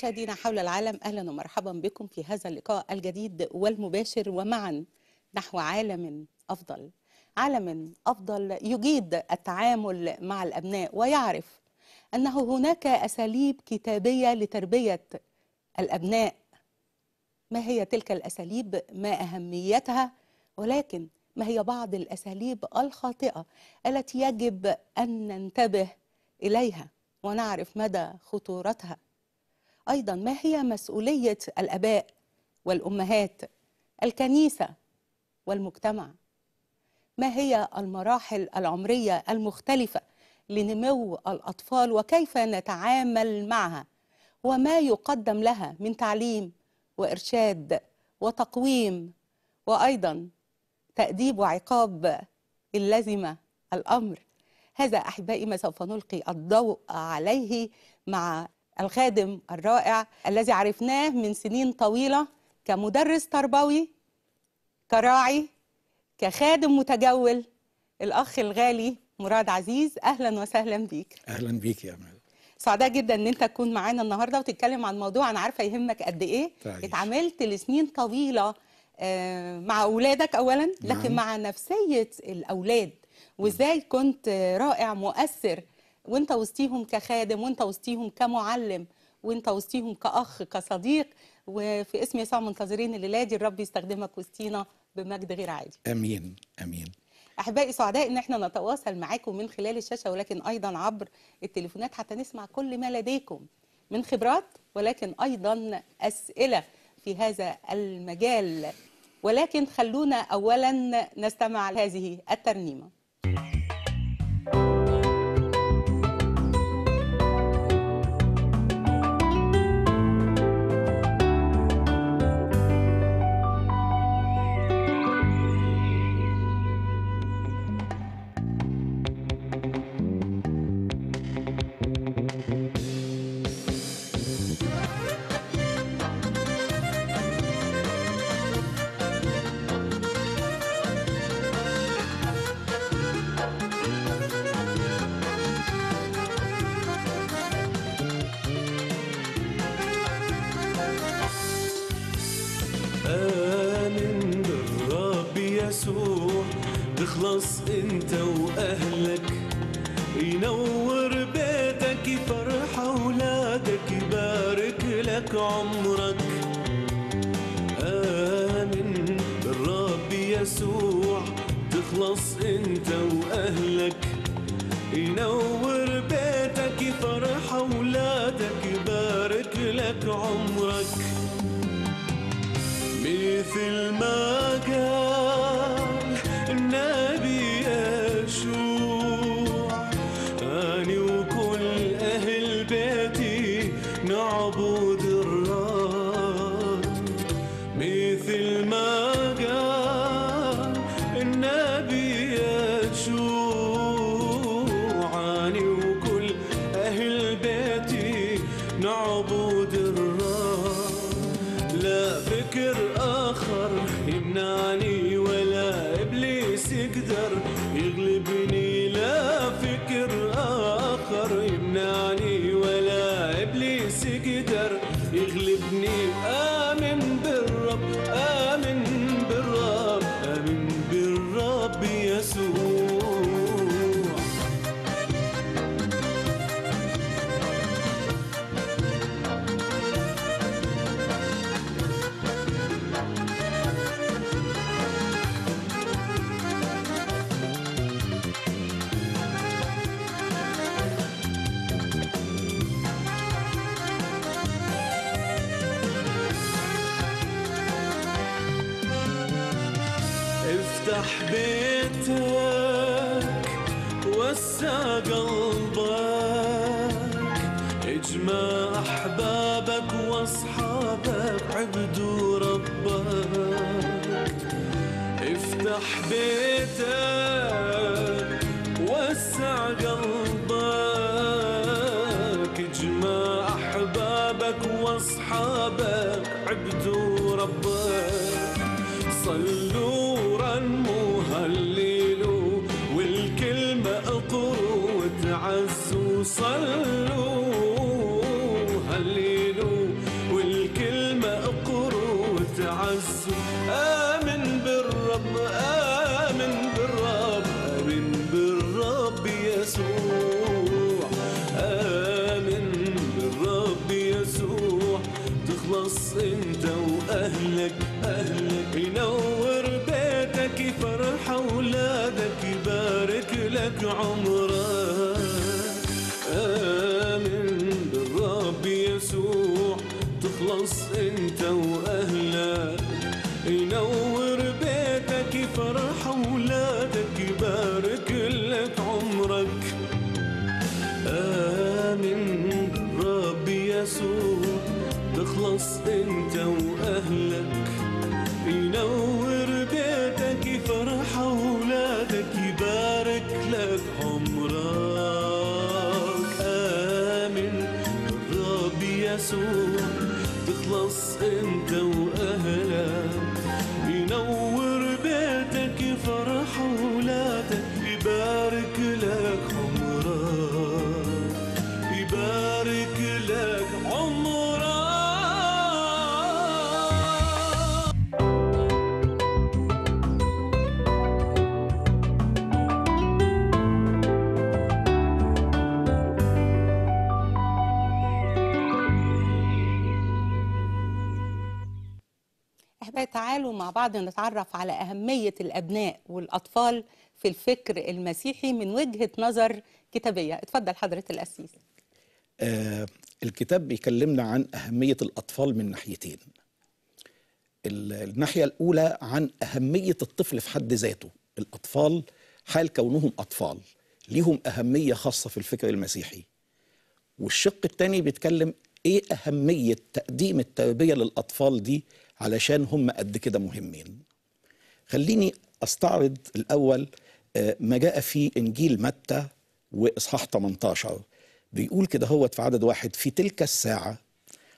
مشاهدينا حول العالم أهلا ومرحبا بكم في هذا اللقاء الجديد والمباشر ومعا نحو عالم أفضل عالم أفضل يجيد التعامل مع الأبناء ويعرف أنه هناك أساليب كتابية لتربية الأبناء ما هي تلك الأساليب ما أهميتها ولكن ما هي بعض الأساليب الخاطئة التي يجب أن ننتبه إليها ونعرف مدى خطورتها ايضا ما هي مسؤوليه الاباء والامهات الكنيسه والمجتمع ما هي المراحل العمريه المختلفه لنمو الاطفال وكيف نتعامل معها وما يقدم لها من تعليم وارشاد وتقويم وايضا تاديب وعقاب اللازمه الامر هذا احبائي ما سوف نلقي الضوء عليه مع الخادم الرائع الذي عرفناه من سنين طويلة كمدرس تربوي كراعي كخادم متجول الأخ الغالي مراد عزيز أهلا وسهلا بيك أهلا بيك يا أمال سعداء جدا ان انت تكون معانا النهارده وتتكلم عن موضوع انا عارفه يهمك قد ايه طيب. اتعاملت لسنين طويله آه، مع اولادك اولا لكن نعم. مع نفسيه الاولاد وازاي كنت رائع مؤثر وانت وسطيهم كخادم وانت وسطيهم كمعلم وانت وسطيهم كاخ كصديق وفي اسم يسوع منتظرين الليله دي الرب يستخدمك وسطينا بمجد غير عادي امين امين احبائي سعداء ان احنا نتواصل معاكم من خلال الشاشه ولكن ايضا عبر التليفونات حتى نسمع كل ما لديكم من خبرات ولكن ايضا اسئله في هذا المجال ولكن خلونا اولا نستمع لهذه الترنيمه ينور بيتك يفرح أولادك يبارك لك عمرك مثل ما بعض نتعرف على أهمية الأبناء والأطفال في الفكر المسيحي من وجهة نظر كتابية اتفضل حضرة الأسيس آه الكتاب بيكلمنا عن أهمية الأطفال من ناحيتين الناحية الأولى عن أهمية الطفل في حد ذاته الأطفال حال كونهم أطفال ليهم أهمية خاصة في الفكر المسيحي والشق الثاني بيتكلم إيه أهمية تقديم التربية للأطفال دي علشان هم قد كده مهمين خليني استعرض الاول آه، ما جاء في انجيل متى واصحاح 18 بيقول كده هو في عدد واحد في تلك الساعه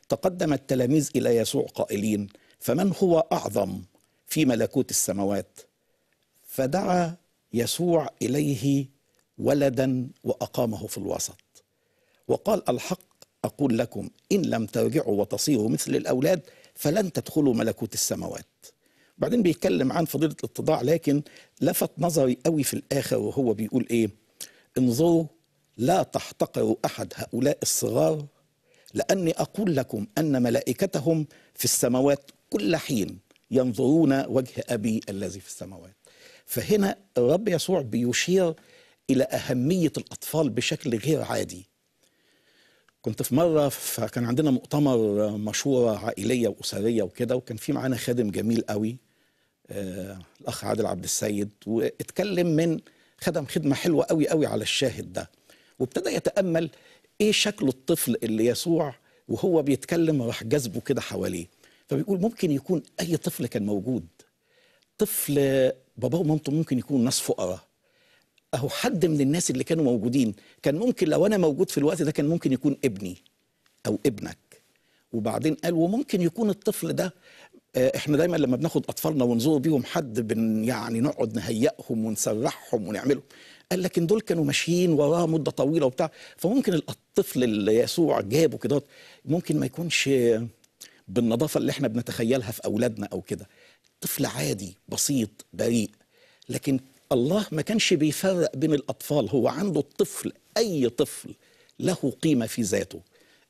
تقدم التلاميذ الى يسوع قائلين فمن هو اعظم في ملكوت السماوات فدعا يسوع اليه ولدا واقامه في الوسط وقال الحق اقول لكم ان لم ترجعوا وتصيروا مثل الاولاد فلن تدخلوا ملكوت السماوات بعدين بيتكلم عن فضيلة الاتضاع لكن لفت نظري قوي في الآخر وهو بيقول إيه انظروا لا تحتقروا أحد هؤلاء الصغار لأني أقول لكم أن ملائكتهم في السماوات كل حين ينظرون وجه أبي الذي في السماوات فهنا الرب يسوع بيشير إلى أهمية الأطفال بشكل غير عادي كنت في مره فكان عندنا مؤتمر مشوره عائليه واسريه وكده وكان في معانا خادم جميل قوي آه الاخ عادل عبد السيد واتكلم من خدم خدمه حلوه قوي قوي على الشاهد ده وابتدى يتامل ايه شكل الطفل اللي يسوع وهو بيتكلم راح جذبه كده حواليه فبيقول ممكن يكون اي طفل كان موجود طفل باباه ومامته ممكن يكونوا ناس فقراء اهو حد من الناس اللي كانوا موجودين كان ممكن لو انا موجود في الوقت ده كان ممكن يكون ابني او ابنك وبعدين قال وممكن يكون الطفل ده آه، احنا دايما لما بناخد اطفالنا ونزور بيهم حد بن يعني نقعد نهيئهم ونسرحهم ونعملهم قال لكن دول كانوا ماشيين وراه مده طويله وبتاع فممكن الطفل اللي يسوع جابه كده ممكن ما يكونش بالنظافه اللي احنا بنتخيلها في اولادنا او كده طفل عادي بسيط بريء لكن الله ما كانش بيفرق بين الأطفال هو عنده الطفل أي طفل له قيمة في ذاته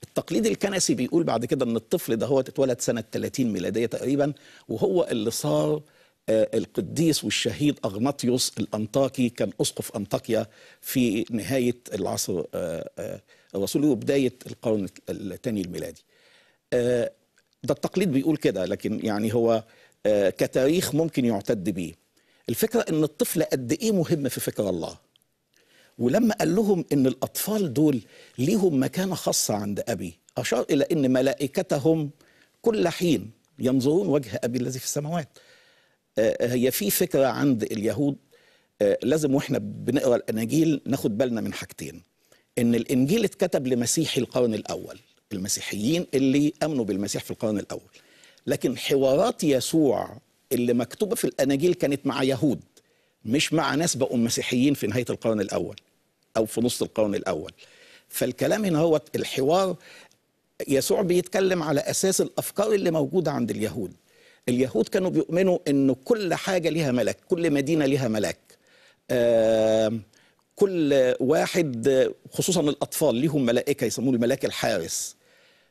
التقليد الكنسي بيقول بعد كده ان الطفل ده هو اتولد سنة 30 ميلادية تقريبا وهو اللي صار آه، القديس والشهيد أغناطيوس الأنطاكي كان أسقف أنطاكيا في نهاية العصر آه، آه، الرسولي وبداية القرن الثاني الميلادي ده التقليد بيقول كده لكن يعني هو كتاريخ ممكن يعتد بيه الفكرة أن الطفل قد إيه مهم في فكر الله ولما قال لهم أن الأطفال دول ليهم مكانة خاصة عند أبي أشار إلى أن ملائكتهم كل حين ينظرون وجه أبي الذي في السماوات آه، آه، هي في فكرة عند اليهود آه، لازم وإحنا بنقرأ الأناجيل ناخد بالنا من حاجتين ان الانجيل اتكتب لمسيحي القرن الاول المسيحيين اللي امنوا بالمسيح في القرن الاول لكن حوارات يسوع اللي مكتوبه في الاناجيل كانت مع يهود مش مع ناس بقوا مسيحيين في نهايه القرن الاول او في نص القرن الاول فالكلام هنا هو الحوار يسوع بيتكلم على اساس الافكار اللي موجوده عند اليهود اليهود كانوا بيؤمنوا ان كل حاجه ليها ملك كل مدينه ليها ملاك آه كل واحد خصوصا الاطفال ليهم ملائكه يسموه الملاك الحارس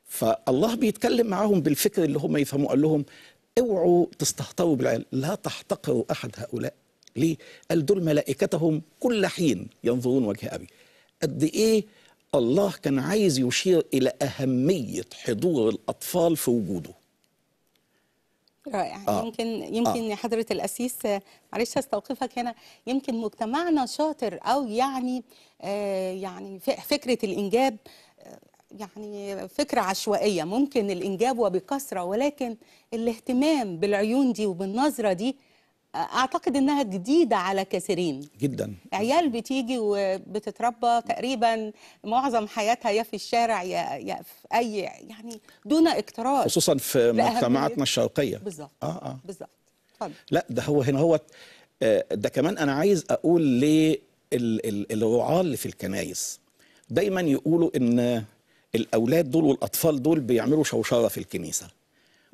فالله بيتكلم معاهم بالفكر اللي هم يفهموه قال لهم اوعوا تستهتروا بالعلم لا تحتقروا احد هؤلاء ليه؟ قال دول ملائكتهم كل حين ينظرون وجه ابي قد ايه الله كان عايز يشير الى اهميه حضور الاطفال في وجوده رائع آه. يمكن يمكن آه. حضره الاسيس آه، معلش استوقفك هنا يمكن مجتمعنا شاطر او يعني آه يعني فكره الانجاب آه، يعني فكرة عشوائية ممكن الإنجاب وبكثرة ولكن الاهتمام بالعيون دي وبالنظرة دي أعتقد إنها جديدة على كثيرين جدا عيال بتيجي وبتتربى تقريبا معظم حياتها يا في الشارع يا, يا في أي يعني دون اقتراض خصوصا في مجتمعاتنا الشرقية بالظبط آه آه. بالظبط لا ده هو هنا هو آه، ده كمان أنا عايز أقول للرعاة اللي في الكنايس دايما يقولوا إن الاولاد دول والاطفال دول بيعملوا شوشره في الكنيسه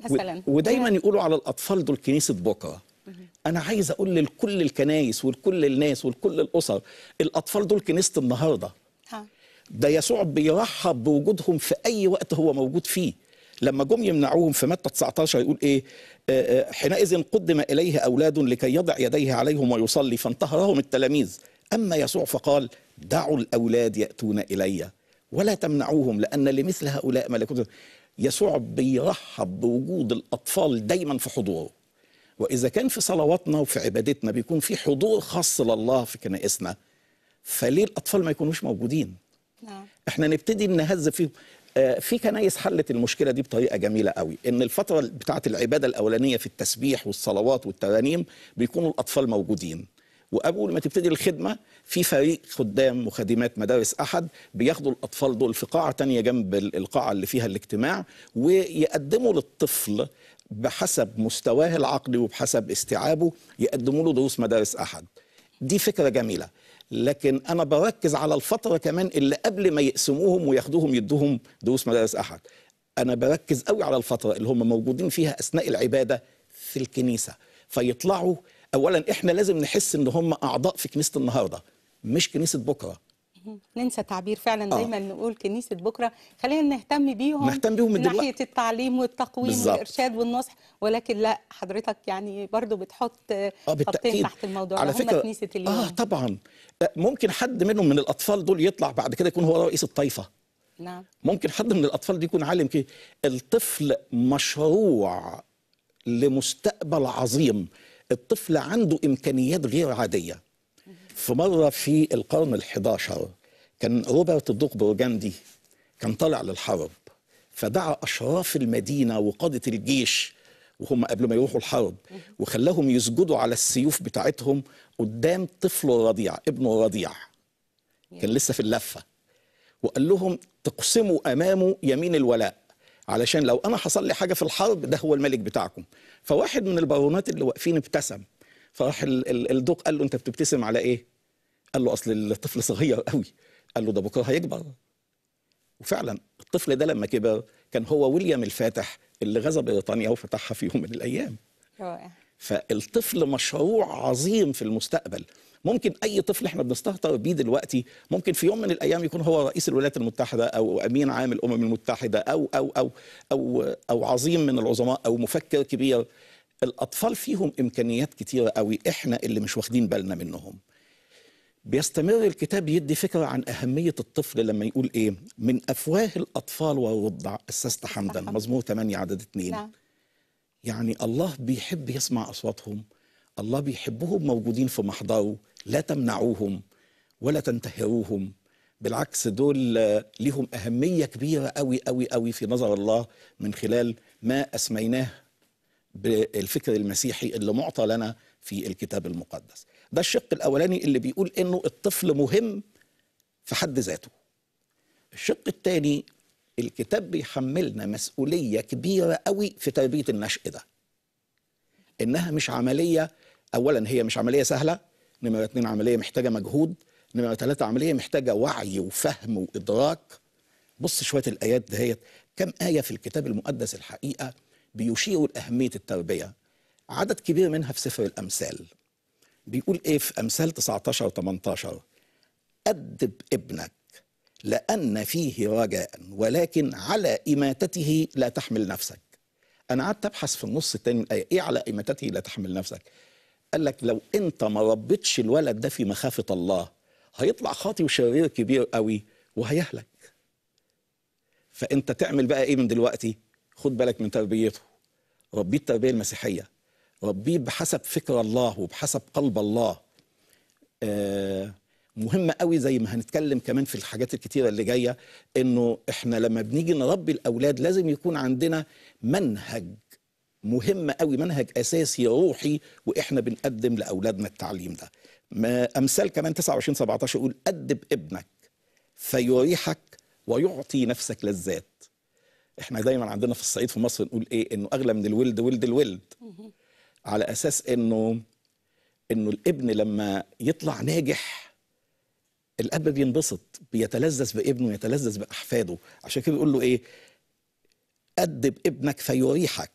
مثلا ودايما يقولوا على الاطفال دول كنيسه بكره انا عايز اقول لكل الكنايس ولكل الناس ولكل الاسر الاطفال دول كنيسه النهارده ده يسوع بيرحب بوجودهم في اي وقت هو موجود فيه لما جم يمنعوهم في متى 19 يقول ايه آه، آه، حينئذ قدم اليه اولاد لكي يضع يديه عليهم ويصلي فانتهرهم التلاميذ اما يسوع فقال دعوا الاولاد ياتون الي ولا تمنعوهم لأن لمثل هؤلاء ملكوت يسوع بيرحب بوجود الأطفال دايما في حضوره وإذا كان في صلواتنا وفي عبادتنا بيكون في حضور خاص لله في كنائسنا فليه الأطفال ما يكونوش موجودين نعم. احنا نبتدي نهز فيهم في آه، كنايس حلت المشكله دي بطريقه جميله قوي ان الفتره بتاعه العباده الاولانيه في التسبيح والصلوات والترانيم بيكونوا الاطفال موجودين واول ما تبتدي الخدمه في فريق خدام وخادمات مدارس احد بياخدوا الاطفال دول في قاعه تانية جنب القاعه اللي فيها الاجتماع ويقدموا للطفل بحسب مستواه العقلي وبحسب استيعابه يقدموا له دروس مدارس احد دي فكره جميله لكن انا بركز على الفتره كمان اللي قبل ما يقسموهم وياخدوهم يدوهم دروس مدارس احد انا بركز قوي على الفتره اللي هم موجودين فيها اثناء العباده في الكنيسه فيطلعوا اولا احنا لازم نحس ان هم اعضاء في كنيسه النهارده مش كنيسه بكره ننسى تعبير فعلا آه. دايما نقول كنيسه بكره خلينا نهتم بيهم نهتم بيهم من ناحيه التعليم والتقويم بالزبط. والارشاد والنصح ولكن لا حضرتك يعني برضو بتحط آه خطين تحت الموضوع على فكره هم كنيسه اليوم اه طبعا آه، ممكن حد منهم من الاطفال دول يطلع بعد كده يكون هو رئيس الطائفه نعم ممكن حد من الاطفال دي يكون عالم كده الطفل مشروع لمستقبل عظيم الطفل عنده إمكانيات غير عادية في مرة في القرن ال11 كان روبرت الدوق بورجندي كان طالع للحرب فدعا أشراف المدينة وقادة الجيش وهم قبل ما يروحوا الحرب وخلاهم يسجدوا على السيوف بتاعتهم قدام طفله الرضيع ابنه الرضيع كان لسه في اللفة وقال لهم تقسموا أمامه يمين الولاء علشان لو أنا حصل لي حاجة في الحرب ده هو الملك بتاعكم فواحد من البارونات اللي واقفين ابتسم فراح الدوق قال له انت بتبتسم على ايه؟ قال له اصل الطفل صغير قوي قال له ده بكره هيكبر وفعلا الطفل ده لما كبر كان هو ويليام الفاتح اللي غزا بريطانيا وفتحها في يوم من الايام رائع فالطفل مشروع عظيم في المستقبل ممكن اي طفل احنا بنستهتر بيه دلوقتي ممكن في يوم من الايام يكون هو رئيس الولايات المتحده او امين عام الامم المتحده او او او او او, أو عظيم من العظماء او مفكر كبير الاطفال فيهم امكانيات كتيره قوي احنا اللي مش واخدين بالنا منهم بيستمر الكتاب يدي فكرة عن أهمية الطفل لما يقول إيه من أفواه الأطفال والرضع أسست حمدا مزمور 8 عدد 2 لا. نعم. يعني الله بيحب يسمع أصواتهم الله بيحبهم موجودين في محضره لا تمنعوهم ولا تنتهروهم بالعكس دول لهم أهمية كبيرة أوي أوي أوي في نظر الله من خلال ما أسميناه بالفكر المسيحي اللي معطى لنا في الكتاب المقدس ده الشق الأولاني اللي بيقول إنه الطفل مهم في حد ذاته الشق الثاني الكتاب بيحملنا مسؤولية كبيرة قوي في تربية النشء ده إنها مش عملية أولا هي مش عملية سهلة نمرة اتنين عملية محتاجة مجهود نمرة تلاتة عملية محتاجة وعي وفهم وإدراك بص شوية الآيات دهيت كم آية في الكتاب المقدس الحقيقة بيشيروا لأهمية التربية عدد كبير منها في سفر الأمثال بيقول إيه في أمثال 19 و 18 أدب ابنك لأن فيه رجاء ولكن على إماتته لا تحمل نفسك أنا قعدت أبحث في النص التاني من الآية إيه على إماتته لا تحمل نفسك قال لك لو انت ما ربيتش الولد ده في مخافه الله هيطلع خاطي وشرير كبير قوي وهيهلك فانت تعمل بقى ايه من دلوقتي خد بالك من تربيته ربيه التربيه المسيحيه ربيه بحسب فكر الله وبحسب قلب الله آه مهمه قوي زي ما هنتكلم كمان في الحاجات الكتيره اللي جايه انه احنا لما بنيجي نربي الاولاد لازم يكون عندنا منهج مهم قوي منهج اساسي روحي واحنا بنقدم لاولادنا التعليم ده ما امثال كمان 29 17 يقول ادب ابنك فيريحك ويعطي نفسك لذات احنا دايما عندنا في الصعيد في مصر نقول ايه انه اغلى من الولد ولد الولد على اساس انه انه الابن لما يطلع ناجح الاب بينبسط بيتلذذ بابنه يتلذذ باحفاده عشان كده بيقول له ايه ادب ابنك فيريحك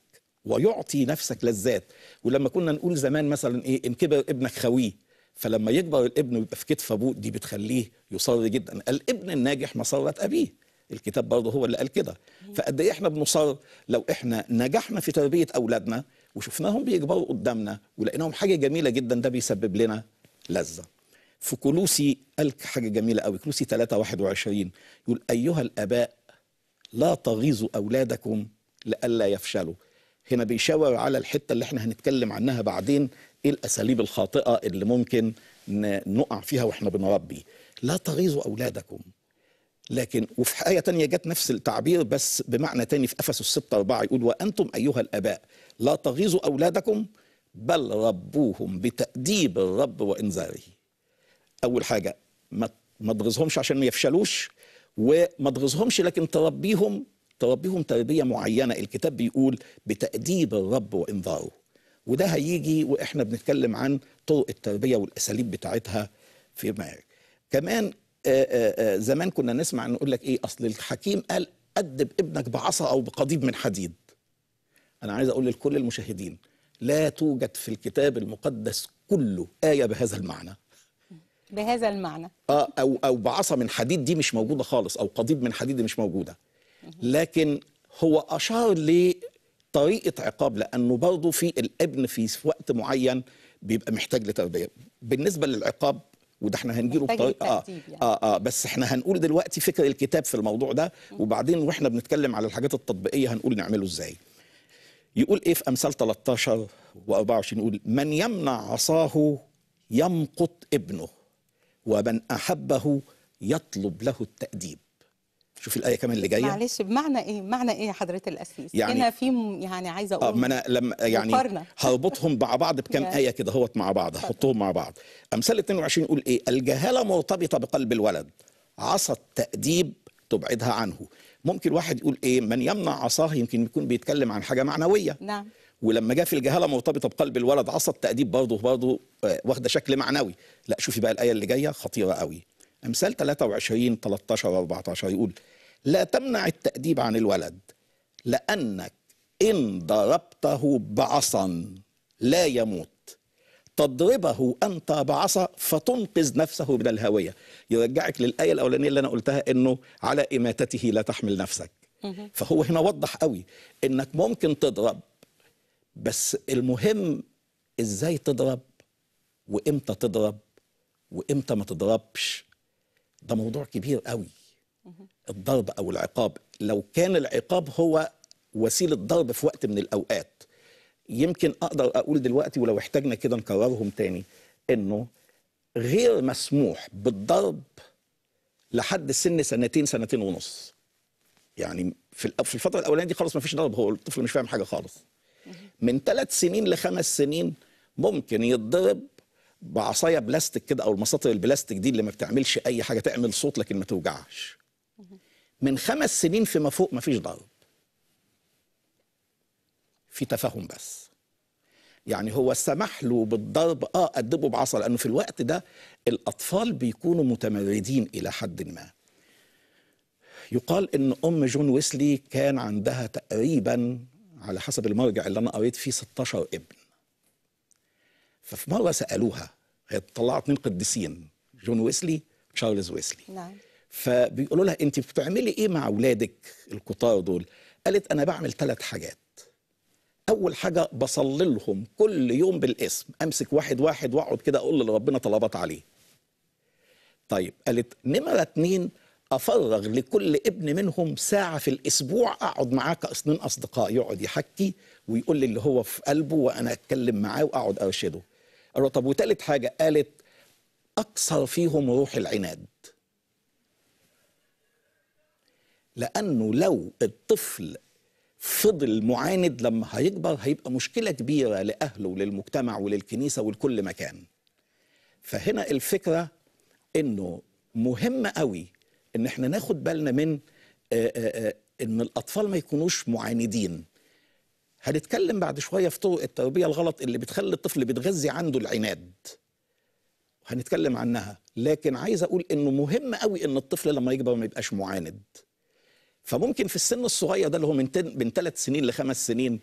ويعطي نفسك لذات ولما كنا نقول زمان مثلا ايه ان كبر ابنك خويه فلما يكبر الابن ويبقى في كتف ابوه دي بتخليه يصر جدا الابن الناجح مسره ابيه الكتاب برضه هو اللي قال كده فقد ايه احنا بنصر لو احنا نجحنا في تربيه اولادنا وشفناهم بيكبروا قدامنا ولقيناهم حاجه جميله جدا ده بيسبب لنا لذه في كلوسي قال حاجه جميله قوي كلوسي 3 21 يقول ايها الاباء لا تغيظوا اولادكم لئلا يفشلوا هنا بيشاور على الحته اللي احنا هنتكلم عنها بعدين ايه الاساليب الخاطئه اللي ممكن نقع فيها واحنا بنربي لا تغيظوا اولادكم لكن وفي آية تانية جت نفس التعبير بس بمعنى تاني في أفسس الستة أربعة يقول وأنتم أيها الآباء لا تغيظوا أولادكم بل ربوهم بتأديب الرب وإنذاره أول حاجة ما ما تغيظهمش عشان ما يفشلوش وما تغيظهمش لكن تربيهم تربيهم تربية معينة الكتاب بيقول بتأديب الرب وإنذاره وده هيجي وإحنا بنتكلم عن طرق التربية والأساليب بتاعتها في مارك كمان آه، آه، آه، زمان كنا نسمع نقول لك إيه أصل الحكيم قال أدب ابنك بعصا أو بقضيب من حديد أنا عايز أقول لكل المشاهدين لا توجد في الكتاب المقدس كله آية بهذا المعنى بهذا المعنى اه او او بعصا من حديد دي مش موجوده خالص او قضيب من حديد دي مش موجوده لكن هو أشار لطريقة عقاب لأنه برضه في الابن في وقت معين بيبقى محتاج لتربية بالنسبة للعقاب وده احنا هنجيله بطريقه يعني. اه اه بس احنا هنقول دلوقتي فكر الكتاب في الموضوع ده وبعدين واحنا بنتكلم على الحاجات التطبيقيه هنقول نعمله ازاي يقول ايه في امثال 13 و24 يقول من يمنع عصاه يمقت ابنه ومن احبه يطلب له التاديب شوفي الايه كمان اللي جايه معلش بمعنى ايه معنى ايه يا حضره القسيس يعني هنا في يعني عايزه آه، اقول اه ما انا لما يعني هربطهم مع بعض بكام ايه كده اهوت مع بعض هحطهم مع بعض امثال 22 يقول ايه الجهاله مرتبطه بقلب الولد عصا التاديب تبعدها عنه ممكن واحد يقول ايه من يمنع عصاه يمكن يكون بيتكلم عن حاجه معنويه نعم ولما جه في الجهاله مرتبطه بقلب الولد عصا التاديب برضه برضه آه، واخده شكل معنوي لا شوفي بقى الايه اللي جايه خطيره قوي أمثال 23 13 14 يقول لا تمنع التأديب عن الولد لأنك إن ضربته بعصا لا يموت تضربه أنت بعصا فتنقذ نفسه من الهوية يرجعك للآية الأولانية اللي أنا قلتها أنه على إماتته لا تحمل نفسك فهو هنا وضح قوي أنك ممكن تضرب بس المهم إزاي تضرب وإمتى تضرب وإمتى ما تضربش ده موضوع كبير قوي الضرب او العقاب لو كان العقاب هو وسيله ضرب في وقت من الاوقات يمكن اقدر اقول دلوقتي ولو احتاجنا كده نكررهم تاني انه غير مسموح بالضرب لحد سن سنتين سنتين ونص يعني في الفتره الاولانيه دي خالص ما فيش ضرب هو الطفل مش فاهم حاجه خالص من ثلاث سنين لخمس سنين ممكن يتضرب بعصايه بلاستيك كده او المساطر البلاستيك دي اللي ما بتعملش اي حاجه تعمل صوت لكن ما توجعش من خمس سنين فيما فوق ما فيش ضرب في تفاهم بس يعني هو سمح له بالضرب اه ادبه بعصا لانه في الوقت ده الاطفال بيكونوا متمردين الى حد ما يقال ان ام جون ويسلي كان عندها تقريبا على حسب المرجع اللي انا قريت فيه 16 ابن ففي مره سالوها طلعوا اثنين قديسين جون ويسلي تشارلز ويسلي نعم فبيقولوا لها انت بتعملي ايه مع اولادك القطار دول قالت انا بعمل ثلاث حاجات اول حاجه بصلي لهم كل يوم بالاسم امسك واحد واحد واقعد كده اقول اللي ربنا طلبات عليه طيب قالت نمره اتنين افرغ لكل ابن منهم ساعه في الاسبوع اقعد معاه كاثنين اصدقاء يقعد يحكي ويقول لي اللي هو في قلبه وانا اتكلم معاه واقعد ارشده قالوا طب وثالث حاجة قالت أكثر فيهم روح العناد لأنه لو الطفل فضل معاند لما هيكبر هيبقى مشكلة كبيرة لأهله وللمجتمع وللكنيسة ولكل مكان فهنا الفكرة أنه مهم قوي أن احنا ناخد بالنا من آه، آه، آه، أن الأطفال ما يكونوش معاندين هنتكلم بعد شويه في طرق التربيه الغلط اللي بتخلي الطفل بتغذي عنده العناد هنتكلم عنها لكن عايز اقول انه مهم قوي ان الطفل لما يكبر ما يبقاش معاند فممكن في السن الصغير ده اللي هو من تن... من ثلاث سنين لخمس سنين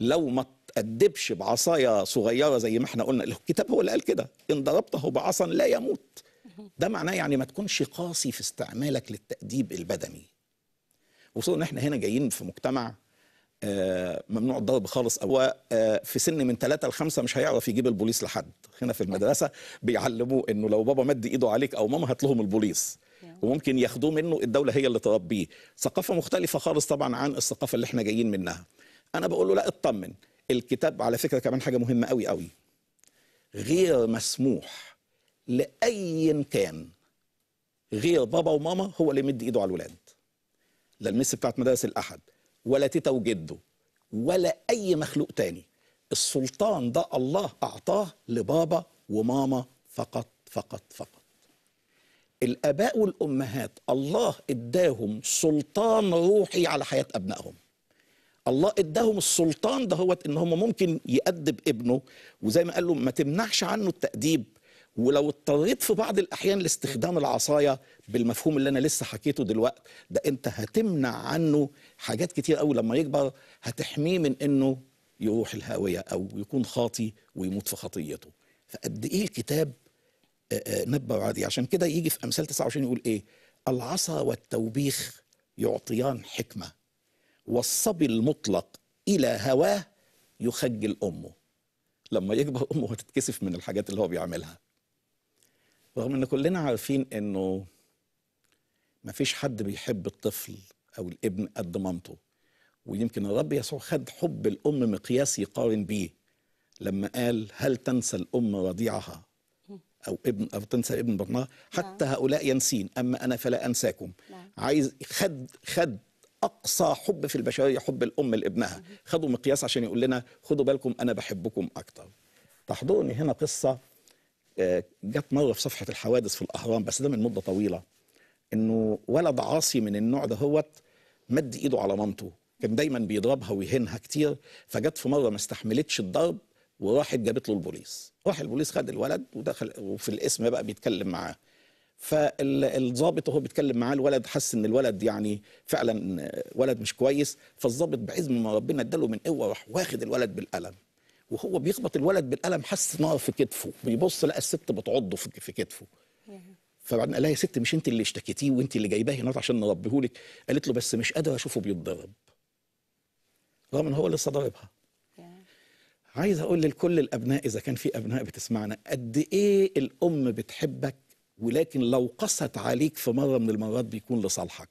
لو ما تأدبش بعصايه صغيره زي ما احنا قلنا الكتاب هو اللي قال كده ان ضربته بعصا لا يموت ده معناه يعني ما تكونش قاسي في استعمالك للتأديب البدني وصولا احنا هنا جايين في مجتمع آه، ممنوع الضرب خالص هو آه، في سن من ثلاثة لخمسة مش هيعرف يجيب البوليس لحد هنا في المدرسه بيعلموه انه لو بابا مد ايده عليك او ماما هات لهم البوليس وممكن ياخدوه منه الدوله هي اللي تربيه ثقافه مختلفه خالص طبعا عن الثقافه اللي احنا جايين منها انا بقول له لا اطمن الكتاب على فكره كمان حاجه مهمه قوي قوي غير مسموح لاي كان غير بابا وماما هو اللي يمد ايده على الولاد ده المس بتاعت مدارس الاحد ولا تيتا وجده ولا أي مخلوق تاني السلطان ده الله أعطاه لبابا وماما فقط فقط فقط الآباء والأمهات الله إداهم سلطان روحي على حياة أبنائهم الله إداهم السلطان ده هو إن هم ممكن يأدب ابنه وزي ما قال له ما تمنعش عنه التأديب ولو اضطريت في بعض الأحيان لاستخدام العصاية بالمفهوم اللي أنا لسه حكيته دلوقتي ده أنت هتمنع عنه حاجات كتير قوي لما يكبر هتحميه من أنه يروح الهاوية أو يكون خاطي ويموت في خطيته فقد إيه الكتاب نبه عادي عشان كده يجي في أمثال 29 يقول إيه العصا والتوبيخ يعطيان حكمة والصبي المطلق إلى هواه يخجل أمه لما يكبر امه هتتكسف من الحاجات اللي هو بيعملها رغم ان كلنا عارفين انه ما فيش حد بيحب الطفل او الابن قد مامته ويمكن الرب يسوع خد حب الام مقياس يقارن بيه لما قال هل تنسى الام رضيعها او ابن او تنسى ابن بطنها حتى نعم. هؤلاء ينسين اما انا فلا انساكم نعم. عايز خد خد اقصى حب في البشريه حب الام لابنها خدوا مقياس عشان يقول لنا خدوا بالكم انا بحبكم اكتر تحضرني هنا قصه آه، جت مره في صفحه الحوادث في الاهرام بس ده من مده طويله انه ولد عاصي من النوع دهوت مد ايده على مامته كان دايما بيضربها ويهنها كتير فجت في مره ما استحملتش الضرب وراحت جابت له البوليس راح البوليس خد الولد ودخل وفي القسم بقى بيتكلم معاه فالظابط وهو بيتكلم معاه الولد حس ان الولد يعني فعلا آه، ولد مش كويس فالظابط بعزم ما ربنا اداله من قوه راح واخد الولد بالقلم وهو بيخبط الولد بالقلم حس نار في كتفه بيبص لقى الست بتعضه في كتفه فبعدين قال لها يا ست مش انت اللي اشتكيتيه وانت اللي جايباه هنا عشان نربيهولك قالت له بس مش قادره اشوفه بيتضرب رغم ان هو لسه ضاربها عايز اقول لكل الابناء اذا كان في ابناء بتسمعنا قد ايه الام بتحبك ولكن لو قست عليك في مره من المرات بيكون لصالحك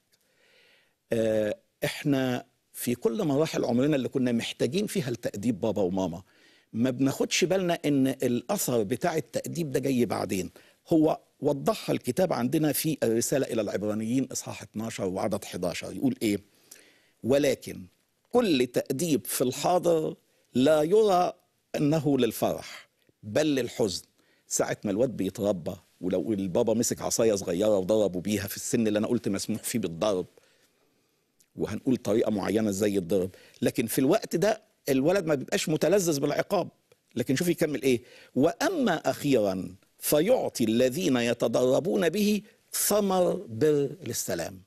آه، احنا في كل مراحل عمرنا اللي كنا محتاجين فيها لتاديب بابا وماما ما بناخدش بالنا ان الاثر بتاع التاديب ده جاي بعدين هو وضحها الكتاب عندنا في الرساله الى العبرانيين اصحاح 12 وعدد 11 يقول ايه ولكن كل تاديب في الحاضر لا يرى انه للفرح بل للحزن ساعه ما الواد بيتربى ولو البابا مسك عصايه صغيره وضربوا بيها في السن اللي انا قلت مسموح فيه بالضرب وهنقول طريقه معينه ازاي الضرب لكن في الوقت ده الولد ما بيبقاش متلذذ بالعقاب لكن شوف يكمل ايه واما اخيرا فيعطي الذين يتدربون به ثمر بر للسلام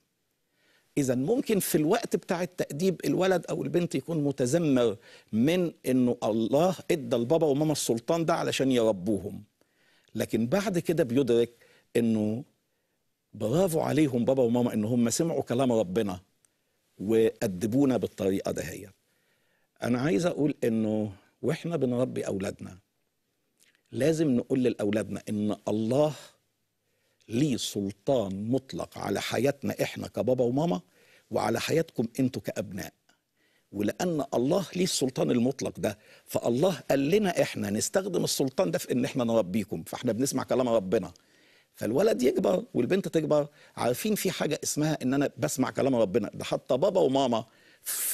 اذا ممكن في الوقت بتاع التاديب الولد او البنت يكون متذمر من انه الله ادى البابا وماما السلطان ده علشان يربوهم لكن بعد كده بيدرك انه برافو عليهم بابا وماما ان هم سمعوا كلام ربنا وادبونا بالطريقه دهيت انا عايز اقول انه واحنا بنربي اولادنا لازم نقول لاولادنا ان الله ليه سلطان مطلق على حياتنا احنا كبابا وماما وعلى حياتكم انتوا كابناء ولان الله ليه السلطان المطلق ده فالله قال لنا احنا نستخدم السلطان ده في ان احنا نربيكم فاحنا بنسمع كلام ربنا فالولد يكبر والبنت تكبر عارفين في حاجه اسمها ان انا بسمع كلام ربنا ده حتى بابا وماما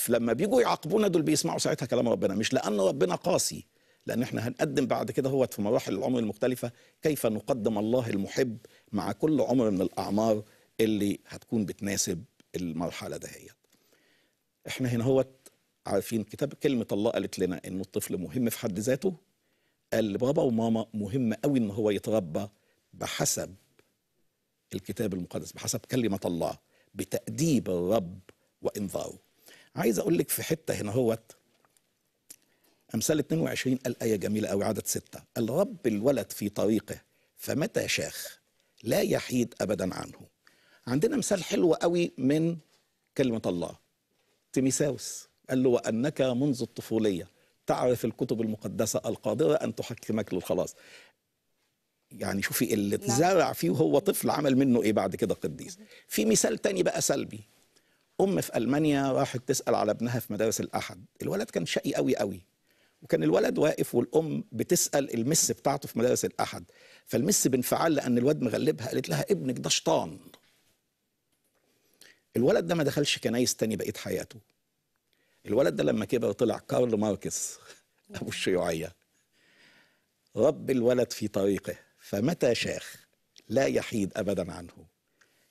لما بيجوا يعاقبونا دول بيسمعوا ساعتها كلام ربنا مش لأن ربنا قاسي لأن احنا هنقدم بعد كده هو في مراحل العمر المختلفة كيف نقدم الله المحب مع كل عمر من الأعمار اللي هتكون بتناسب المرحلة دهيت احنا هنا هو عارفين كتاب كلمة الله قالت لنا إن الطفل مهم في حد ذاته قال لبابا وماما مهم قوي إن هو يتربى بحسب الكتاب المقدس بحسب كلمة الله بتأديب الرب وإنذاره عايز اقول لك في حته هنا هوت امثال 22 قال ايه جميله قوي عدد سته الرب الولد في طريقه فمتى شاخ لا يحيد ابدا عنه عندنا مثال حلو قوي من كلمه الله تيميساوس قال له وانك منذ الطفوليه تعرف الكتب المقدسه القادره ان تحكمك للخلاص يعني شوفي اللي نعم. اتزرع فيه وهو طفل عمل منه ايه بعد كده قديس في مثال تاني بقى سلبي ام في المانيا راحت تسال على ابنها في مدارس الاحد الولد كان شقي قوي قوي وكان الولد واقف والام بتسال المس بتاعته في مدارس الاحد فالمس بانفعال لان الواد مغلبها قالت لها ابنك ده شيطان الولد ده ما دخلش كنايس تاني بقيه حياته الولد ده لما كبر طلع كارل ماركس ابو الشيوعيه رب الولد في طريقه فمتى شاخ لا يحيد ابدا عنه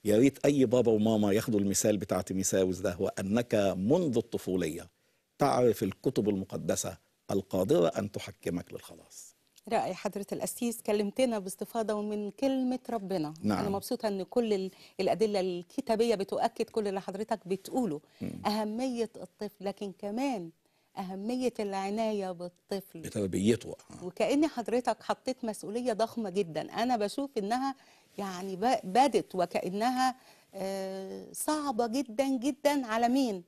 يا ريت اي بابا وماما ياخدوا المثال بتاع تيميساوس ده وانك منذ الطفوليه تعرف الكتب المقدسه القادره ان تحكمك للخلاص رأي حضرة الأسيس كلمتنا باستفاضة ومن كلمة ربنا نعم. أنا مبسوطة أن كل الأدلة الكتابية بتؤكد كل اللي حضرتك بتقوله م. أهمية الطفل لكن كمان أهمية العناية بالطفل بتربيته آه. وكأن حضرتك حطيت مسؤولية ضخمة جدا أنا بشوف إنها يعني بدت وكأنها آه، صعبة جدا جدا على مين؟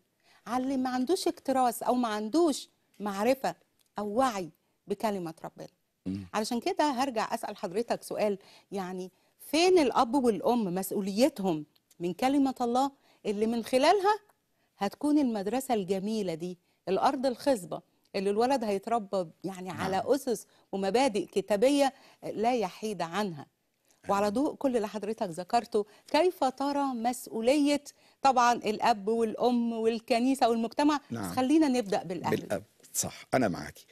على اللي ما عندوش اكتراث أو ما عندوش معرفة أو وعي بكلمة ربنا علشان كده هرجع أسأل حضرتك سؤال يعني فين الأب والأم مسؤوليتهم من كلمة الله اللي من خلالها هتكون المدرسة الجميلة دي الأرض الخصبة اللي الولد هيتربى يعني نعم. على أسس ومبادئ كتابية لا يحيد عنها وعلى ضوء كل اللي حضرتك ذكرته كيف ترى مسؤولية طبعا الأب والأم والكنيسة والمجتمع نعم. بس خلينا نبدأ بالأهل بالأب صح أنا معاكي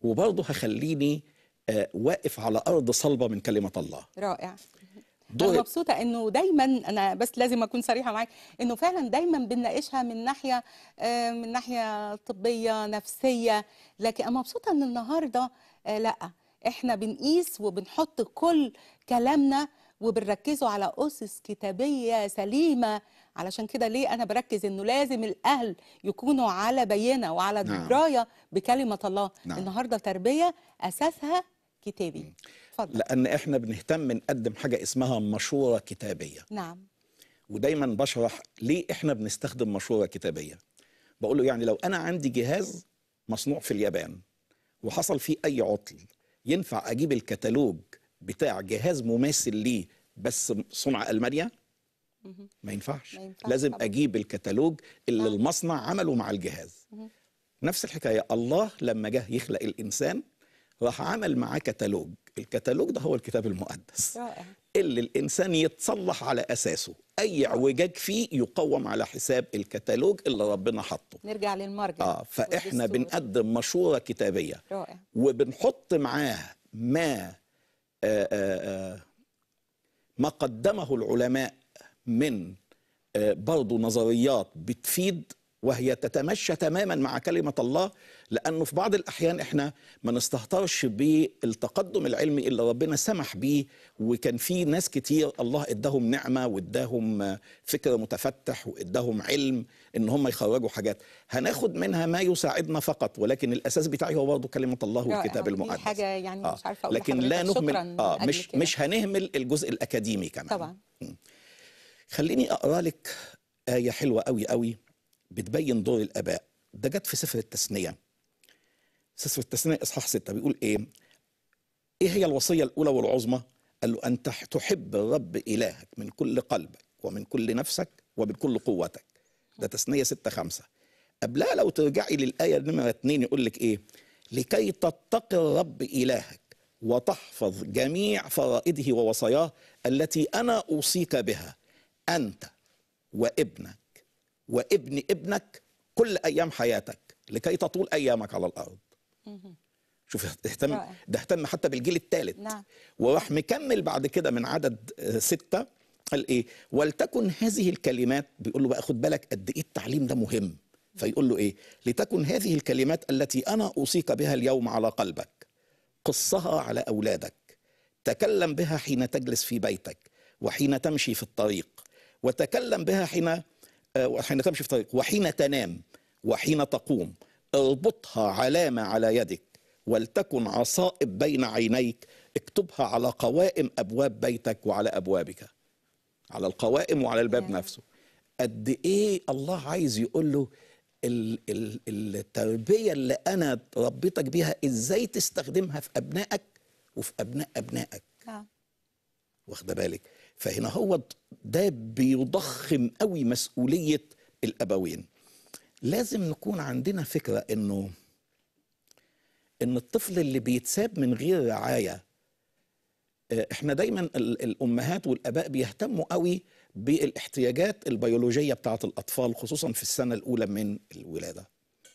وبرضه هخليني آه، واقف على أرض صلبة من كلمة الله رائع دو... انا مبسوطه انه دايما انا بس لازم اكون صريحه معاك انه فعلا دايما بنناقشها من ناحيه آه، من ناحيه طبيه نفسيه لكن انا مبسوطه ان النهارده آه، لا احنا بنقيس وبنحط كل كلامنا وبنركزه على أسس كتابية سليمة علشان كده ليه أنا بركز إنه لازم الأهل يكونوا على بينة وعلى نعم. دراية نعم. بكلمة الله نعم. النهاردة تربية أساسها كتابي فضل. لأن إحنا بنهتم نقدم حاجة اسمها مشورة كتابية نعم ودايما بشرح ليه إحنا بنستخدم مشورة كتابية بقول له يعني لو أنا عندي جهاز مصنوع في اليابان وحصل فيه أي عطل ينفع اجيب الكتالوج بتاع جهاز مماثل ليه بس صنع المانيا ما ينفعش. لازم اجيب الكتالوج اللي نعم. المصنع عمله مع الجهاز نفس الحكايه الله لما جه يخلق الانسان راح عمل معاه كتالوج الكتالوج ده هو الكتاب المقدس رائع. اللي الإنسان يتصلح على أساسه أي اعوجاج فيه يقوم على حساب الكتالوج اللي ربنا حطه نرجع للمرجع آه فإحنا بنقدم مشورة كتابية رائع. وبنحط معاه ما آآ آه، آآ آه، آه، ما قدمه العلماء من برضه نظريات بتفيد وهي تتمشى تماما مع كلمة الله لانه في بعض الاحيان احنا ما نستهترش بالتقدم العلمي اللي ربنا سمح بيه وكان في ناس كتير الله اداهم نعمه واداهم فكر متفتح واداهم علم ان هم يخرجوا حاجات هناخد منها ما يساعدنا فقط ولكن الاساس بتاعي هو برضه كلمه الله والكتاب المقدس حاجه يعني مش آه. عارفه أقول لكن لا نهمل اه مش كده. مش هنهمل الجزء الاكاديمي كمان طبعا خليني اقرا لك ايه حلوه قوي قوي بتبين دور الاباء ده جت في سفر التثنيه في التثنية إصحاح ستة بيقول إيه؟ إيه هي الوصية الأولى والعظمى؟ قال له أن تحب الرب إلهك من كل قلبك ومن كل نفسك ومن كل قوتك ده تثنية ستة خمسة قبلها لو ترجعي للآية نمرة اتنين يقول لك إيه؟ لكي تتقي الرب إلهك وتحفظ جميع فرائده ووصاياه التي أنا أوصيك بها أنت وابنك وابن ابنك كل أيام حياتك لكي تطول أيامك على الأرض شوف اهتم ده اهتم حتى بالجيل الثالث نعم. وراح مكمل بعد كده من عدد آه، ستة قال ايه ولتكن هذه الكلمات بيقول له بقى خد بالك قد ايه التعليم ده مهم فيقول له ايه لتكن هذه الكلمات التي انا اوصيك بها اليوم على قلبك قصها على اولادك تكلم بها حين تجلس في بيتك وحين تمشي في الطريق وتكلم بها حين آه، وحين تمشي في الطريق وحين تنام وحين تقوم اربطها علامة على يدك ولتكن عصائب بين عينيك اكتبها على قوائم أبواب بيتك وعلى أبوابك على القوائم وعلى الباب نفسه قد إيه الله عايز يقول له التربية اللي أنا ربيتك بيها إزاي تستخدمها في أبنائك وفي أبناء أبنائك نعم. واخده بالك فهنا هو ده بيضخم قوي مسؤولية الأبوين لازم نكون عندنا فكره انه ان الطفل اللي بيتساب من غير رعايه آه، احنا دايما الامهات والاباء بيهتموا قوي بالاحتياجات البيولوجيه بتاعه الاطفال خصوصا في السنه الاولى من الولاده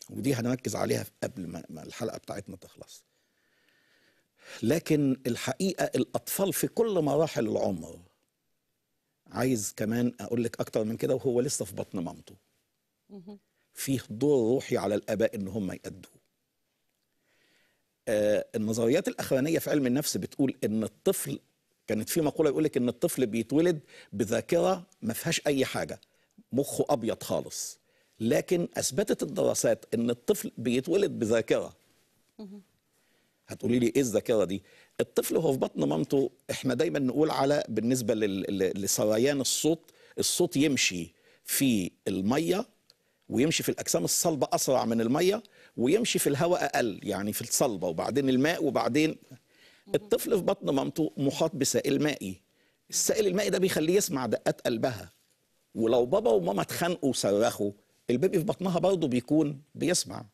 ودي هنركز عليها قبل ما الحلقه بتاعتنا تخلص لكن الحقيقه الاطفال في كل مراحل العمر عايز كمان اقول لك اكتر من كده وهو لسه في بطن مامته فيه دور روحي على الآباء إن هم يأدوه آه النظريات الأخرانية في علم النفس بتقول إن الطفل كانت في مقولة يقول لك إن الطفل بيتولد بذاكرة ما فيهاش أي حاجة مخه أبيض خالص لكن أثبتت الدراسات إن الطفل بيتولد بذاكرة هتقولي لي إيه الذاكرة دي؟ الطفل هو في بطن مامته إحنا دايما نقول على بالنسبة لسريان الصوت الصوت يمشي في المية ويمشي في الاجسام الصلبه اسرع من الميه ويمشي في الهواء اقل يعني في الصلبه وبعدين الماء وبعدين الطفل في بطن مامته محاط بسائل مائي السائل المائي ده بيخليه يسمع دقات قلبها ولو بابا وماما اتخانقوا وصرخوا البيبي في بطنها برضه بيكون بيسمع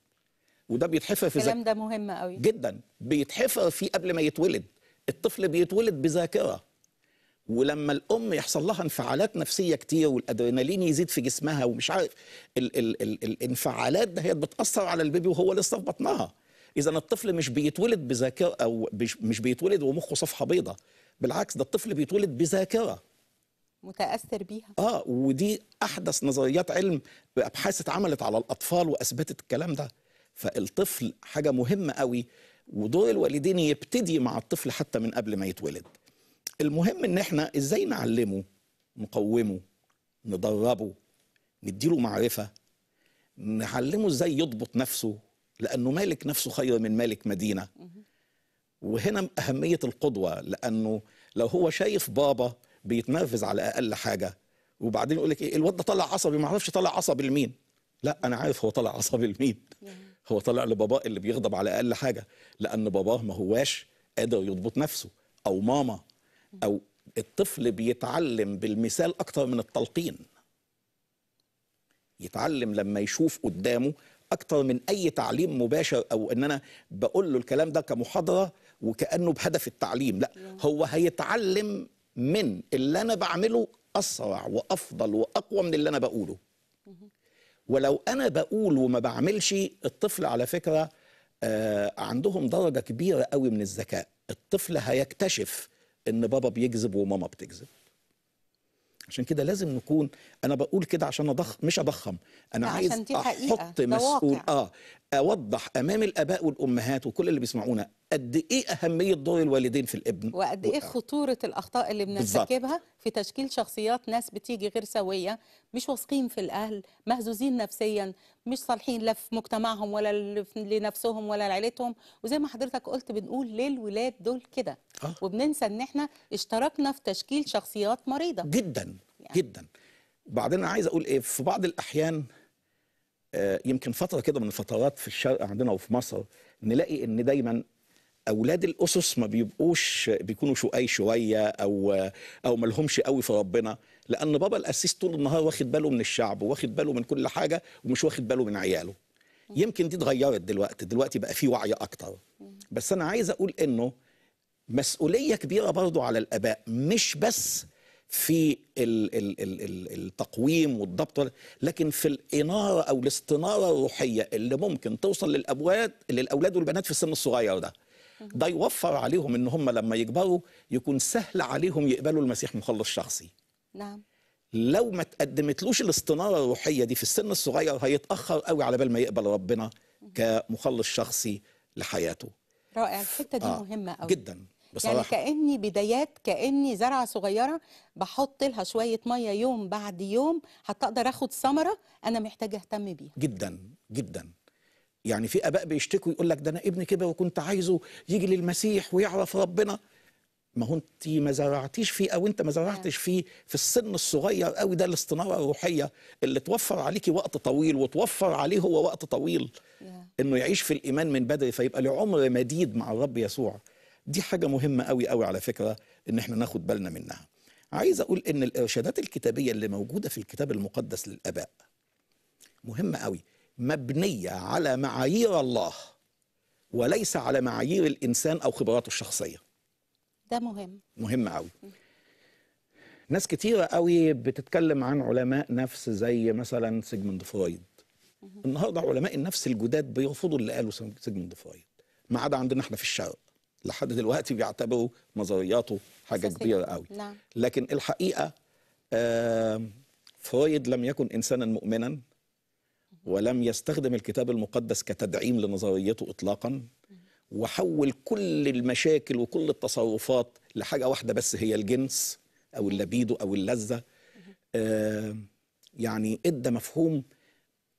وده بيتحفر في الكلام ده مهم قوي جدا بيتحفر فيه قبل ما يتولد الطفل بيتولد بذاكره ولما الام يحصل لها انفعالات نفسيه كتير والادرينالين يزيد في جسمها ومش عارف ال ال ال الانفعالات هي بتاثر على البيبي وهو لسه في بطنها اذا الطفل مش بيتولد بذاكره او مش بيتولد ومخه صفحه بيضاء بالعكس ده الطفل بيتولد بذاكره متاثر بيها اه ودي احدث نظريات علم ابحاث اتعملت على الاطفال واثبتت الكلام ده فالطفل حاجه مهمه قوي ودور الوالدين يبتدي مع الطفل حتى من قبل ما يتولد المهم ان احنا ازاي نعلمه نقومه ندربه نديله معرفه نعلمه ازاي يضبط نفسه لانه مالك نفسه خير من مالك مدينه وهنا اهميه القدوه لانه لو هو شايف بابا بيتنرفز على اقل حاجه وبعدين يقول لك ايه الواد ده طلع عصبي ما اعرفش طلع عصبي لمين لا انا عارف هو طلع عصبي لمين هو طلع لباباه اللي بيغضب على اقل حاجه لان باباه ما هواش قادر يضبط نفسه او ماما او الطفل بيتعلم بالمثال اكتر من التلقين يتعلم لما يشوف قدامه اكتر من اي تعليم مباشر او ان انا بقول له الكلام ده كمحاضره وكانه بهدف التعليم لا هو هيتعلم من اللي انا بعمله اسرع وافضل واقوى من اللي انا بقوله ولو انا بقول وما بعملش الطفل على فكره آه، عندهم درجه كبيره قوي من الذكاء الطفل هيكتشف ان بابا بيكذب وماما بتكذب عشان كده لازم نكون انا بقول كده عشان اضخ مش اضخم انا عايز احط مسؤول اه اوضح امام الاباء والامهات وكل اللي بيسمعونا قد ايه اهميه دور الوالدين في الابن وقد ايه خطوره الاخطاء اللي بنرتكبها في تشكيل شخصيات ناس بتيجي غير سويه مش واثقين في الاهل مهزوزين نفسيا مش صالحين لا في مجتمعهم ولا لنفسهم ولا لعيلتهم وزي ما حضرتك قلت بنقول ليه الولاد دول كده آه. وبننسى ان احنا اشتركنا في تشكيل شخصيات مريضه جدا يعني. جدا وبعدين انا عايز اقول ايه في بعض الاحيان آه، يمكن فتره كده من الفترات في الشرق عندنا وفي مصر نلاقي ان دايما اولاد الاسس ما بيبقوش بيكونوا شقي شويه او او ما لهمش قوي في ربنا لان بابا الاسيس طول النهار واخد باله من الشعب واخد باله من كل حاجه ومش واخد باله من عياله يمكن دي اتغيرت دلوقتي دلوقتي بقى في وعي اكتر بس انا عايز اقول انه مسؤوليه كبيره برضو على الاباء مش بس في التقويم والضبط لكن في الاناره او الاستناره الروحيه اللي ممكن توصل للابواب للاولاد والبنات في السن الصغير ده ده يوفر عليهم ان هم لما يكبروا يكون سهل عليهم يقبلوا المسيح مخلص شخصي نعم لو ما تقدمتلوش الاستناره الروحيه دي في السن الصغير هيتاخر قوي على بال ما يقبل ربنا كمخلص شخصي لحياته رائع الحته دي آه مهمه قوي جدا يعني بصراحه يعني كاني بدايات كاني زرعه صغيره بحط لها شويه ميه يوم بعد يوم حتى اقدر اخد ثمره انا محتاجه اهتم بيها جدا جدا يعني في اباء بيشتكوا يقول لك ده انا ابني كده وكنت عايزه يجي للمسيح ويعرف ربنا ما هو انت ما زرعتيش فيه او انت ما نعم. زرعتش فيه في السن الصغير قوي ده الاستناره الروحيه اللي توفر عليكي وقت طويل وتوفر عليه هو وقت طويل نعم. انه يعيش في الايمان من بدري فيبقى لعمر مديد مع الرب يسوع دي حاجة مهمة قوي قوي على فكرة إن إحنا ناخد بالنا منها عايز أقول إن الإرشادات الكتابية اللي موجودة في الكتاب المقدس للآباء مهمة قوي مبنية على معايير الله وليس على معايير الإنسان أو خبراته الشخصية ده مهم مهم قوي ناس كتيرة قوي بتتكلم عن علماء نفس زي مثلا سيجموند فرويد النهارده علماء النفس الجداد بيرفضوا اللي قاله سيجموند فرويد ما عدا عندنا احنا في الشرق لحد دلوقتي بيعتبروا نظرياته حاجه كبيره قوي نعم. لكن الحقيقه فرويد لم يكن انسانا مؤمنا ولم يستخدم الكتاب المقدس كتدعيم لنظريته اطلاقا وحول كل المشاكل وكل التصرفات لحاجه واحده بس هي الجنس او اللبيدو او اللذه يعني ادى مفهوم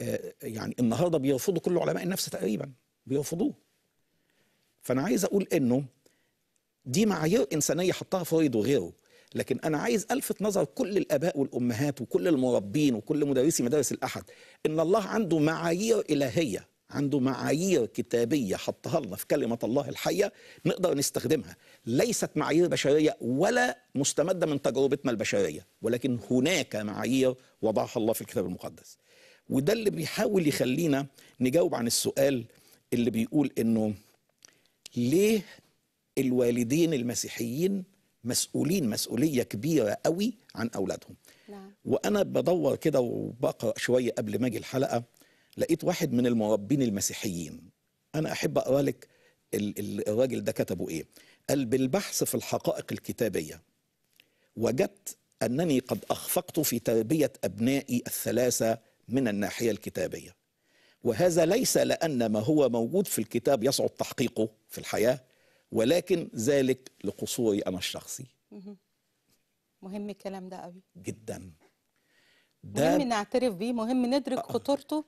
آه، يعني النهارده بيرفضوا كل علماء النفس تقريبا بيرفضوه فانا عايز اقول انه دي معايير انسانيه حطها فرويد وغيره لكن انا عايز الفت نظر كل الاباء والامهات وكل المربين وكل مدرسي مدارس الاحد ان الله عنده معايير الهيه عنده معايير كتابيه حطها لنا في كلمه الله الحيه نقدر نستخدمها ليست معايير بشريه ولا مستمده من تجربتنا البشريه ولكن هناك معايير وضعها الله في الكتاب المقدس وده اللي بيحاول يخلينا نجاوب عن السؤال اللي بيقول انه ليه الوالدين المسيحيين مسؤولين مسؤوليه كبيره قوي عن اولادهم نعم. وانا بدور كده وبقرا شويه قبل ما اجي الحلقه لقيت واحد من المربين المسيحيين انا احب اقرا لك الراجل ده كتبه ايه قال بالبحث في الحقائق الكتابيه وجدت انني قد اخفقت في تربيه ابنائي الثلاثه من الناحيه الكتابيه وهذا ليس لأن ما هو موجود في الكتاب يصعب تحقيقه في الحياة ولكن ذلك لقصوري أنا الشخصي مهم الكلام ده قوي جدا ده مهم نعترف بيه مهم ندرك آه. خطورته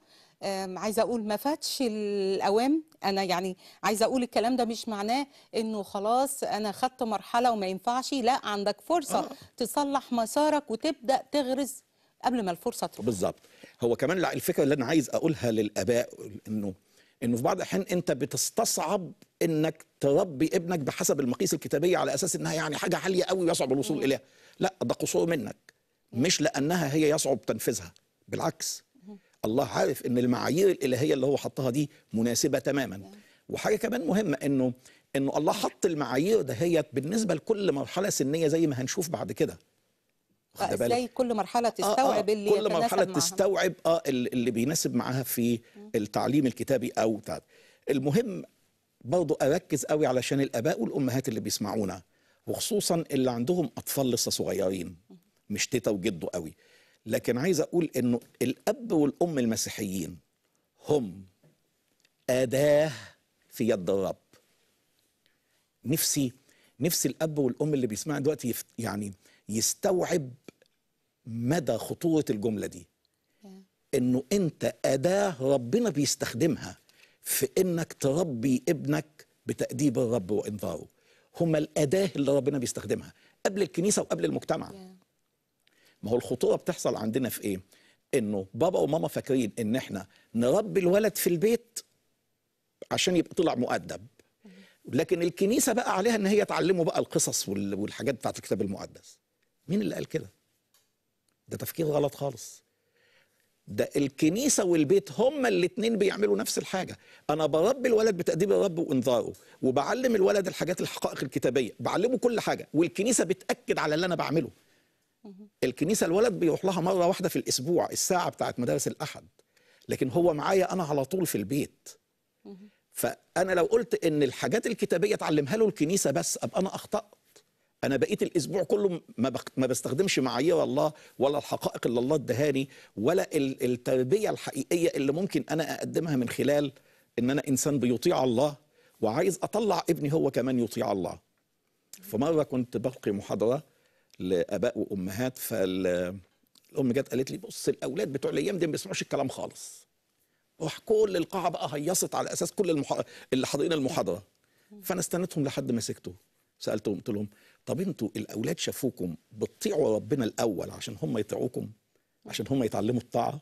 عايزه اقول ما فاتش الاوام انا يعني عايزه اقول الكلام ده مش معناه انه خلاص انا خدت مرحله وما ينفعش لا عندك فرصه آه. تصلح مسارك وتبدا تغرز قبل ما الفرصه تروح بالظبط هو كمان الفكره اللي انا عايز اقولها للاباء انه انه في بعض الاحيان انت بتستصعب انك تربي ابنك بحسب المقاييس الكتابيه على اساس انها يعني حاجه عاليه قوي ويصعب الوصول اليها لا ده قصور منك مش لانها هي يصعب تنفيذها بالعكس الله عارف ان المعايير الالهيه اللي هو حطها دي مناسبه تماما وحاجه كمان مهمه انه انه الله حط المعايير دهيت بالنسبه لكل مرحله سنيه زي ما هنشوف بعد كده ازاي كل مرحله آه، آه، تستوعب آه آه اللي كل مرحله معها. تستوعب اه اللي بيناسب معاها في التعليم الكتابي او تعب. المهم برضه اركز قوي علشان الاباء والامهات اللي بيسمعونا وخصوصا اللي عندهم اطفال لسه صغيرين مش تيتا وجده قوي لكن عايز اقول انه الاب والام المسيحيين هم اداه في يد الرب نفسي نفسي الاب والام اللي بيسمعنا دلوقتي يعني يستوعب مدى خطورة الجملة دي انه انت أداة ربنا بيستخدمها في انك تربي ابنك بتأديب الرب وإنذاره هما الأداة اللي ربنا بيستخدمها قبل الكنيسة وقبل المجتمع ما هو الخطورة بتحصل عندنا في ايه انه بابا وماما فاكرين ان احنا نربي الولد في البيت عشان يبقى طلع مؤدب mm-hmm. لكن الكنيسة بقى عليها ان هي تعلمه بقى القصص والحاجات بتاعت الكتاب المقدس مين اللي قال كده ده تفكير غلط خالص ده الكنيسة والبيت هما الاتنين بيعملوا نفس الحاجة أنا بربي الولد بتأديب الرب وإنذاره وبعلم الولد الحاجات الحقائق الكتابية بعلمه كل حاجة والكنيسة بتأكد على اللي أنا بعمله الكنيسة الولد بيروح لها مرة واحدة في الأسبوع الساعة بتاعت مدارس الأحد لكن هو معايا أنا على طول في البيت فأنا لو قلت إن الحاجات الكتابية تعلمها له الكنيسة بس أبقى أنا أخطأت انا بقيت الاسبوع كله ما ما بستخدمش معايير الله ولا الحقائق اللي الله ادهاني ولا التربيه الحقيقيه اللي ممكن انا اقدمها من خلال ان انا انسان بيطيع الله وعايز اطلع ابني هو كمان يطيع الله فمره كنت بلقي محاضره لاباء وامهات فال الام جت قالت لي بص الاولاد بتوع الايام دي ما بيسمعوش الكلام خالص راح كل القاعه بقى هيصت على اساس كل المح... اللي حاضرين المحاضره فانا استنيتهم لحد ما سكتوا سالتهم قلت لهم طب انتوا الاولاد شافوكم بتطيعوا ربنا الاول عشان هم يطيعوكم عشان هم يتعلموا الطاعه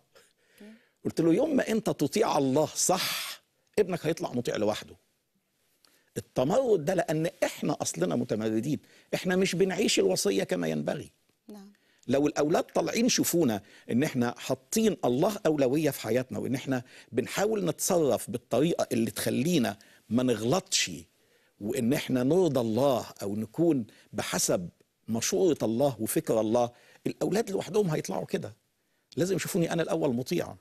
قلت له يوم ما انت تطيع الله صح ابنك هيطلع مطيع لوحده التمرد ده لان احنا اصلنا متمردين احنا مش بنعيش الوصيه كما ينبغي نعم لو الاولاد طالعين شوفونا ان احنا حاطين الله اولويه في حياتنا وان احنا بنحاول نتصرف بالطريقه اللي تخلينا ما نغلطش وإن إحنا نرضى الله أو نكون بحسب مشورة الله وفكر الله الأولاد لوحدهم هيطلعوا كده لازم يشوفوني أنا الأول مطيع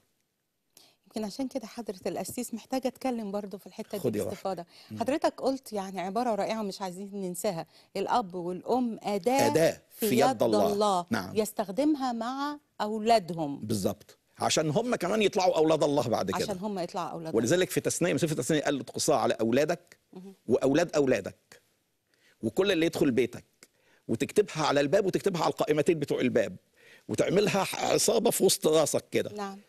يمكن عشان كده حضرة القسيس محتاجة أتكلم برضو في الحتة دي استفادة حضرتك قلت يعني عبارة رائعة مش عايزين ننساها الأب والأم أداة, أداة في, في يد, يد الله, الله. نعم. يستخدمها مع أولادهم بالظبط عشان هم كمان يطلعوا اولاد الله بعد كده عشان هم يطلعوا اولاد ولذلك في تثنيه سفر التسنيه قال القصاء على اولادك واولاد اولادك وكل اللي يدخل بيتك وتكتبها على الباب وتكتبها على القائمتين بتوع الباب وتعملها عصابه في وسط راسك كده نعم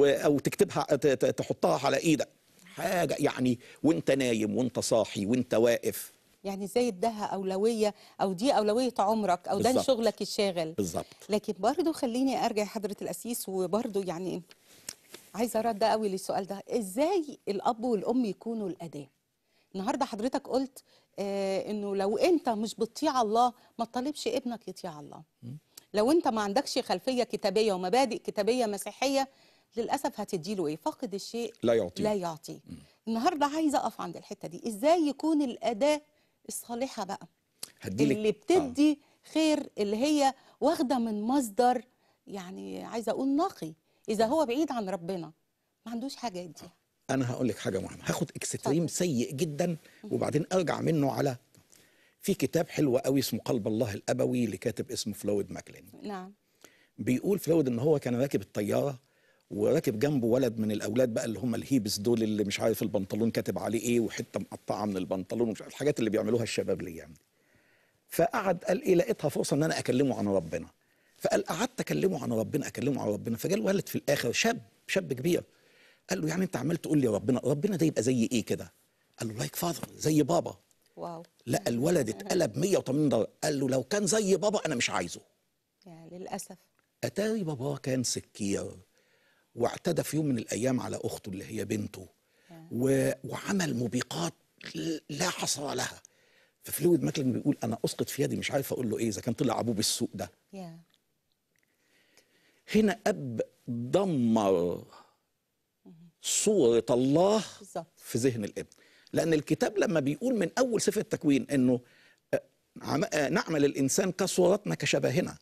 او تكتبها تحطها على ايدك حاجه يعني وانت نايم وانت صاحي وانت واقف يعني ازاي ده اولويه او دي اولويه عمرك او ده شغلك الشاغل بالظبط لكن برضو خليني ارجع حضره الاسيس وبرضو يعني عايزه ارد قوي للسؤال ده ازاي الاب والام يكونوا الاداه النهارده حضرتك قلت آه انه لو انت مش بتطيع الله ما تطالبش ابنك يطيع الله لو انت ما عندكش خلفيه كتابيه ومبادئ كتابيه مسيحيه للاسف هتديله ايه فاقد الشيء لا يعطيه لا يعطيه النهارده عايزه اقف عند الحته دي ازاي يكون الاداه الصالحه بقى هديلك. اللي بتدي آه. خير اللي هي واخده من مصدر يعني عايزه اقول نقي اذا هو بعيد عن ربنا ما عندوش حاجه يديها انا هقول لك حاجه مهمه هاخد اكستريم سيء جدا وبعدين ارجع منه على في كتاب حلو قوي اسمه قلب الله الابوي لكاتب اسمه فلويد ماكلين نعم بيقول فلويد ان هو كان راكب الطياره وراكب جنبه ولد من الاولاد بقى اللي هم الهيبس دول اللي مش عارف البنطلون كاتب عليه ايه وحته مقطعه من البنطلون ومش عارف الحاجات اللي بيعملوها الشباب ليه يعني. فقعد قال ايه لقيتها فرصه ان انا اكلمه عن ربنا. فقال قعدت اكلمه عن ربنا اكلمه عن ربنا فجاء الولد في الاخر شاب شاب كبير قال له يعني انت عمال تقول لي ربنا ربنا ده يبقى زي ايه كده؟ قال له لايك فاذر زي بابا. واو لا الولد اتقلب 180 درجه قال له لو كان زي بابا انا مش عايزه. يعني للاسف اتاري باباه كان سكير واعتدى في يوم من الايام على اخته اللي هي بنته آه. و... وعمل مبيقات لا حصر لها ففلويد ماكلين بيقول انا اسقط في يدي مش عارف اقول له ايه اذا كان طلع ابوه بالسوق ده هنا اب دمر صورة الله في ذهن الابن لأن الكتاب لما بيقول من أول سفر التكوين أنه آه، آه، نعمل الإنسان كصورتنا كشبهنا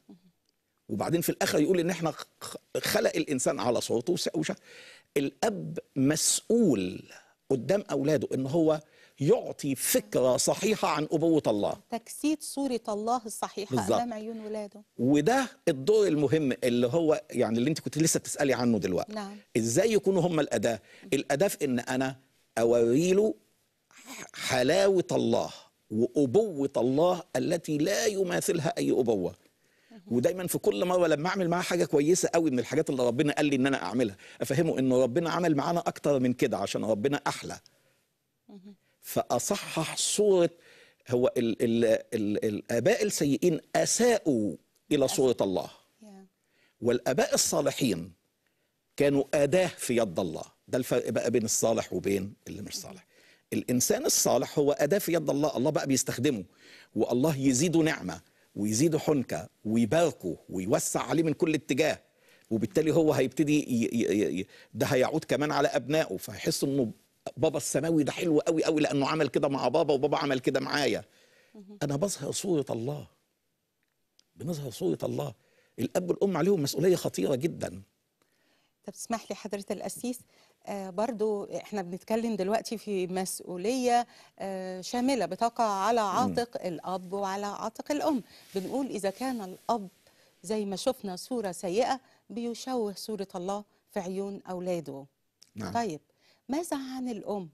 وبعدين في الاخر يقول ان احنا خلق الانسان على صورته وشا الاب مسؤول قدام اولاده ان هو يعطي فكره صحيحه عن ابوه الله تجسيد صوره الله الصحيحه بالزبط. امام عيون ولاده وده الدور المهم اللي هو يعني اللي انت كنت لسه بتسالي عنه دلوقتي نعم. ازاي يكونوا هم الاداه الاداه في ان انا اوريله حلاوه الله وابوه الله التي لا يماثلها اي ابوه ودايما في كل مره لما اعمل معاه حاجه كويسه قوي من الحاجات اللي ربنا قال لي ان انا اعملها افهمه ان ربنا عمل معانا اكتر من كده عشان ربنا احلى فاصحح صوره هو الـ الـ الـ الاباء السيئين اساءوا الى أه. صوره الله والاباء الصالحين كانوا اداه في يد الله ده الفرق بقى بين الصالح وبين اللي مش صالح الانسان الصالح هو اداه في يد الله الله بقى بيستخدمه والله يزيده نعمه ويزيدوا حنكه ويبالكوا ويوسع عليه من كل اتجاه وبالتالي هو هيبتدي ده هيعود كمان على ابنائه فهيحس انه بابا السماوي ده حلو قوي قوي لانه عمل كده مع بابا وبابا عمل كده معايا انا بظهر صوره الله بنظهر صوره الله الاب والام عليهم مسؤوليه خطيره جدا طب اسمح لي حضره الاسيس آه، برضو احنا بنتكلم دلوقتي في مسؤولية آه، شاملة بتقع على عاتق الأب وعلى عاتق الأم بنقول إذا كان الأب زي ما شفنا صورة سيئة بيشوه صورة الله في عيون أولاده نعم. طيب ماذا عن الأم؟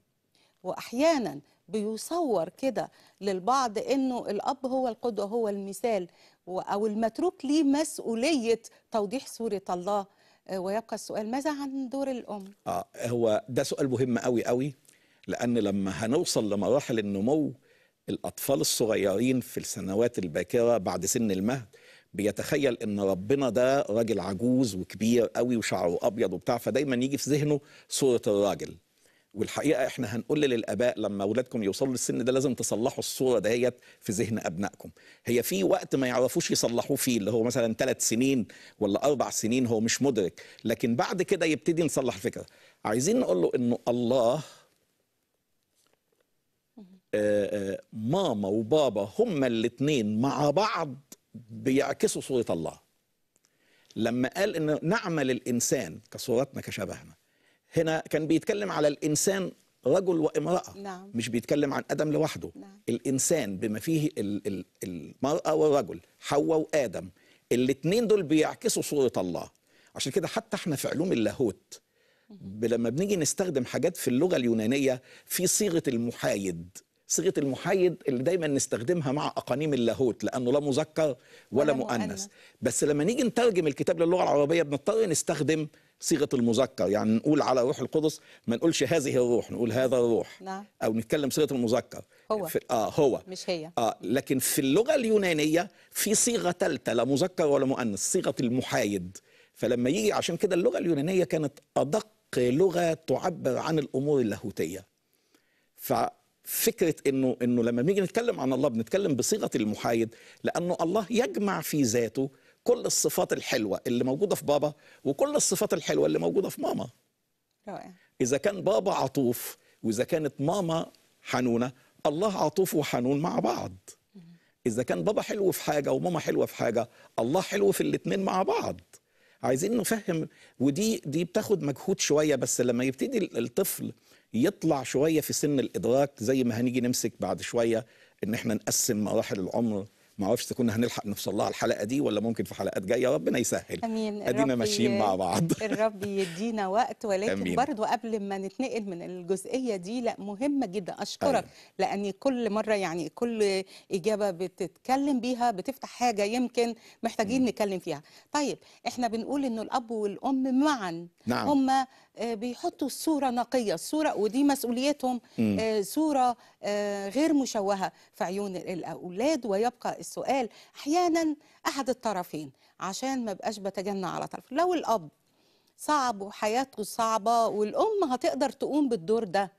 وأحيانا بيصور كده للبعض أنه الأب هو القدوة هو المثال أو المتروك ليه مسؤولية توضيح صورة الله ويبقى السؤال ماذا عن دور الام اه هو ده سؤال مهم قوي قوي لان لما هنوصل لمراحل النمو الاطفال الصغيرين في السنوات الباكره بعد سن المهد بيتخيل ان ربنا ده راجل عجوز وكبير قوي وشعره ابيض وبتاع فدايما يجي في ذهنه صوره الراجل والحقيقه احنا هنقول للاباء لما اولادكم يوصلوا للسن ده لازم تصلحوا الصوره ديت في ذهن ابنائكم هي في وقت ما يعرفوش يصلحوه فيه اللي هو مثلا ثلاث سنين ولا اربع سنين هو مش مدرك لكن بعد كده يبتدي نصلح الفكره عايزين نقول له انه الله آه، آه، ماما وبابا هما الاثنين مع بعض بيعكسوا صوره الله لما قال انه نعمل الانسان كصورتنا كشبهنا هنا كان بيتكلم على الإنسان رجل وامرأة نعم. مش بيتكلم عن آدم لوحده نعم. الإنسان بما فيه المرأة والرجل حواء وآدم الاثنين دول بيعكسوا صورة الله عشان كده حتى احنا في علوم اللاهوت لما بنيجي نستخدم حاجات في اللغة اليونانية في صيغة المحايد صيغه المحايد اللي دايما نستخدمها مع اقانيم اللاهوت لانه لا مذكر ولا مؤنث بس لما نيجي نترجم الكتاب للغه العربيه بنضطر نستخدم صيغه المذكر يعني نقول على روح القدس ما نقولش هذه الروح نقول هذا الروح نعم. او نتكلم صيغه المذكر هو في اه هو مش هي اه لكن في اللغه اليونانيه في صيغه ثالثه لا مذكر ولا مؤنث صيغه المحايد فلما يجي عشان كده اللغه اليونانيه كانت ادق لغه تعبر عن الامور اللاهوتيه ففكره انه انه لما بنيجي نتكلم عن الله بنتكلم بصيغه المحايد لانه الله يجمع في ذاته كل الصفات الحلوه اللي موجوده في بابا وكل الصفات الحلوه اللي موجوده في ماما رائع اذا كان بابا عطوف واذا كانت ماما حنونه الله عطوف وحنون مع بعض اذا كان بابا حلو في حاجه وماما حلوه في حاجه الله حلو في الاثنين مع بعض عايزين نفهم ودي دي بتاخد مجهود شويه بس لما يبتدي الطفل يطلع شويه في سن الادراك زي ما هنيجي نمسك بعد شويه ان احنا نقسم مراحل العمر ما اعرفش كنا هنلحق نفصلها لها الحلقه دي ولا ممكن في حلقات جايه ربنا يسهل امين ادينا ماشيين مع بعض الرب يدينا وقت ولكن برضه قبل ما نتنقل من الجزئيه دي لا مهمه جدا اشكرك أيوة. لان كل مره يعني كل اجابه بتتكلم بيها بتفتح حاجه يمكن محتاجين م. نتكلم فيها طيب احنا بنقول ان الاب والام معا نعم. هم آه، بيحطوا الصوره نقيه الصوره ودي مسؤوليتهم آه، صوره آه، غير مشوهه في عيون الاولاد ويبقى السؤال احيانا احد الطرفين عشان ما بقاش بتجنى على طرف لو الاب صعب وحياته صعبه والام هتقدر تقوم بالدور ده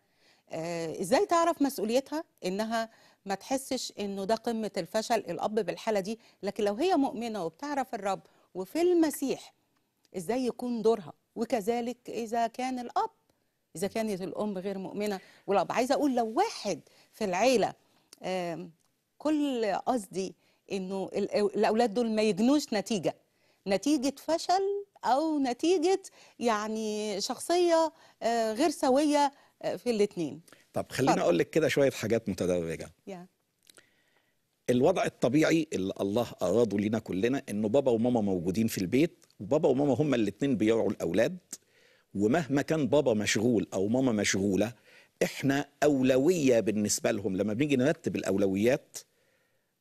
ازاي تعرف مسؤوليتها انها ما تحسش انه ده قمه الفشل الاب بالحاله دي لكن لو هي مؤمنه وبتعرف الرب وفي المسيح ازاي يكون دورها وكذلك إذا كان الأب إذا كانت الأم غير مؤمنة والأب عايزة أقول لو واحد في العيلة كل قصدي إنه الأولاد دول ما يجنوش نتيجة نتيجة فشل أو نتيجة يعني شخصية آه، غير سوية آه، في الاتنين طب خليني أقول لك كده شوية حاجات متدرجة yeah. الوضع الطبيعي اللي الله أراده لينا كلنا إنه بابا وماما موجودين في البيت وبابا وماما هما الاثنين بيرعوا الاولاد ومهما كان بابا مشغول او ماما مشغوله احنا اولويه بالنسبه لهم لما بنيجي نرتب الاولويات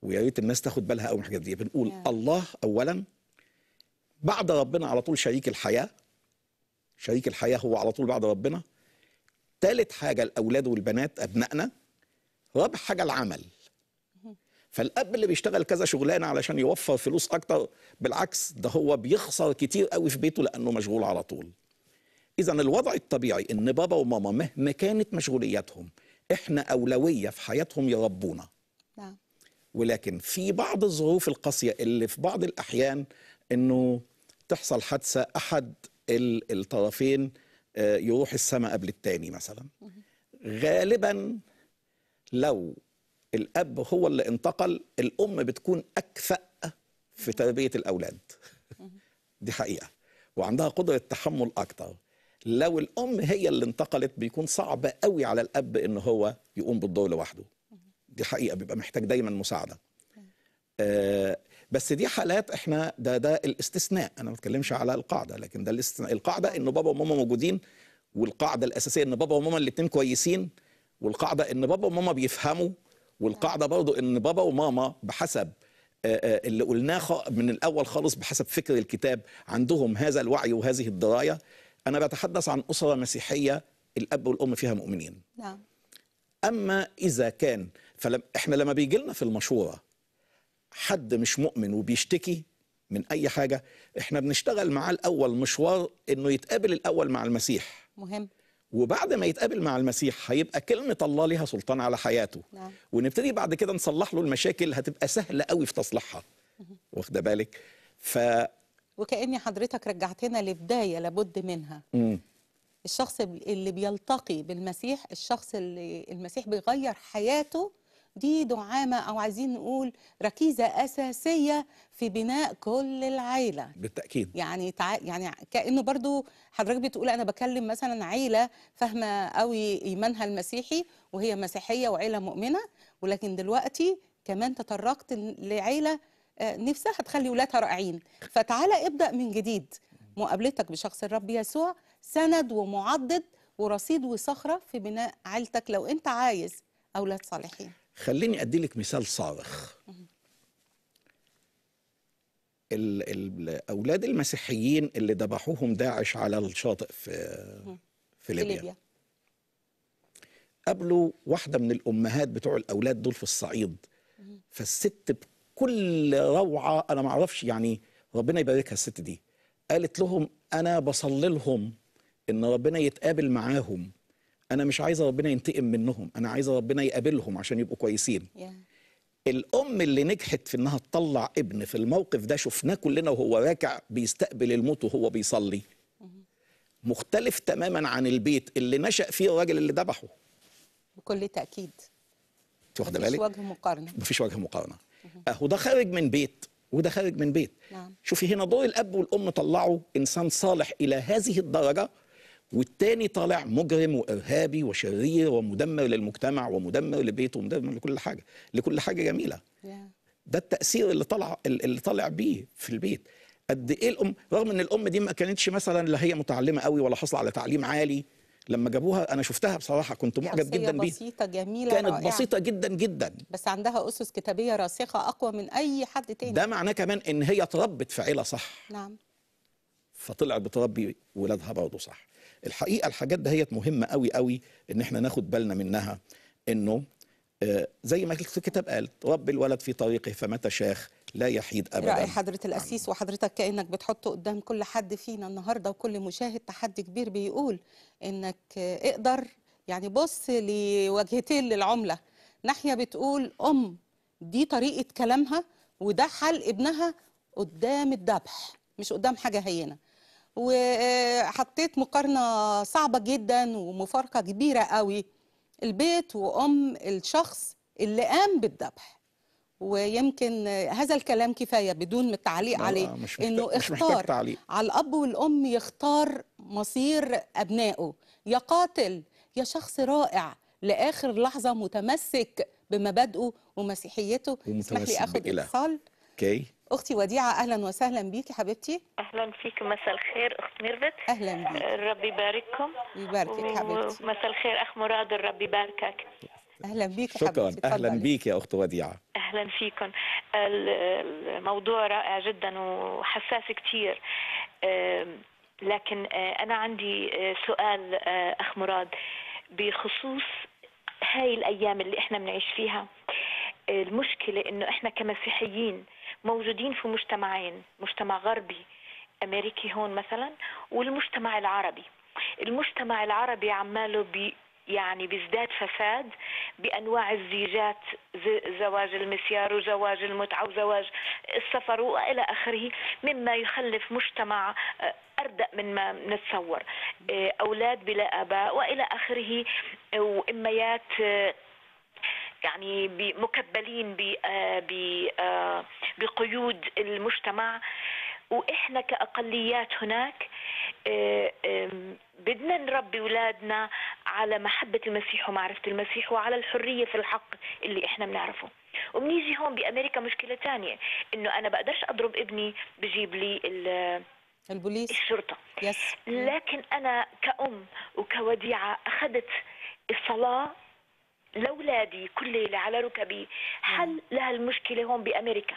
ويا ريت الناس تاخد بالها قوي من الحاجات دي بنقول yeah. الله اولا بعد ربنا على طول شريك الحياه شريك الحياه هو على طول بعد ربنا ثالث حاجه الاولاد والبنات ابنائنا رابع حاجه العمل فالاب اللي بيشتغل كذا شغلانه علشان يوفر فلوس اكتر بالعكس ده هو بيخسر كتير قوي في بيته لانه مشغول على طول اذا الوضع الطبيعي ان بابا وماما مهما كانت مشغولياتهم احنا اولويه في حياتهم يربونا نعم ولكن في بعض الظروف القاسيه اللي في بعض الاحيان انه تحصل حادثه احد الطرفين آه، يروح السماء قبل التاني مثلا غالبا لو الاب هو اللي انتقل الام بتكون اكفأ في تربيه الاولاد دي حقيقه وعندها قدره تحمل اكتر لو الام هي اللي انتقلت بيكون صعب قوي على الاب ان هو يقوم بالدور لوحده دي حقيقه بيبقى محتاج دايما مساعده آه بس دي حالات احنا ده ده الاستثناء انا ما بتكلمش على القاعده لكن ده الاستثناء القاعده ان بابا وماما موجودين والقاعده الاساسيه ان بابا وماما الاثنين كويسين والقاعده ان بابا وماما بيفهموا والقاعده برضو ان بابا وماما بحسب آه، آه، اللي قلناه من الاول خالص بحسب فكر الكتاب عندهم هذا الوعي وهذه الدرايه انا بتحدث عن اسره مسيحيه الاب والام فيها مؤمنين نعم اما اذا كان فلم احنا لما بيجي لنا في المشوره حد مش مؤمن وبيشتكي من اي حاجه احنا بنشتغل معاه الاول مشوار انه يتقابل الاول مع المسيح مهم وبعد ما يتقابل مع المسيح هيبقى كلمة الله ليها سلطان على حياته نعم. ونبتدي بعد كده نصلح له المشاكل هتبقى سهلة قوي في تصليحها واخده بالك ف وكأني حضرتك رجعتنا لبداية لابد منها مم. الشخص اللي بيلتقي بالمسيح الشخص اللي المسيح بيغير حياته دي دعامه او عايزين نقول ركيزه اساسيه في بناء كل العيله بالتاكيد يعني تع... يعني كانه برضو حضرتك بتقول انا بكلم مثلا عيله فاهمه قوي ايمانها المسيحي وهي مسيحيه وعيله مؤمنه ولكن دلوقتي كمان تطرقت لعيله آه، نفسها تخلي ولادها رائعين فتعالى ابدا من جديد مقابلتك بشخص الرب يسوع سند ومعضد ورصيد وصخره في بناء عيلتك لو انت عايز اولاد صالحين خليني أدي لك مثال صارخ الأولاد المسيحيين اللي ذبحوهم داعش على الشاطئ في في ليبيا قابلوا واحدة من الأمهات بتوع الأولاد دول في الصعيد فالست بكل روعة أنا ما أعرفش يعني ربنا يباركها الست دي قالت لهم أنا بصلي لهم إن ربنا يتقابل معاهم انا مش عايزه ربنا ينتقم منهم انا عايزه ربنا يقابلهم عشان يبقوا كويسين yeah. الام اللي نجحت في انها تطلع ابن في الموقف ده شفناه كلنا وهو راكع بيستقبل الموت وهو بيصلي mm-hmm. مختلف تماما عن البيت اللي نشأ فيه الراجل اللي ذبحه بكل تأكيد واخده بالك؟ مفيش وجه مقارنة مفيش وجه مقارنة mm-hmm. أهو ده خارج من بيت وده خارج من بيت نعم. شوفي هنا دور الأب والأم طلعوا إنسان صالح إلى هذه الدرجة والتاني طالع مجرم وارهابي وشرير ومدمر للمجتمع ومدمر لبيته ومدمر لكل حاجه لكل حاجه جميله ده التاثير اللي طلع اللي طالع بيه في البيت قد ايه الام رغم ان الام دي ما كانتش مثلا لا هي متعلمه قوي ولا حاصله على تعليم عالي لما جابوها انا شفتها بصراحه كنت معجب جدا بيها بسيطه جميله كانت رائعة. بسيطه جدا جدا بس عندها اسس كتابيه راسخه اقوى من اي حد تاني ده معناه كمان ان هي اتربت في عيله صح نعم فطلعت بتربي ولادها برضه صح الحقيقه الحاجات دهيت مهمه قوي قوي ان احنا ناخد بالنا منها انه آه، زي ما الكتاب قال رب الولد في طريقه فمتى شاخ لا يحيد ابدا راي حضره الاسيس وحضرتك كانك بتحطه قدام كل حد فينا النهارده وكل مشاهد تحدي كبير بيقول انك آه، اقدر يعني بص لوجهتين للعمله ناحيه بتقول ام دي طريقه كلامها وده حل ابنها قدام الذبح مش قدام حاجه هينه وحطيت مقارنة صعبة جدا ومفارقة كبيرة قوي البيت وأم الشخص اللي قام بالذبح ويمكن هذا الكلام كفاية بدون التعليق عليه مش محتاج إنه اختار مش على الأب والأم يختار مصير أبنائه يا قاتل يا شخص رائع لآخر لحظة متمسك بمبادئه ومسيحيته اسمح لي آخد اتصال كي اختي وديعه اهلا وسهلا بيكي حبيبتي اهلا فيك مساء الخير اخت ميرفت اهلا بيك آه، الرب يبارككم يباركك حبيبتي مساء الخير اخ مراد الرب يباركك اهلا بيك شكرا حبيبتي. اهلا بيك يا اخت وديعه اهلا فيكم الموضوع رائع جدا وحساس كثير لكن آه، انا عندي آه، سؤال اخ مراد بخصوص هاي الايام اللي احنا بنعيش فيها المشكله انه احنا كمسيحيين موجودين في مجتمعين مجتمع غربي امريكي هون مثلا والمجتمع العربي المجتمع العربي عماله بي يعني بيزداد فساد بانواع الزيجات زواج المسيار وزواج المتعه وزواج السفر والى اخره مما يخلف مجتمع آه، اردأ من ما نتصور آه، اولاد بلا اباء والى اخره واميات آه، يعني مكبلين آه، آه، بقيود المجتمع واحنا كاقليات هناك آه، بدنا نربي اولادنا على محبه المسيح ومعرفه المسيح وعلى الحريه في الحق اللي احنا بنعرفه وبنيجي هون بامريكا مشكله تانية انه انا بقدرش اضرب ابني بجيب لي البوليس الشرطه يس. Mm. لكن انا كأم وكوديعه اخذت الصلاه لاولادي كل ليله على ركبي حل لها المشكله هون بامريكا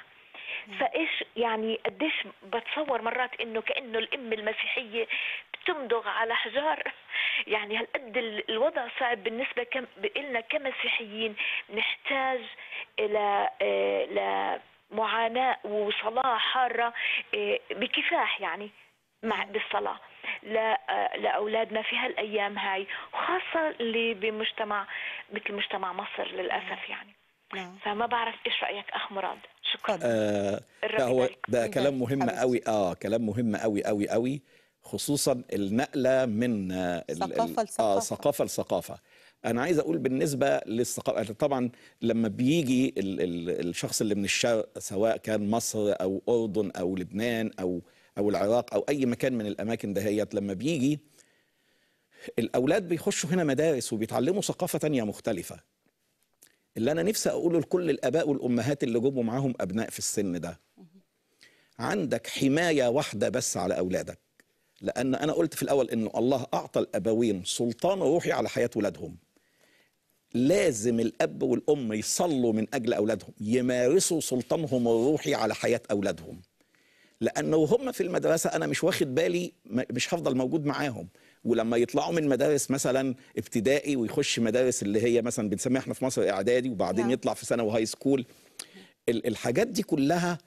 فايش يعني قديش بتصور مرات انه كانه الام المسيحيه بتمضغ على حجار يعني هالقد الوضع صعب بالنسبه كم لنا كمسيحيين نحتاج الى آه، ل معاناه وصلاه حاره آه، بكفاح يعني مع بالصلاه آه، لاولادنا في هالايام هاي وخاصه اللي بمجتمع مثل مجتمع مصر للاسف نعم. يعني نعم. فما بعرف ايش رايك اخ مراد شكرا آه هو ده كلام مهم قوي اه كلام مهم قوي قوي قوي خصوصا النقله من آه، ثقافه آه، لثقافه آه ثقافه لثقافه انا عايز اقول بالنسبه للثقافه طبعا لما بيجي الشخص اللي من الشرق سواء كان مصر او اردن او لبنان او او العراق او اي مكان من الاماكن دهيت لما بيجي الاولاد بيخشوا هنا مدارس وبيتعلموا ثقافه تانية مختلفه اللي انا نفسي اقوله لكل الاباء والامهات اللي جابوا معاهم ابناء في السن ده عندك حمايه واحده بس على اولادك لان انا قلت في الاول انه الله اعطى الابوين سلطان روحي على حياه اولادهم لازم الاب والام يصلوا من اجل اولادهم يمارسوا سلطانهم الروحي على حياه اولادهم لانه هم في المدرسه انا مش واخد بالي مش هفضل موجود معاهم ولما يطلعوا من مدارس مثلا ابتدائي ويخش مدارس اللي هي مثلا بنسميها احنا في مصر اعدادي وبعدين نعم. يطلع في ثانوي وهاي سكول الحاجات دي كلها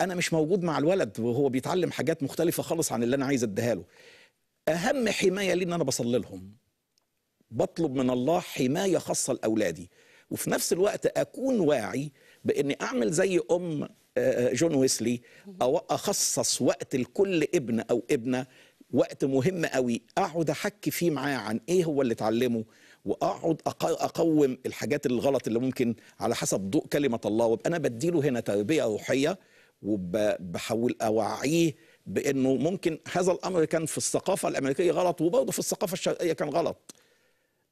انا مش موجود مع الولد وهو بيتعلم حاجات مختلفه خالص عن اللي انا عايز اديها له اهم حمايه لي ان انا بصلي لهم بطلب من الله حمايه خاصه لاولادي وفي نفس الوقت اكون واعي باني اعمل زي ام جون ويسلي اخصص وقت لكل ابن او ابنه وقت مهم قوي اقعد احكي فيه معاه عن ايه هو اللي اتعلمه واقعد اقوم الحاجات الغلط اللي ممكن على حسب ضوء كلمه الله وأنا انا بديله هنا تربيه روحيه وبحاول اوعيه بانه ممكن هذا الامر كان في الثقافه الامريكيه غلط وبرضه في الثقافه الشرقيه كان غلط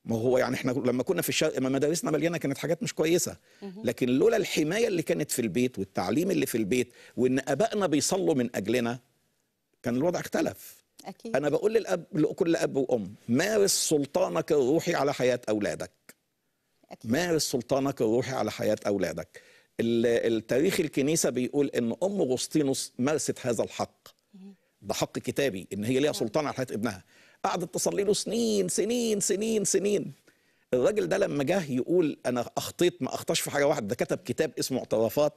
ما هو يعني احنا لما كنا في الشرق ما مدارسنا مليانه كانت حاجات مش كويسه لكن لولا الحمايه اللي كانت في البيت والتعليم اللي في البيت وان ابائنا بيصلوا من اجلنا كان الوضع اختلف أكيد. انا بقول للاب لكل اب وام مارس سلطانك الروحي على حياه اولادك أكيد. مارس سلطانك الروحي على حياه اولادك التاريخ الكنيسه بيقول ان ام غسطينوس مارست هذا الحق ده حق كتابي ان هي ليها نعم. سلطان على حياه ابنها قعدت تصلي له سنين سنين سنين سنين الراجل ده لما جه يقول انا اخطيت ما اخطاش في حاجه واحده ده كتب كتاب اسمه اعترافات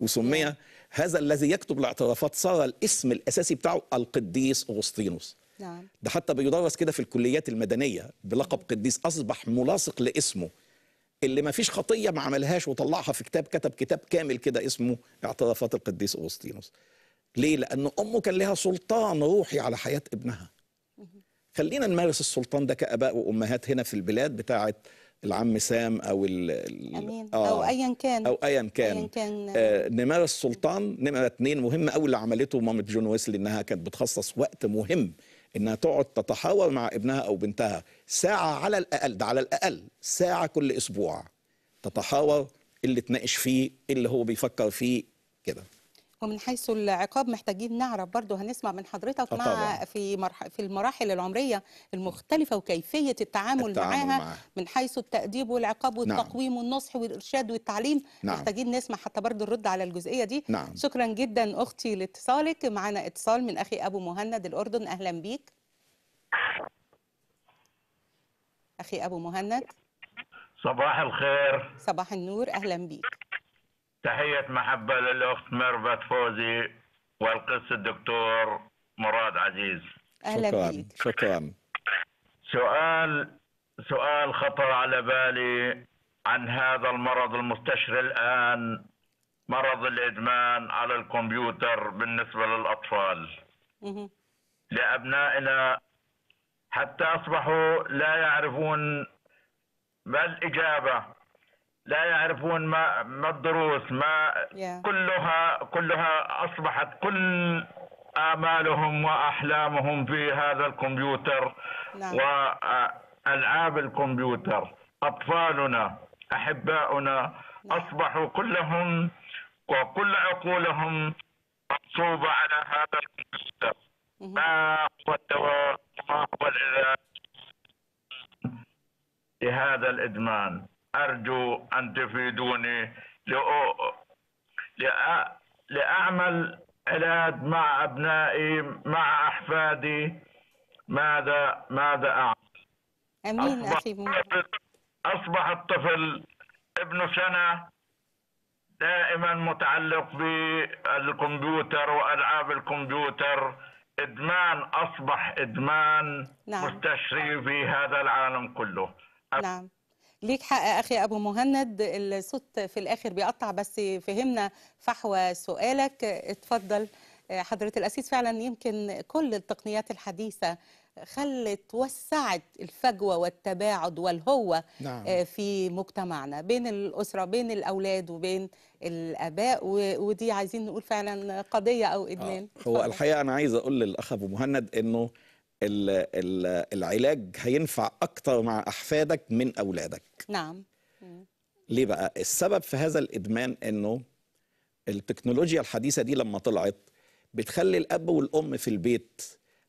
وسمي هذا الذي يكتب الاعترافات صار الاسم الاساسي بتاعه القديس اغسطينوس نعم ده حتى بيدرس كده في الكليات المدنيه بلقب قديس اصبح ملاصق لاسمه اللي ما فيش خطيه ما عملهاش وطلعها في كتاب كتب كتاب كامل كده اسمه اعترافات القديس اغسطينوس ليه لان امه كان لها سلطان روحي على حياه ابنها خلينا نمارس السلطان ده كاباء وامهات هنا في البلاد بتاعه العم سام او ال آه او ايا كان او ايا كان, أيًا كان آه نمارس السلطان نمره اتنين مهمه قوي اللي عملته مامة جون ويسلي انها كانت بتخصص وقت مهم انها تقعد تتحاور مع ابنها او بنتها ساعه على الاقل ده على الاقل ساعه كل اسبوع تتحاور اللي تناقش فيه اللي هو بيفكر فيه كده ومن حيث العقاب محتاجين نعرف برضه هنسمع من حضرتك آه، مع طبعا. في مرح في المراحل العمريه المختلفه وكيفيه التعامل, التعامل معاها معاه. من حيث التاديب والعقاب نعم. والتقويم نعم. والنصح والارشاد والتعليم نعم. محتاجين نسمع حتى برضه الرد على الجزئيه دي نعم. شكرا جدا اختي لاتصالك معنا اتصال من اخي ابو مهند الاردن اهلا بيك اخي ابو مهند صباح الخير صباح النور اهلا بيك تحية محبة للأخت ميرفت فوزي والقس الدكتور مراد عزيز أهلا شكرا. بيك شكرا سؤال سؤال خطر على بالي عن هذا المرض المستشري الآن مرض الإدمان على الكمبيوتر بالنسبة للأطفال لأبنائنا حتى أصبحوا لا يعرفون ما الإجابة لا يعرفون ما ما الدروس ما yeah. كلها كلها اصبحت كل امالهم واحلامهم في هذا الكمبيوتر نعم. والعاب الكمبيوتر اطفالنا احباؤنا نعم. اصبحوا كلهم وكل عقولهم منصوبه على هذا الكمبيوتر ما هو الدواء ما هو العلاج لهذا الادمان أرجو أن تفيدوني لأعمل علاج مع أبنائي مع أحفادي ماذا ماذا أعمل أمين أخي أصبح, أصبح الطفل ابن سنة دائما متعلق بالكمبيوتر وألعاب الكمبيوتر إدمان أصبح إدمان نعم. مستشري في هذا العالم كله نعم ليك حق اخي ابو مهند الصوت في الاخر بيقطع بس فهمنا فحوى سؤالك اتفضل آه، حضره الاسيس فعلا يمكن كل التقنيات الحديثه خلت وسعت الفجوه والتباعد والهوه آه، نعم. في مجتمعنا بين الاسره بين الاولاد وبين الاباء ودي عايزين نقول فعلا قضيه او ادمان آه. هو الحقيقه انا عايز اقول للاخ ابو مهند انه العلاج هينفع اكتر مع احفادك من اولادك نعم ليه بقى السبب في هذا الادمان انه التكنولوجيا الحديثه دي لما طلعت بتخلي الاب والام في البيت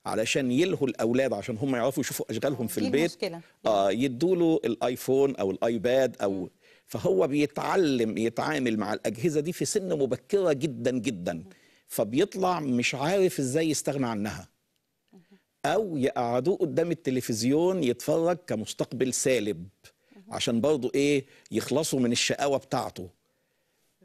علشان يلهوا الاولاد عشان هم يعرفوا يشوفوا اشغالهم في البيت اه يدوا له الايفون او الايباد او فهو بيتعلم يتعامل مع الاجهزه دي في سن مبكره جدا جدا فبيطلع مش عارف ازاي يستغنى عنها او يقعدوه قدام التلفزيون يتفرج كمستقبل سالب عشان برضه ايه يخلصوا من الشقاوه بتاعته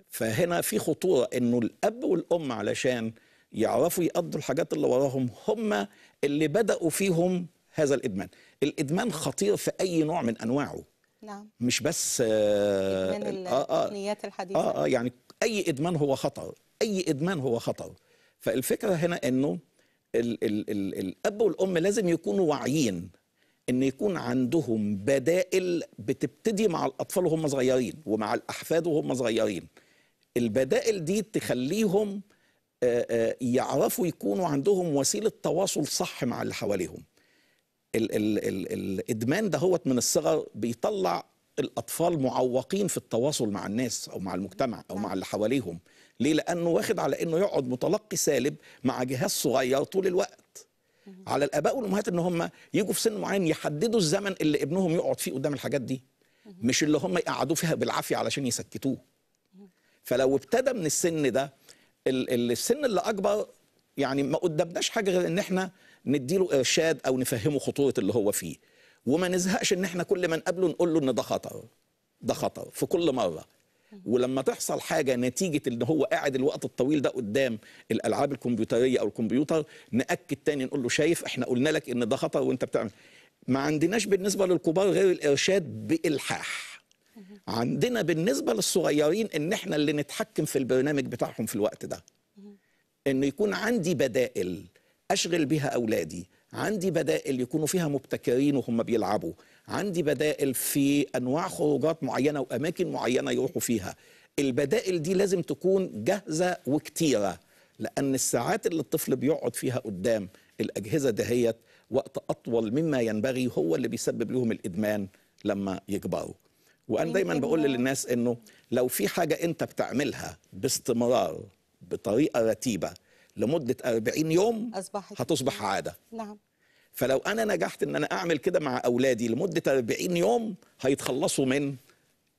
فهنا في خطوره انه الاب والام علشان يعرفوا يقضوا الحاجات اللي وراهم هم اللي بداوا فيهم هذا الادمان الادمان خطير في اي نوع من انواعه نعم مش بس آه ادمان آه التقنيات آه، الحديثه آه, اه يعني اي ادمان هو خطر اي ادمان هو خطر فالفكره هنا انه الـ الـ الـ الاب والام لازم يكونوا واعيين ان يكون عندهم بدائل بتبتدي مع الاطفال وهم صغيرين ومع الاحفاد وهم صغيرين البدائل دي تخليهم يعرفوا يكونوا عندهم وسيله تواصل صح مع اللي حواليهم الـ الـ الـ الادمان دهوت من الصغر بيطلع الاطفال معوقين في التواصل مع الناس او مع المجتمع او مع اللي حواليهم ليه لانه واخد على انه يقعد متلقي سالب مع جهاز صغير طول الوقت على الاباء والامهات ان هم يجوا في سن معين يحددوا الزمن اللي ابنهم يقعد فيه قدام الحاجات دي مش اللي هم يقعدوه فيها بالعافيه علشان يسكتوه فلو ابتدى من السن ده السن اللي اكبر يعني ما قدامناش حاجه غير ان احنا نديله ارشاد او نفهمه خطوره اللي هو فيه وما نزهقش ان احنا كل ما نقابله نقول له ان ده خطر ده خطر في كل مره ولما تحصل حاجه نتيجه ان هو قاعد الوقت الطويل ده قدام الالعاب الكمبيوتريه او الكمبيوتر ناكد تاني نقول له شايف احنا قلنا لك ان ده خطا وانت بتعمل ما عندناش بالنسبه للكبار غير الارشاد بالحاح عندنا بالنسبه للصغيرين ان احنا اللي نتحكم في البرنامج بتاعهم في الوقت ده انه يكون عندي بدائل اشغل بها اولادي عندي بدائل يكونوا فيها مبتكرين وهم بيلعبوا عندي بدائل في انواع خروجات معينه واماكن معينه يروحوا فيها البدائل دي لازم تكون جاهزه وكتيره لان الساعات اللي الطفل بيقعد فيها قدام الاجهزه دهيت وقت اطول مما ينبغي هو اللي بيسبب لهم الادمان لما يكبروا وانا دايما بقول للناس انه لو في حاجه انت بتعملها باستمرار بطريقه رتيبه لمده 40 يوم أصبحت هتصبح عاده نعم فلو انا نجحت ان انا اعمل كده مع اولادي لمده 40 يوم هيتخلصوا من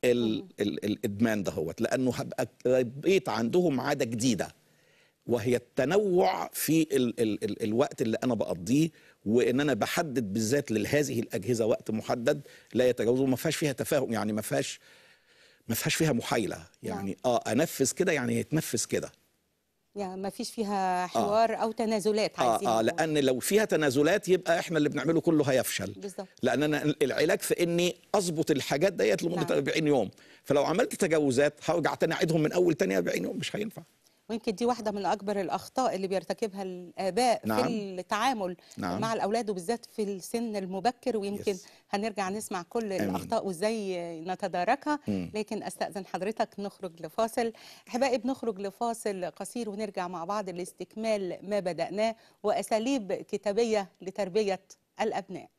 ال ال الادمان دهوت لانه هبقى ربيت عندهم عاده جديده وهي التنوع في ال ال ال الوقت اللي انا بقضيه وان انا بحدد بالذات لهذه الاجهزه وقت محدد لا يتجاوز وما فيهاش فيها تفاهم يعني ما فيهاش ما فيهاش فيها محايله يعني نعم. اه انفذ كده يعني يتنفذ كده يعني ما فيش فيها آه. حوار آه. او تنازلات آه، عايزين آه, اه لان لو فيها تنازلات يبقى احنا اللي بنعمله كله هيفشل بالظبط لان انا العلاج في اني اظبط الحاجات ديت لمده نعم. 40 يوم فلو عملت تجاوزات هرجع تاني اعيدهم من اول تاني 40 يوم مش هينفع ويمكن دي واحده من اكبر الاخطاء اللي بيرتكبها الاباء نعم. في التعامل نعم. مع الاولاد وبالذات في السن المبكر ويمكن يس. هنرجع نسمع كل أمين. الاخطاء وازاي نتداركها مم. لكن استاذن حضرتك نخرج لفاصل احبائي بنخرج لفاصل قصير ونرجع مع بعض لاستكمال ما بداناه واساليب كتابيه لتربيه الابناء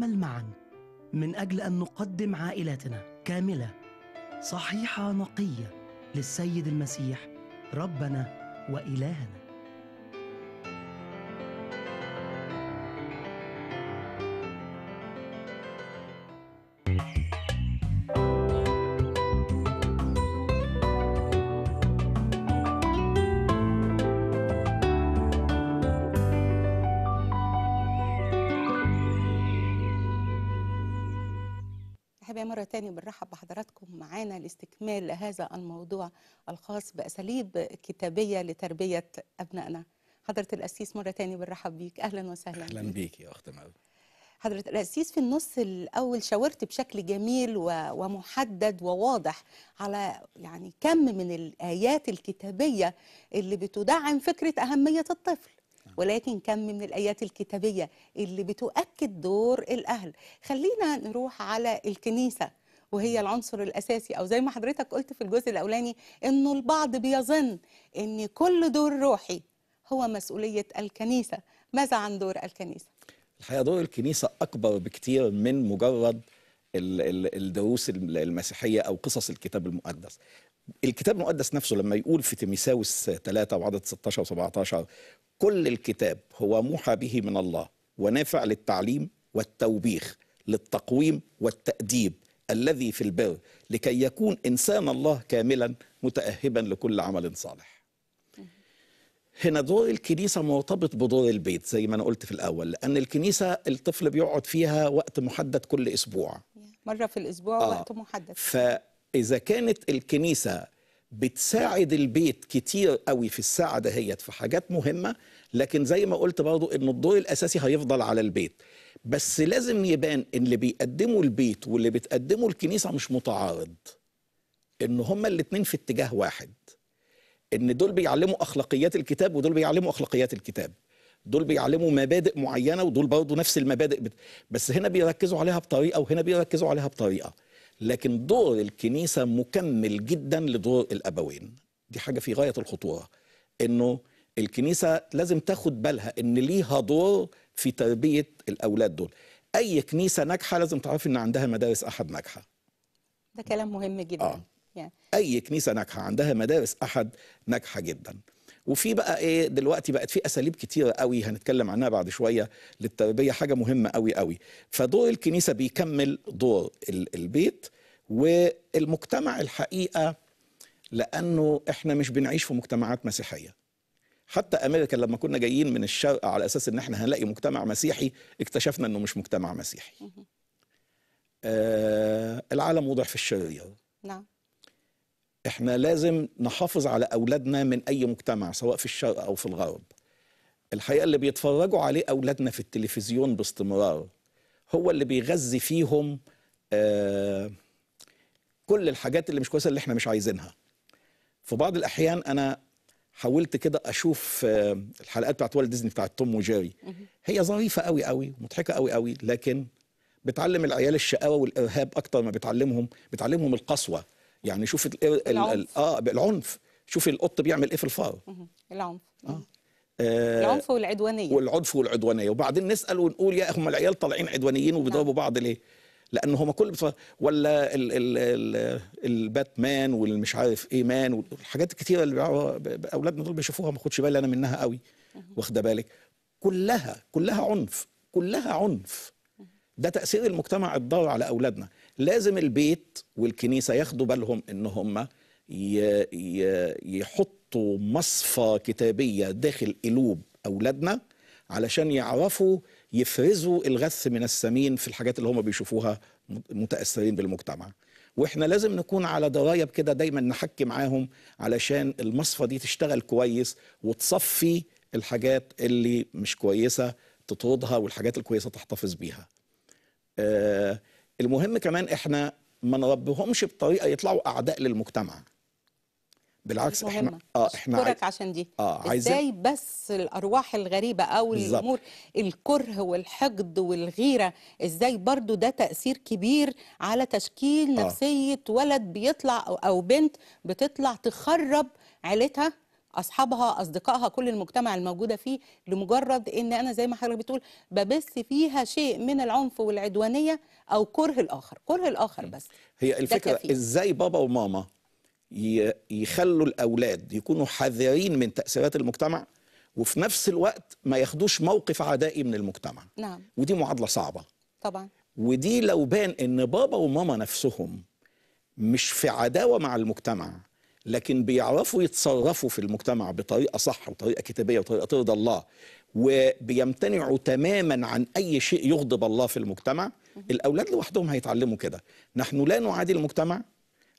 نعمل معا من اجل ان نقدم عائلتنا كامله صحيحه نقيه للسيد المسيح ربنا والهنا هذا الموضوع الخاص بأساليب كتابية لتربية أبنائنا حضرة الأسيس مرة ثانيه بنرحب بيك أهلا وسهلا أهلا بيك يا أخت مال حضرة الأسيس في النص الأول شاورت بشكل جميل ومحدد وواضح على يعني كم من الآيات الكتابية اللي بتدعم فكرة أهمية الطفل نعم. ولكن كم من الآيات الكتابية اللي بتؤكد دور الأهل خلينا نروح على الكنيسة وهي العنصر الاساسي او زي ما حضرتك قلت في الجزء الاولاني انه البعض بيظن ان كل دور روحي هو مسؤوليه الكنيسه ماذا عن دور الكنيسه الحقيقه دور الكنيسه اكبر بكتير من مجرد الدروس المسيحيه او قصص الكتاب المقدس الكتاب المقدس نفسه لما يقول في تيميساوس 3 وعدد 16 و17 كل الكتاب هو موحى به من الله ونافع للتعليم والتوبيخ للتقويم والتأديب الذي في البر لكي يكون إنسان الله كاملا متأهبا لكل عمل صالح هنا دور الكنيسة مرتبط بدور البيت زي ما أنا قلت في الأول لأن الكنيسة الطفل بيقعد فيها وقت محدد كل أسبوع مرة في الأسبوع آه. وقت محدد فإذا كانت الكنيسة بتساعد البيت كتير قوي في الساعة دهيت في حاجات مهمة لكن زي ما قلت برضو إن الدور الأساسي هيفضل على البيت بس لازم يبان ان اللي بيقدمه البيت واللي بتقدمه الكنيسه مش متعارض ان هما الاثنين في اتجاه واحد ان دول بيعلموا اخلاقيات الكتاب ودول بيعلموا اخلاقيات الكتاب دول بيعلموا مبادئ معينه ودول برضه نفس المبادئ بت... بس هنا بيركزوا عليها بطريقه وهنا بيركزوا عليها بطريقه لكن دور الكنيسه مكمل جدا لدور الابوين دي حاجه في غايه الخطوره انه الكنيسه لازم تاخد بالها ان ليها دور في تربيه الاولاد دول اي كنيسه ناجحه لازم تعرفي ان عندها مدارس احد ناجحه ده كلام مهم جدا آه. اي كنيسه ناجحه عندها مدارس احد ناجحه جدا وفي بقى ايه دلوقتي بقت في اساليب كتيره قوي هنتكلم عنها بعد شويه للتربيه حاجه مهمه قوي قوي فدور الكنيسه بيكمل دور البيت والمجتمع الحقيقه لانه احنا مش بنعيش في مجتمعات مسيحيه حتى امريكا لما كنا جايين من الشرق على اساس ان احنا هنلاقي مجتمع مسيحي اكتشفنا انه مش مجتمع مسيحي آه العالم وضع في الشرير نعم احنا لازم نحافظ على اولادنا من اي مجتمع سواء في الشرق او في الغرب الحقيقه اللي بيتفرجوا عليه اولادنا في التلفزيون باستمرار هو اللي بيغذي فيهم آه كل الحاجات اللي مش كويسه اللي احنا مش عايزينها في بعض الاحيان انا حاولت كده اشوف آه، الحلقات بتاعت والت ديزني بتاعت توم وجيري هي ظريفه قوي قوي ومضحكه قوي قوي لكن بتعلم العيال الشقاوه والارهاب اكتر ما بتعلمهم بتعلمهم القسوه يعني شوف الـ العنف. الـ اه العنف شوف القط بيعمل ايه في الفار العنف آه. آه. العنف والعدوانيه والعنف والعدوانيه وبعدين نسال ونقول يا هم العيال طالعين عدوانيين نعم. وبيضربوا بعض ليه لانه هما كل ولا ال ال ال الباتمان والمش عارف ايه مان والحاجات الكتيره اللي اولادنا دول بيشوفوها ما خدش بالي انا منها قوي واخده بالك كلها كلها عنف كلها عنف ده تاثير المجتمع الضار على اولادنا لازم البيت والكنيسه ياخدوا بالهم ان هم يحطوا مصفى كتابيه داخل قلوب اولادنا علشان يعرفوا يفرزوا الغث من السمين في الحاجات اللي هم بيشوفوها متاثرين بالمجتمع واحنا لازم نكون على درايه بكده دايما نحكي معاهم علشان المصفى دي تشتغل كويس وتصفي الحاجات اللي مش كويسه تطردها والحاجات الكويسه تحتفظ بيها. آه المهم كمان احنا ما نربيهمش بطريقه يطلعوا اعداء للمجتمع. بالعكس مهمة. احنا اه احنا عاي... عشان دي آه عايزة... ازاي بس الارواح الغريبه او بالزبط. الامور الكره والحقد والغيره ازاي برضو ده تاثير كبير على تشكيل آه. نفسيه ولد بيطلع أو, او بنت بتطلع تخرب عيلتها اصحابها اصدقائها كل المجتمع الموجوده فيه لمجرد ان انا زي ما حضرتك بتقول ببث فيها شيء من العنف والعدوانيه او كره الاخر كره الاخر بس هي الفكره ازاي بابا وماما يخلوا الأولاد يكونوا حذرين من تأثيرات المجتمع وفي نفس الوقت ما ياخدوش موقف عدائي من المجتمع نعم. ودي معادلة صعبة طبعا ودي لو بان ان بابا وماما نفسهم مش في عداوة مع المجتمع لكن بيعرفوا يتصرفوا في المجتمع بطريقة صح وطريقة كتابية وطريقة ترضى الله وبيمتنعوا تماما عن أي شيء يغضب الله في المجتمع الأولاد لوحدهم هيتعلموا كده نحن لا نعادي المجتمع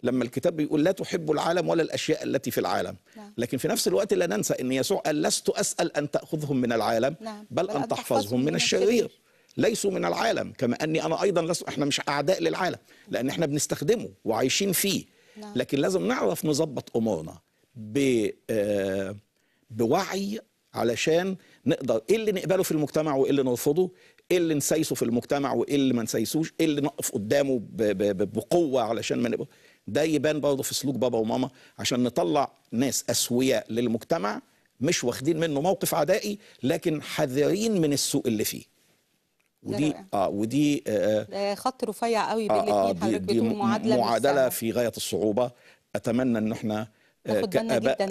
لما الكتاب بيقول لا تحب العالم ولا الأشياء التي في العالم لا. نعم. لكن في نفس الوقت لا ننسى أن يسوع قال لست أسأل أن تأخذهم من العالم نعم. بل, بل أن تحفظهم من الشرير ليسوا من العالم كما أني أنا أيضا لست إحنا مش أعداء للعالم لأن إحنا بنستخدمه وعايشين فيه نعم. لكن لازم نعرف نظبط أمورنا ب... آه، بوعي علشان نقدر ايه اللي نقبله في المجتمع وايه اللي نرفضه ايه اللي نسيسه في المجتمع وايه اللي ما نسيسوش ايه اللي نقف قدامه بقوه علشان ما نبقى ده يبان برضه في سلوك بابا وماما عشان نطلع ناس اسوياء للمجتمع مش واخدين منه موقف عدائي لكن حذرين من السوء اللي فيه ودي اه ودي آه, آه، خط رفيع قوي بين الاثنين آه, آه، دي, دي معادله معادله في غايه الصعوبه اتمنى ان احنا آه،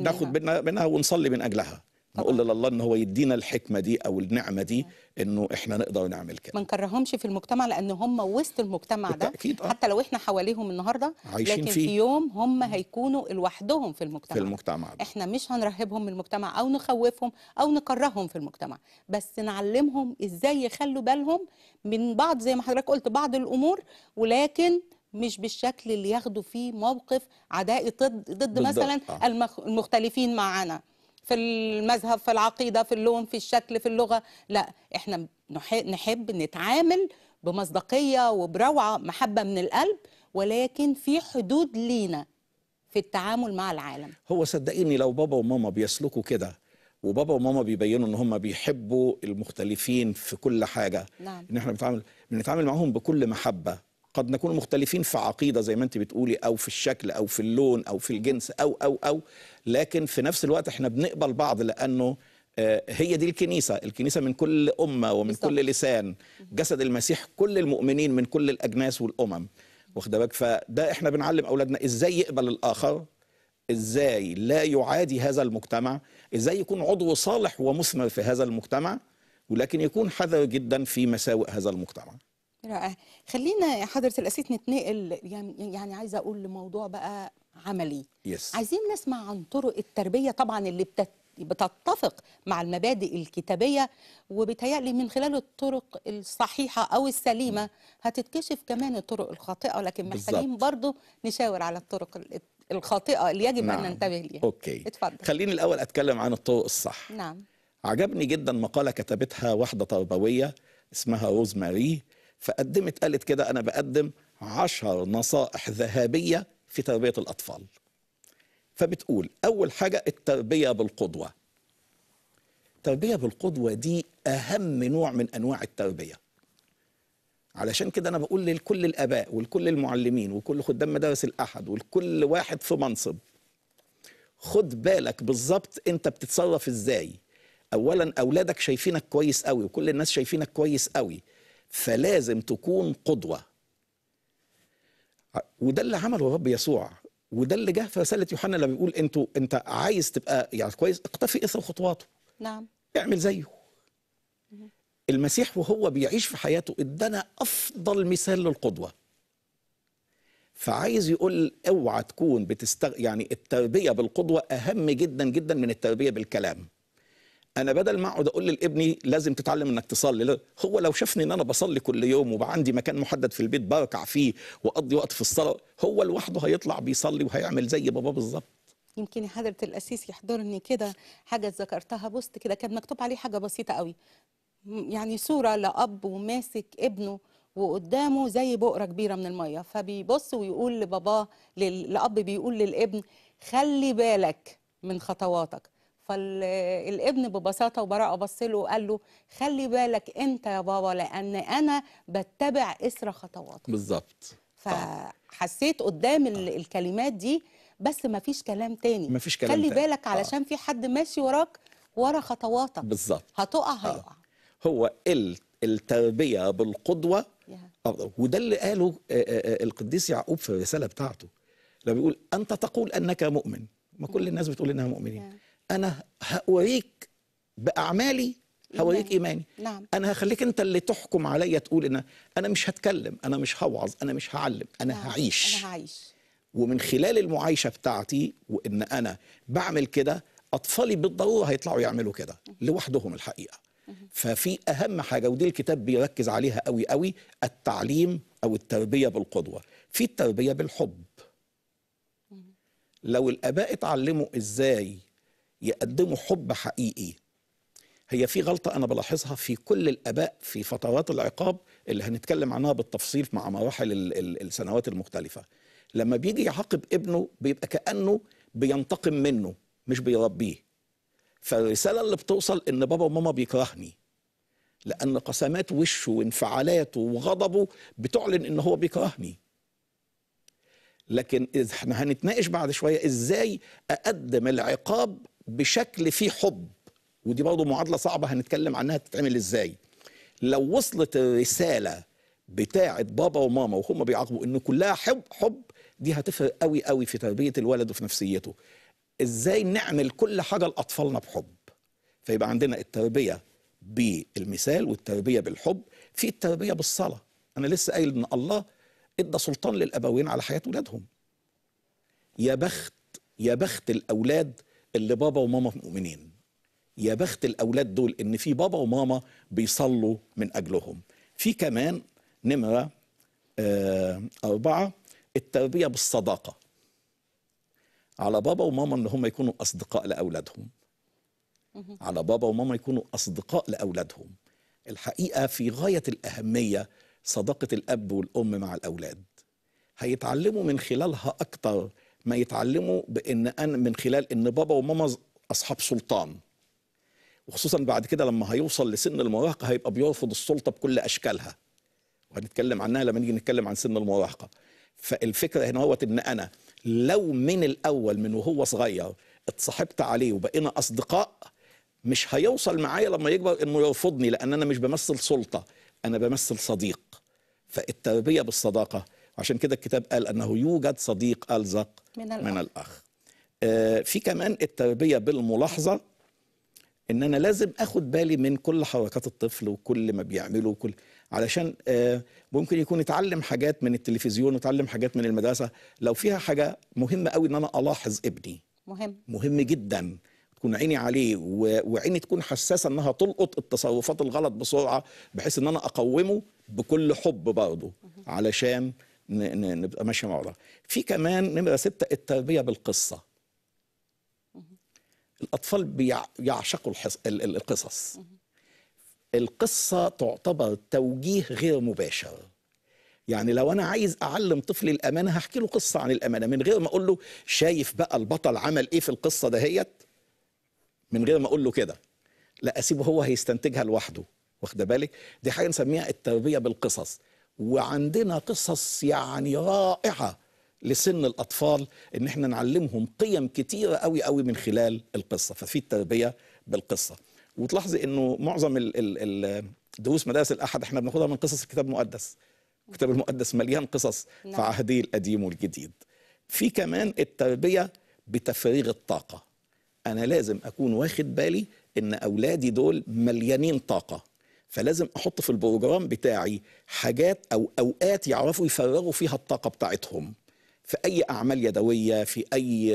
ناخد بالنا منها ونصلي من اجلها نقول لله ان هو يدينا الحكمه دي او النعمه دي انه احنا نقدر نعمل كده ما نكرههمش في المجتمع لان هم وسط المجتمع ده بالتأكيد آه. حتى لو احنا حواليهم النهارده عايشين لكن في يوم هم هيكونوا لوحدهم في المجتمع في المجتمع ده. احنا مش هنرهبهم من المجتمع او نخوفهم او نكرههم في المجتمع بس نعلمهم ازاي يخلوا بالهم من بعض زي ما حضرتك قلت بعض الامور ولكن مش بالشكل اللي ياخدوا فيه موقف عدائي ضد ضد مثلا آه. المختلفين معانا في المذهب في العقيدة في اللون في الشكل في اللغة لا احنا نحب نتعامل بمصداقية وبروعة محبة من القلب ولكن في حدود لينا في التعامل مع العالم هو صدقيني لو بابا وماما بيسلكوا كده وبابا وماما بيبينوا ان هم بيحبوا المختلفين في كل حاجه نعم. ان احنا بنتعامل بنتعامل معاهم بكل محبه قد نكون مختلفين في عقيده زي ما انت بتقولي او في الشكل او في اللون او في الجنس او او او لكن في نفس الوقت احنا بنقبل بعض لانه آه، هي دي الكنيسة الكنيسة من كل أمة ومن بالضبط. كل لسان جسد المسيح كل المؤمنين من كل الأجناس والأمم واخد بالك فده احنا بنعلم أولادنا إزاي يقبل الآخر إزاي لا يعادي هذا المجتمع إزاي يكون عضو صالح ومثمر في هذا المجتمع ولكن يكون حذر جدا في مساوئ هذا المجتمع رائع خلينا حضرة الأسيس نتنقل يعني،, يعني عايزة أقول لموضوع بقى عملي يس. عايزين نسمع عن طرق التربية طبعا اللي بتت... بتتفق مع المبادئ الكتابية وبتهيألي من خلال الطرق الصحيحة أو السليمة هتتكشف كمان الطرق الخاطئة لكن محتاجين برضو نشاور على الطرق الخاطئة اللي يجب نعم. أن ننتبه ليها أوكي. اتفضل. خليني الأول أتكلم عن الطرق الصح نعم عجبني جدا مقالة كتبتها واحدة تربوية اسمها روز ماري فقدمت قالت كده أنا بقدم عشر نصائح ذهبية في تربية الأطفال فبتقول أول حاجة التربية بالقدوة التربية بالقدوة دي أهم نوع من أنواع التربية علشان كده أنا بقول لكل الآباء ولكل المعلمين وكل خدام مدارس الأحد ولكل واحد في منصب خد بالك بالظبط أنت بتتصرف إزاي أولا أولادك شايفينك كويس قوي وكل الناس شايفينك كويس قوي فلازم تكون قدوه وده اللي عمله الرب يسوع وده اللي جه في رساله يوحنا لما بيقول انتوا انت عايز تبقى يعني كويس اقتفي اثر خطواته نعم اعمل زيه المسيح وهو بيعيش في حياته ادانا افضل مثال للقدوه فعايز يقول اوعى تكون بتستغ يعني التربيه بالقدوه اهم جدا جدا من التربيه بالكلام انا بدل ما اقعد اقول لابني لازم تتعلم انك تصلي هو لو شافني ان انا بصلي كل يوم وعندي مكان محدد في البيت بركع فيه واقضي وقت في الصلاه هو لوحده هيطلع بيصلي وهيعمل زي باباه بالظبط يمكن حضرة القسيس يحضرني كده حاجة ذكرتها بوست كده كان مكتوب عليه حاجة بسيطة قوي يعني صورة لأب وماسك ابنه وقدامه زي بؤرة كبيرة من المية فبيبص ويقول لباباه للأب بيقول للابن خلي بالك من خطواتك فالابن ببساطه وبراءه بص له وقال له خلي بالك انت يا بابا لان انا بتبع اثر خطواتك بالظبط فحسيت قدام الكلمات دي بس ما فيش كلام تاني ما فيش كلام خلي تاني. بالك علشان في حد ماشي وراك ورا خطواتك بالظبط هتقع هيقع هو التربيه بالقدوه yeah. وده اللي قاله القديس يعقوب في الرساله بتاعته لما بيقول انت تقول انك مؤمن ما كل الناس بتقول انها مؤمنين yeah. انا هوريك باعمالي هوريك نعم، ايماني نعم. انا هخليك انت اللي تحكم عليا تقول ان انا مش هتكلم انا مش هوعظ انا مش هعلم انا نعم. هعيش انا هعيش ومن خلال المعايشه بتاعتي وان انا بعمل كده اطفالي بالضروره هيطلعوا يعملوا كده لوحدهم الحقيقه ففي اهم حاجه ودي الكتاب بيركز عليها قوي قوي التعليم او التربيه بالقدوه في التربيه بالحب لو الاباء اتعلموا ازاي يقدموا حب حقيقي هي في غلطة أنا بلاحظها في كل الآباء في فترات العقاب اللي هنتكلم عنها بالتفصيل مع مراحل السنوات المختلفة لما بيجي يعاقب ابنه بيبقى كأنه بينتقم منه مش بيربيه فالرسالة اللي بتوصل إن بابا وماما بيكرهني لأن قسمات وشه وانفعالاته وغضبه بتعلن إن هو بيكرهني لكن احنا هنتناقش بعد شوية إزاي أقدم العقاب بشكل فيه حب ودي برضه معادله صعبه هنتكلم عنها تتعمل ازاي لو وصلت الرساله بتاعه بابا وماما وهم بيعاقبوا ان كلها حب حب دي هتفرق قوي قوي في تربيه الولد وفي نفسيته ازاي نعمل كل حاجه لاطفالنا بحب فيبقى عندنا التربيه بالمثال والتربيه بالحب في التربيه بالصلاه انا لسه قايل ان الله ادى سلطان للابوين على حياه اولادهم يا بخت يا بخت الاولاد اللي بابا وماما مؤمنين يا بخت الاولاد دول ان في بابا وماما بيصلوا من اجلهم في كمان نمره آه اربعه التربيه بالصداقه على بابا وماما ان هم يكونوا اصدقاء لاولادهم على بابا وماما يكونوا اصدقاء لاولادهم الحقيقه في غايه الاهميه صداقه الاب والام مع الاولاد هيتعلموا من خلالها اكتر ما يتعلموا بان انا من خلال ان بابا وماما اصحاب سلطان وخصوصا بعد كده لما هيوصل لسن المراهقه هيبقى بيرفض السلطه بكل اشكالها وهنتكلم عنها لما نيجي نتكلم عن سن المراهقه فالفكره هنا هو ان انا لو من الاول من وهو صغير اتصاحبت عليه وبقينا اصدقاء مش هيوصل معايا لما يكبر انه يرفضني لان انا مش بمثل سلطه انا بمثل صديق فالتربيه بالصداقه عشان كده الكتاب قال أنه يوجد صديق ألزق من الأخ, من الأخ. آه في كمان التربية بالملاحظة ان انا لازم اخد بالي من كل حركات الطفل وكل ما بيعمله وكل علشان آه ممكن يكون اتعلم حاجات من التلفزيون واتعلم حاجات من المدرسه لو فيها حاجه مهمه قوي ان انا الاحظ ابني مهم مهم جدا تكون عيني عليه و... وعيني تكون حساسه انها تلقط التصرفات الغلط بسرعه بحيث ان انا اقومه بكل حب برضه علشان نبقى ماشيه مع بعض في كمان نمره سته التربيه بالقصه الاطفال بيعشقوا الحص... القصص القصه تعتبر توجيه غير مباشر يعني لو انا عايز اعلم طفلي الامانه هحكي له قصه عن الامانه من غير ما اقول له شايف بقى البطل عمل ايه في القصه دهيت من غير ما اقول له كده لا اسيبه هو هيستنتجها لوحده واخده بالك دي حاجه نسميها التربيه بالقصص وعندنا قصص يعني رائعه لسن الاطفال ان احنا نعلمهم قيم كتيره قوي قوي من خلال القصه ففي التربيه بالقصه وتلاحظي انه معظم دروس مدارس الاحد احنا بناخدها من قصص الكتاب المقدس الكتاب المقدس مليان قصص نعم. في عهده القديم والجديد في كمان التربيه بتفريغ الطاقه انا لازم اكون واخد بالي ان اولادي دول مليانين طاقه فلازم احط في البروجرام بتاعي حاجات او اوقات يعرفوا يفرغوا فيها الطاقه بتاعتهم في اي اعمال يدويه في اي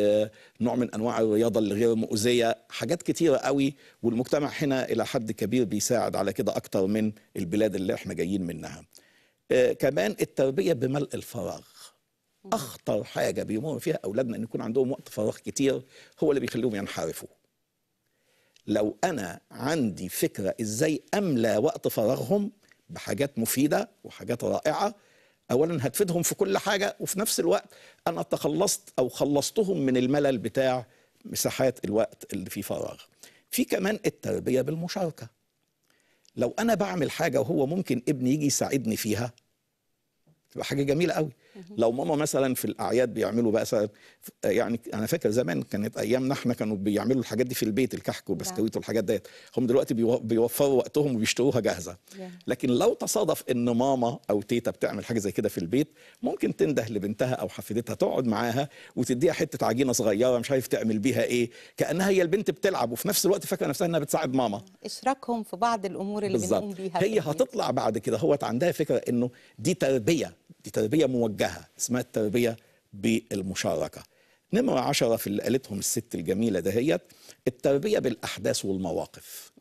نوع من انواع الرياضه الغير مؤذيه حاجات كتيره قوي والمجتمع هنا الى حد كبير بيساعد على كده اكتر من البلاد اللي احنا جايين منها آه كمان التربيه بملء الفراغ اخطر حاجه بيمر فيها اولادنا ان يكون عندهم وقت فراغ كتير هو اللي بيخليهم ينحرفوا لو انا عندي فكره ازاي املى وقت فراغهم بحاجات مفيده وحاجات رائعه اولا هتفيدهم في كل حاجه وفي نفس الوقت انا تخلصت او خلصتهم من الملل بتاع مساحات الوقت اللي فيه فراغ في كمان التربيه بالمشاركه لو انا بعمل حاجه وهو ممكن ابني يجي يساعدني فيها تبقى حاجه جميله قوي لو ماما مثلا في الاعياد بيعملوا بقى يعني انا فاكر زمان كانت ايامنا احنا كانوا بيعملوا الحاجات دي في البيت الكحك نعم. والبسكويت والحاجات ديت هم دلوقتي بيوفروا وقتهم وبيشتروها جاهزه لكن لو تصادف ان ماما او تيتا بتعمل حاجه زي كده في البيت ممكن تنده لبنتها او حفيدتها تقعد معاها وتديها حته عجينه صغيره مش عارف تعمل بيها ايه كانها هي البنت بتلعب وفي نفس الوقت فاكره نفسها انها بتساعد ماما اشراكهم في بعض الامور اللي بنقوم بيها هي هتطلع بعد كده هوت عندها فكره انه دي تربيه دي تربية موجهة اسمها التربية بالمشاركة نمرة عشرة في اللي قالتهم الست الجميلة دهيت التربية بالأحداث والمواقف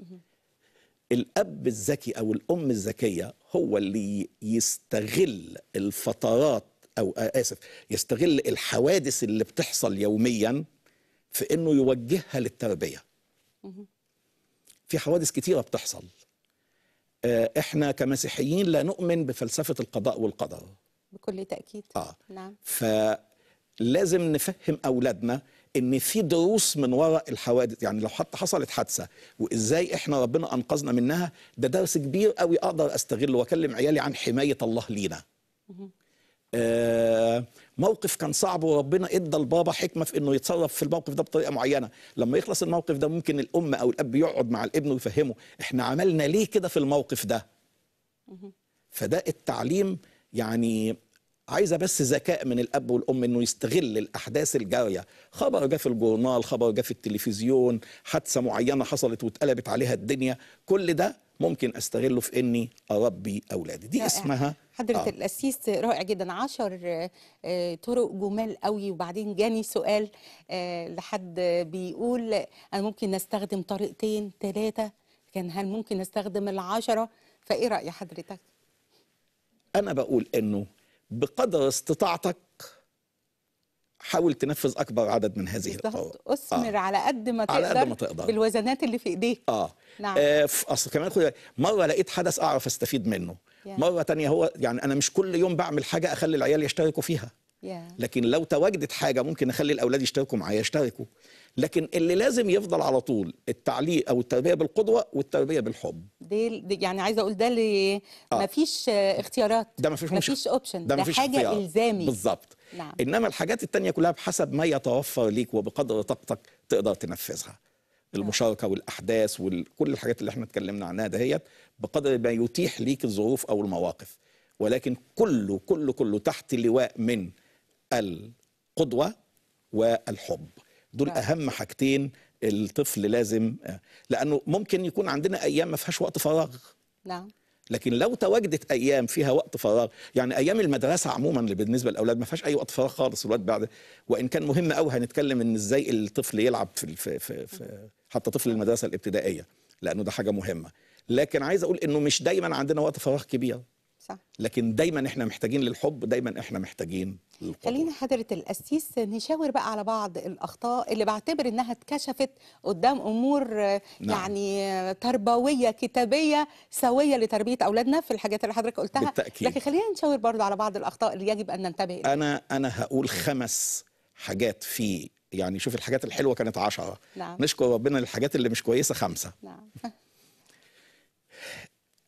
الأب الذكي أو الأم الذكية هو اللي يستغل الفترات أو آسف يستغل الحوادث اللي بتحصل يوميا في إنه يوجهها للتربية في حوادث كتيرة بتحصل احنا كمسيحيين لا نؤمن بفلسفه القضاء والقدر بكل تأكيد آه. نعم فلازم نفهم أولادنا ان في دروس من وراء الحوادث يعني لو حتى حصلت حادثه وازاي احنا ربنا انقذنا منها ده درس كبير قوي اقدر استغله واكلم عيالي عن حمايه الله لينا آه موقف كان صعب وربنا ادى البابا حكمه في انه يتصرف في الموقف ده بطريقه معينه لما يخلص الموقف ده ممكن الام او الاب يقعد مع الابن ويفهمه احنا عملنا ليه كده في الموقف ده فده التعليم يعني عايزه بس ذكاء من الاب والام انه يستغل الاحداث الجايه خبر جه في الجورنال خبر جه في التلفزيون حادثه معينه حصلت واتقلبت عليها الدنيا كل ده ممكن استغله في اني اربي اولادي دي اسمها حضره آه. القسيس رائع جدا عشر آه، طرق جمال قوي وبعدين جاني سؤال آه، لحد بيقول انا ممكن نستخدم طريقتين ثلاثه كان هل ممكن نستخدم العشره فايه راي حضرتك انا بقول انه بقدر استطاعتك حاول تنفذ اكبر عدد من هذه القواعد اثمر آه. على قد ما تقدر على قد ما تقدر بالوزنات اللي في ايديك اه نعم آه اصل كمان خد مره لقيت حدث اعرف استفيد منه yeah. مره تانية هو يعني انا مش كل يوم بعمل حاجه اخلي العيال يشتركوا فيها yeah. لكن لو تواجدت حاجه ممكن اخلي الاولاد يشتركوا معايا يشتركوا لكن اللي لازم يفضل على طول التعليق او التربيه بالقدوه والتربيه بالحب دي, يعني عايزه اقول ده اللي آه. مفيش اختيارات ده مفيش مفيش اوبشن ده, ده مفيش حاجه اختيارات. الزامي بالظبط نعم. انما الحاجات التانية كلها بحسب ما يتوفر ليك وبقدر طاقتك تقدر تنفذها نعم. المشاركه والاحداث وكل الحاجات اللي احنا اتكلمنا عنها دهيت بقدر ما يتيح ليك الظروف او المواقف ولكن كله كله كله تحت لواء من القدوه والحب دول اهم حاجتين الطفل لازم لانه ممكن يكون عندنا ايام ما فيهاش وقت فراغ نعم لكن لو تواجدت ايام فيها وقت فراغ يعني ايام المدرسه عموما اللي بالنسبه للاولاد ما فيهاش اي وقت فراغ خالص الولاد بعد وان كان مهم قوي هنتكلم ان ازاي الطفل يلعب في, في, في حتى طفل المدرسه الابتدائيه لانه ده حاجه مهمه لكن عايز اقول انه مش دايما عندنا وقت فراغ كبير صح لكن دايما احنا محتاجين للحب دايما احنا محتاجين للقدر خلينا حضرة القسيس نشاور بقى على بعض الأخطاء اللي بعتبر إنها اتكشفت قدام أمور آه، نعم. يعني آه، تربوية كتابية سوية لتربية أولادنا في الحاجات اللي حضرتك قلتها بالتأكيد. لكن خلينا نشاور برضه على بعض الأخطاء اللي يجب أن ننتبه إليها أنا أنا هقول خمس حاجات في يعني شوف الحاجات الحلوة كانت عشرة نعم. نشكر ربنا للحاجات اللي مش كويسة خمسة نعم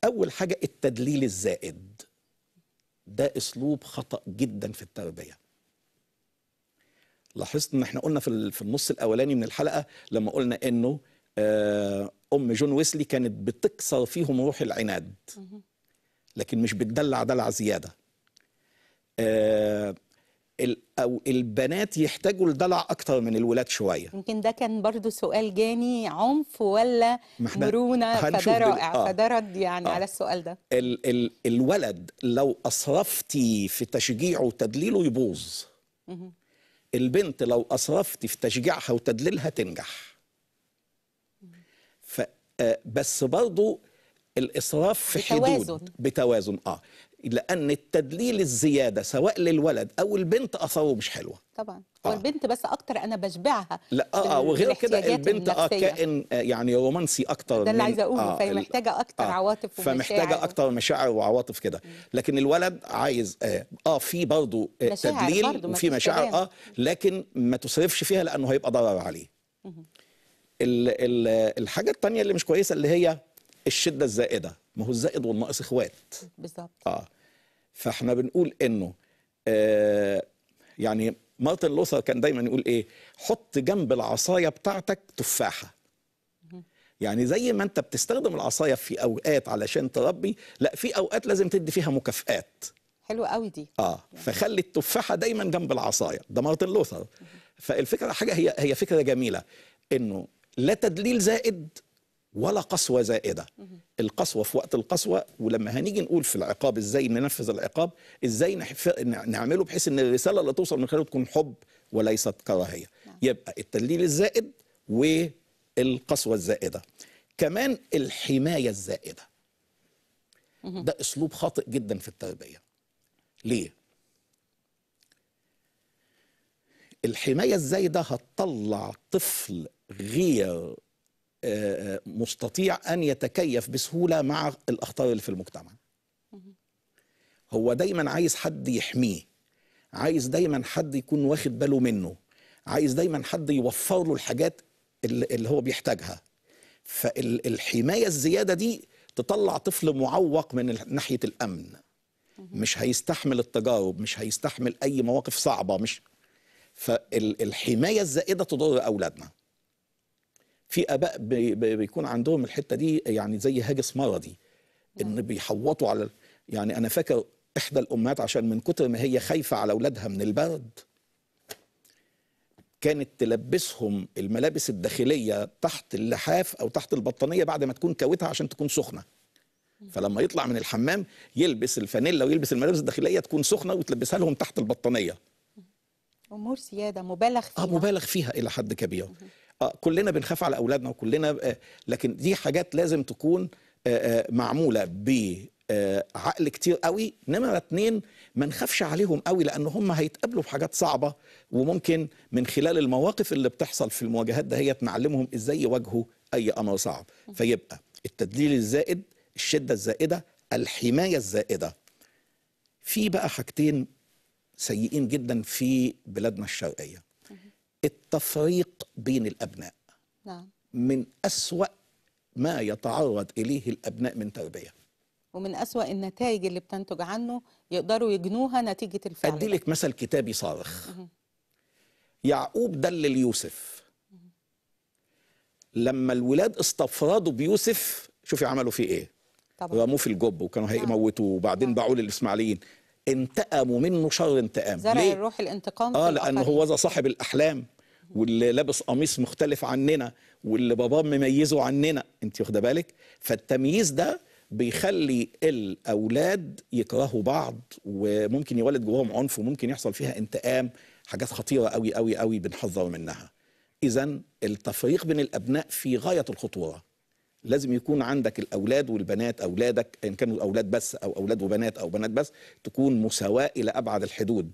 اول حاجه التدليل الزائد ده اسلوب خطا جدا في التربيه لاحظت ان احنا قلنا في النص الاولاني من الحلقه لما قلنا انه آه، ام جون ويسلي كانت بتكسر فيهم روح العناد لكن مش بتدلع دلع زياده آه، او البنات يحتاجوا لدلع اكتر من الولاد شويه يمكن ده كان برضو سؤال جاني عنف ولا مرونه فده رائع آه. فده رد يعني آه. على السؤال ده ال ال الولد لو اسرفتي في تشجيعه وتدليله يبوظ البنت لو اسرفتي في تشجيعها وتدليلها تنجح ف آه، بس برضو الاسراف في بتوازن. حدود بتوازن اه لان التدليل الزياده سواء للولد او البنت اثاره مش حلوه طبعا آه. والبنت بس اكتر انا بشبعها لا اه, آه وغير كده البنت اه كائن آه، يعني رومانسي اكتر ده اللي عايزه اقوله آه فهي محتاجه اكتر آه عواطف ومشاعر فمحتاجه اكتر مشاعر وعواطف كده لكن الولد عايز اه, آه في برضه آه، تدليل برضو وفي مشاعر اه لكن ما تصرفش فيها لانه هيبقى ضرر عليه ال ال الحاجه الثانيه اللي مش كويسه اللي هي الشده الزائده ما هو الزائد والناقص اخوات بالظبط اه فاحنا بنقول انه آه، يعني مارتن لوثر كان دايما يقول ايه حط جنب العصايه بتاعتك تفاحه يعني زي ما انت بتستخدم العصايه في اوقات علشان تربي لا في اوقات لازم تدي فيها مكافئات حلو قوي دي اه فخلي التفاحه دايما جنب العصايه ده مارتن لوثر فالفكره حاجه هي هي فكره جميله انه لا تدليل زائد ولا قسوة زائدة القسوة في وقت القسوة ولما هنيجي نقول في العقاب ازاي ننفذ العقاب ازاي نعمله بحيث ان الرسالة اللي توصل من خلاله تكون حب وليست كراهية نعم. يبقى التدليل الزائد والقسوة الزائدة كمان الحماية الزائدة ده اسلوب خاطئ جدا في التربية ليه؟ الحماية الزايدة هتطلع طفل غير مستطيع أن يتكيف بسهولة مع الأخطار اللي في المجتمع هو دايما عايز حد يحميه عايز دايما حد يكون واخد باله منه عايز دايما حد يوفر له الحاجات اللي هو بيحتاجها فالحماية الزيادة دي تطلع طفل معوق من ناحية الأمن مش هيستحمل التجارب مش هيستحمل أي مواقف صعبة مش فالحماية الزائدة تضر أولادنا في اباء بيكون عندهم الحته دي يعني زي هاجس مرضي ان نعم. بيحوطوا على يعني انا فاكر احدى الامهات عشان من كتر ما هي خايفه على اولادها من البرد كانت تلبسهم الملابس الداخليه تحت اللحاف او تحت البطانيه بعد ما تكون كوتها عشان تكون سخنه فلما يطلع من الحمام يلبس الفانيلا ويلبس الملابس الداخليه تكون سخنه وتلبسها لهم تحت البطانيه امور سياده مبالغ آه، فيها اه مبالغ فيها الى حد كبير آه كلنا بنخاف على اولادنا وكلنا آه، لكن دي حاجات لازم تكون آه، آه، معموله ب عقل كتير قوي نمرة اتنين ما نخافش عليهم قوي لأن هم هيتقابلوا بحاجات صعبة وممكن من خلال المواقف اللي بتحصل في المواجهات دهيت نعلمهم إزاي يواجهوا أي أمر صعب فيبقى التدليل الزائد الشدة الزائدة الحماية الزائدة في بقى حاجتين سيئين جدا في بلادنا الشرقية التفريق بين الأبناء نعم. من أسوأ ما يتعرض إليه الأبناء من تربية ومن أسوأ النتائج اللي بتنتج عنه يقدروا يجنوها نتيجة الفعل أديلك مثل كتابي صارخ يعقوب دلل يوسف لما الولاد استفردوا بيوسف شوفي عملوا فيه ايه رموه في الجب وكانوا نعم. هيموتوا وبعدين نعم. باعوه للاسماعيليين انتقموا منه شر انتقام زرع ليه؟ الروح الانتقام اه لانه هو ذا صاحب الاحلام واللي لابس قميص مختلف عننا واللي باباه مميزه عننا انت واخده بالك فالتمييز ده بيخلي الاولاد يكرهوا بعض وممكن يولد جواهم عنف وممكن يحصل فيها انتقام حاجات خطيره قوي قوي قوي بنحذر منها اذا التفريق بين الابناء في غايه الخطوره لازم يكون عندك الاولاد والبنات اولادك ان كانوا اولاد بس او اولاد وبنات او بنات بس تكون مساواه الى ابعد الحدود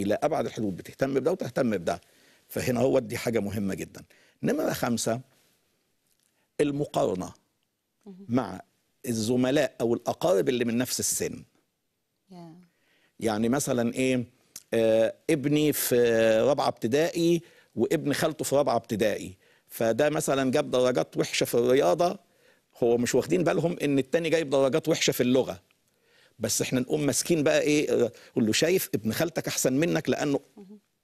الى ابعد الحدود بتهتم بده وتهتم بده فهنا هو دي حاجة مهمة جدا نمرة خمسة المقارنة مع الزملاء أو الأقارب اللي من نفس السن يعني مثلا إيه آه ابني في رابعة ابتدائي وابن خالته في رابعة ابتدائي فده مثلا جاب درجات وحشة في الرياضة هو مش واخدين بالهم ان التاني جايب درجات وحشه في اللغه بس احنا نقوم ماسكين بقى ايه آه، قول له شايف ابن خالتك احسن منك لانه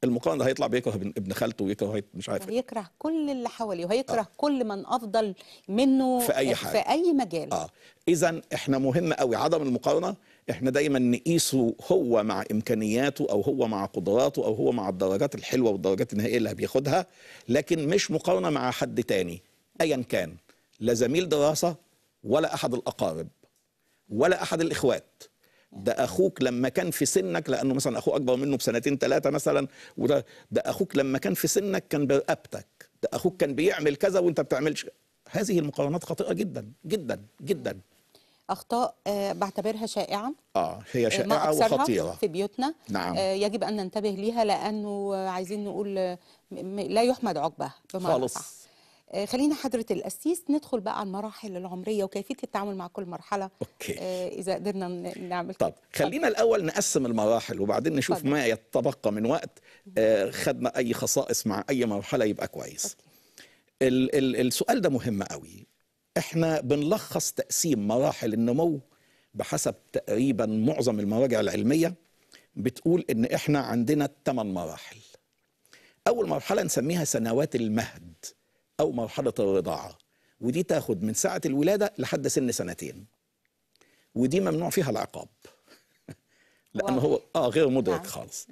المقارن ده هيطلع بيكره ابن خالته ويكره مش عارف إيه. هيكره كل اللي حواليه وهيكره آه. كل من افضل منه في اي حاجه في اي مجال اه اذا احنا مهم قوي عدم المقارنه احنا دايما نقيسه هو مع امكانياته او هو مع قدراته او هو مع الدرجات الحلوه والدرجات النهائيه اللي بياخدها لكن مش مقارنه مع حد تاني ايا كان لا زميل دراسه ولا احد الاقارب ولا احد الاخوات ده اخوك لما كان في سنك لانه مثلا اخوه اكبر منه بسنتين ثلاثه مثلا وده ده اخوك لما كان في سنك كان برقبتك ده اخوك كان بيعمل كذا وانت بتعملش هذه المقارنات خاطئه جدا جدا جدا اخطاء آه، بعتبرها شائعه اه هي آه، شائعه وخطيره في بيوتنا نعم آه، يجب ان ننتبه ليها لانه عايزين نقول لا يحمد عقبه بمعنى خالص آه، خلينا حضرة القسيس ندخل بقى على المراحل العمرية وكيفية التعامل مع كل مرحلة أوكي. آه، إذا قدرنا نعمل طب كده. خلينا الأول نقسم المراحل وبعدين نشوف طب. ما يتبقى من وقت آه، خدنا أي خصائص مع أي مرحلة يبقى كويس ال ال السؤال ده مهم قوي احنا بنلخص تقسيم مراحل النمو بحسب تقريبا معظم المراجع العلمية بتقول إن احنا عندنا ثمان مراحل أول مرحلة نسميها سنوات المهد أو مرحلة الرضاعة ودي تاخد من ساعة الولادة لحد سن سنتين ودي ممنوع فيها العقاب لأن هو آه غير نعم. مدرك خالص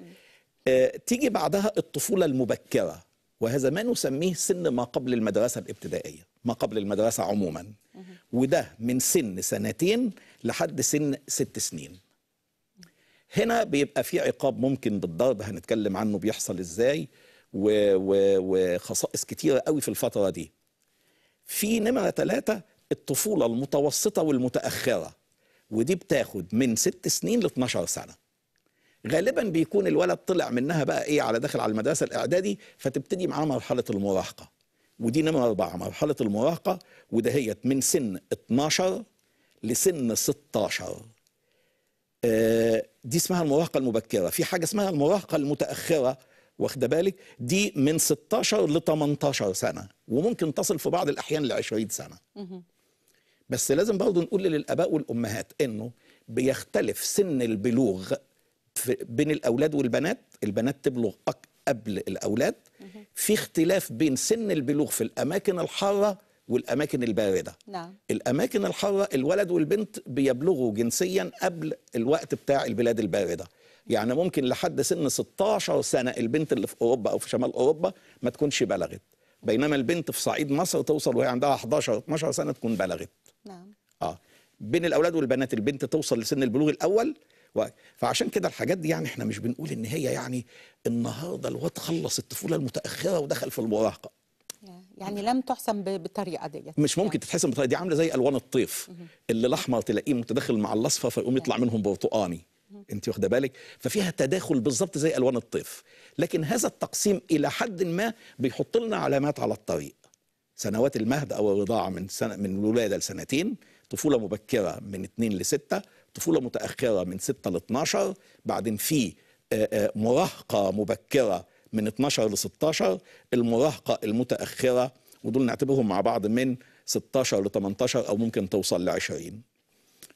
آه تيجي بعدها الطفولة المبكرة وهذا ما نسميه سن ما قبل المدرسة الابتدائية ما قبل المدرسة عموما وده من سن سنتين لحد سن ست سنين هنا بيبقى في عقاب ممكن بالضرب هنتكلم عنه بيحصل ازاي وخصائص كتيرة قوي في الفترة دي في نمرة ثلاثة الطفولة المتوسطة والمتأخرة ودي بتاخد من ست سنين ل 12 سنة غالبا بيكون الولد طلع منها بقى ايه على داخل على المدرسة الإعدادي فتبتدي معاه مرحلة المراهقة ودي نمرة أربعة مرحلة المراهقة ودهيت من سن 12 لسن 16 آه، دي اسمها المراهقة المبكرة في حاجة اسمها المراهقة المتأخرة واخده بالك دي من 16 ل 18 سنه وممكن تصل في بعض الاحيان ل 20 سنه بس لازم برضه نقول للاباء والامهات انه بيختلف سن البلوغ بين الاولاد والبنات البنات تبلغ قبل الاولاد في اختلاف بين سن البلوغ في الاماكن الحاره والاماكن البارده نعم. الاماكن الحاره الولد والبنت بيبلغوا جنسيا قبل الوقت بتاع البلاد البارده يعني ممكن لحد سن 16 سنة البنت اللي في أوروبا أو في شمال أوروبا ما تكونش بلغت بينما البنت في صعيد مصر توصل وهي عندها 11 12 سنة تكون بلغت نعم آه بين الأولاد والبنات البنت توصل لسن البلوغ الأول و... فعشان كده الحاجات دي يعني احنا مش بنقول ان هي يعني النهارده الواد خلص الطفوله المتاخره ودخل في المراهقه يعني لم تحسم بالطريقه ديت مش ممكن يعني. تتحسم بالطريقه دي عامله زي الوان الطيف اللي الاحمر تلاقيه متداخل مع الاصفر فيقوم يطلع منهم برتقاني انت واخده بالك ففيها تداخل بالظبط زي الوان الطيف لكن هذا التقسيم الى حد ما بيحط لنا علامات على الطريق سنوات المهد او الرضاعه من سنه من الولاده لسنتين طفوله مبكره من 2 ل 6 طفوله متاخره من 6 ل 12 بعدين في مراهقه مبكره من 12 ل 16 المراهقه المتاخره ودول نعتبرهم مع بعض من 16 ل 18 او ممكن توصل ل 20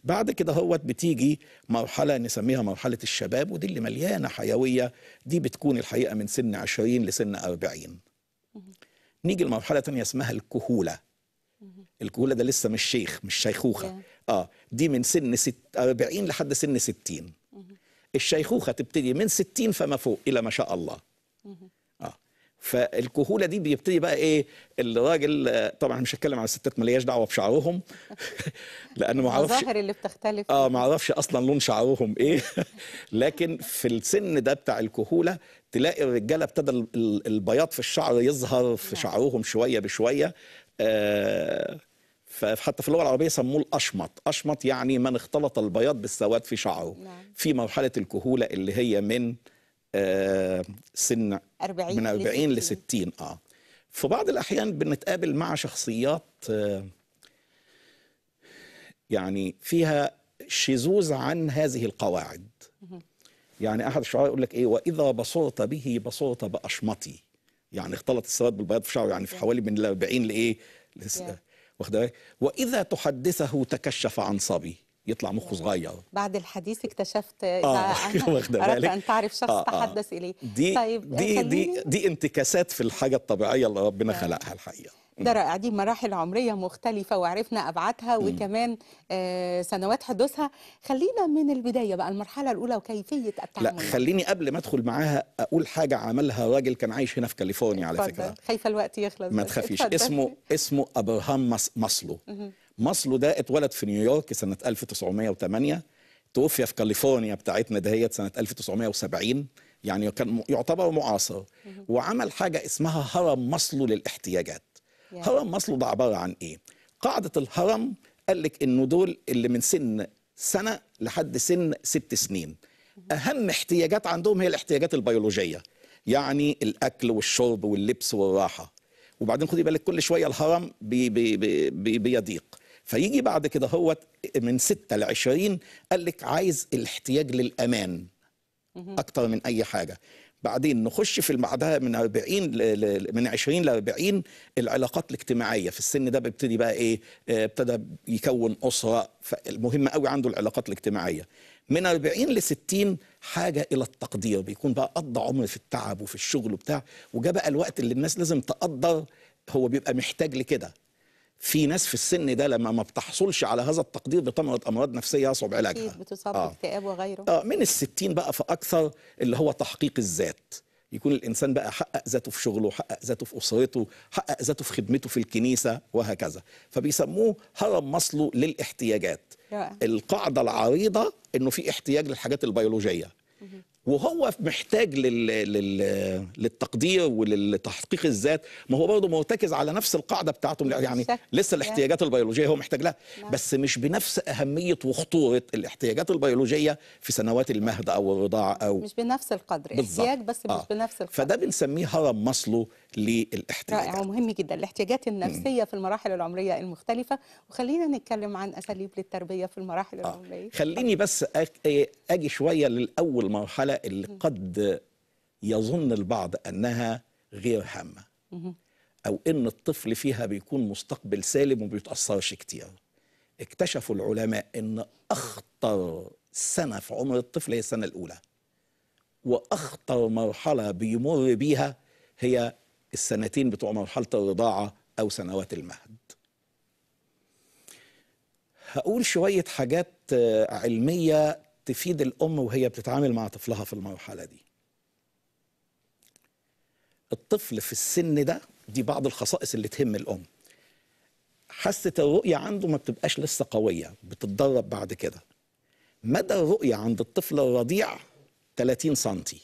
بعد كده هوت بتيجي مرحله نسميها مرحله الشباب ودي اللي مليانه حيويه دي بتكون الحقيقه من سن 20 لسن 40 نيجي لمرحله ثانيه اسمها الكهوله الكهوله ده لسه مش شيخ مش شيخوخه اه دي من سن ست 40 لحد سن 60 الشيخوخه تبتدي من 60 فما فوق الى ما شاء الله فالكهوله دي بيبتدي بقى ايه الراجل طبعا مش هتكلم على الستات مالياش دعوه بشعرهم لان ما اعرفش الظاهر اللي بتختلف اه ما اعرفش اصلا لون شعرهم ايه لكن في السن ده بتاع الكهوله تلاقي الرجاله ابتدى البياض في الشعر يظهر في نعم. شعرهم شويه بشويه آه فحتى في اللغه العربيه سموه الاشمط، اشمط يعني من اختلط البياض بالسواد في شعره. نعم. في مرحله الكهوله اللي هي من آه، سن 40 من 40 ل 60 اه في بعض الاحيان بنتقابل مع شخصيات آه، يعني فيها شذوذ عن هذه القواعد يعني احد الشعراء يقول لك ايه واذا بصرت به بصرت باشمطي يعني اختلط السواد بالبياض في شعره يعني في حوالي من 40 لايه واخد بالك واذا تحدثه تكشف عن صبي يطلع مخه صغير بعد الحديث اكتشفت آه، اذا آه. اردت ان تعرف شخص آه،, آه. تحدث اليه دي طيب دي دي دي انتكاسات في الحاجه الطبيعيه اللي ربنا آه. خلقها الحقيقه ده رائع دي مراحل عمرية مختلفة وعرفنا أبعادها وكمان آه، سنوات حدوثها خلينا من البداية بقى المرحلة الأولى وكيفية التعامل لا خليني قبل ما أدخل معاها أقول حاجة عملها راجل كان عايش هنا في كاليفورنيا على فكرة خايفة الوقت يخلص ما تخافيش اسمه اسمه أبراهام ماسلو مصله ده اتولد في نيويورك سنة 1908 توفي في كاليفورنيا بتاعتنا دهيت سنة 1970 يعني كان يعتبر معاصر وعمل حاجة اسمها هرم مصله للاحتياجات هرم مصله ده عبارة عن ايه؟ قاعدة الهرم قال لك انه دول اللي من سن سنة لحد سن ست سنين أهم احتياجات عندهم هي الاحتياجات البيولوجية يعني الأكل والشرب واللبس والراحة وبعدين خدي بالك كل شوية الهرم بي بي بي بيضيق فيجي بعد كده هو من 6 ل 20 قال لك عايز الاحتياج للامان اكتر من اي حاجه بعدين نخش في بعدها من 40 من 20 ل 40 العلاقات الاجتماعيه في السن ده بيبتدي بقى ايه آه، ابتدى يكون اسره فالمهم قوي عنده العلاقات الاجتماعيه من 40 ل 60 حاجه الى التقدير بيكون بقى قضى عمر في التعب وفي الشغل وبتاع وجاء بقى الوقت اللي الناس لازم تقدر هو بيبقى محتاج لكده في ناس في السن ده لما ما بتحصلش على هذا التقدير بتمرض امراض نفسيه يصعب علاجها اكيد بتصاب آه. باكتئاب وغيره آه من الستين بقى فاكثر اللي هو تحقيق الذات يكون الانسان بقى حقق ذاته في شغله حقق ذاته في اسرته حقق ذاته في خدمته في الكنيسه وهكذا فبيسموه هرم مصله للاحتياجات القاعده العريضه انه في احتياج للحاجات البيولوجيه وهو محتاج لل... لل... للتقدير وللتحقيق الذات ما هو برضه مرتكز على نفس القاعده بتاعته يعني لسه الاحتياجات البيولوجيه هو محتاج لها نعم. بس مش بنفس اهميه وخطوره الاحتياجات البيولوجيه في سنوات المهد او الرضاعه او مش بنفس القدر بالزبط. احتياج بس مش آه. بنفس القدر فده بنسميه هرم مصله للاحتياجات رائع ومهم جدا الاحتياجات النفسيه م. في المراحل العمريه المختلفه وخلينا نتكلم عن اساليب للتربيه في المراحل آه. العمريه آه. خليني بس إيه، اجي شويه للاول مرحله اللي قد يظن البعض أنها غير هامة أو إن الطفل فيها بيكون مستقبل سالم وبيتأثرش كتير اكتشفوا العلماء إن أخطر سنة في عمر الطفل هي السنة الأولى وأخطر مرحلة بيمر بيها هي السنتين بتوع مرحلة الرضاعة أو سنوات المهد هقول شوية حاجات علمية تفيد الأم وهي بتتعامل مع طفلها في المرحلة دي الطفل في السن ده دي بعض الخصائص اللي تهم الأم حاسة الرؤية عنده ما بتبقاش لسه قوية بتتدرب بعد كده مدى الرؤية عند الطفل الرضيع 30 سنتي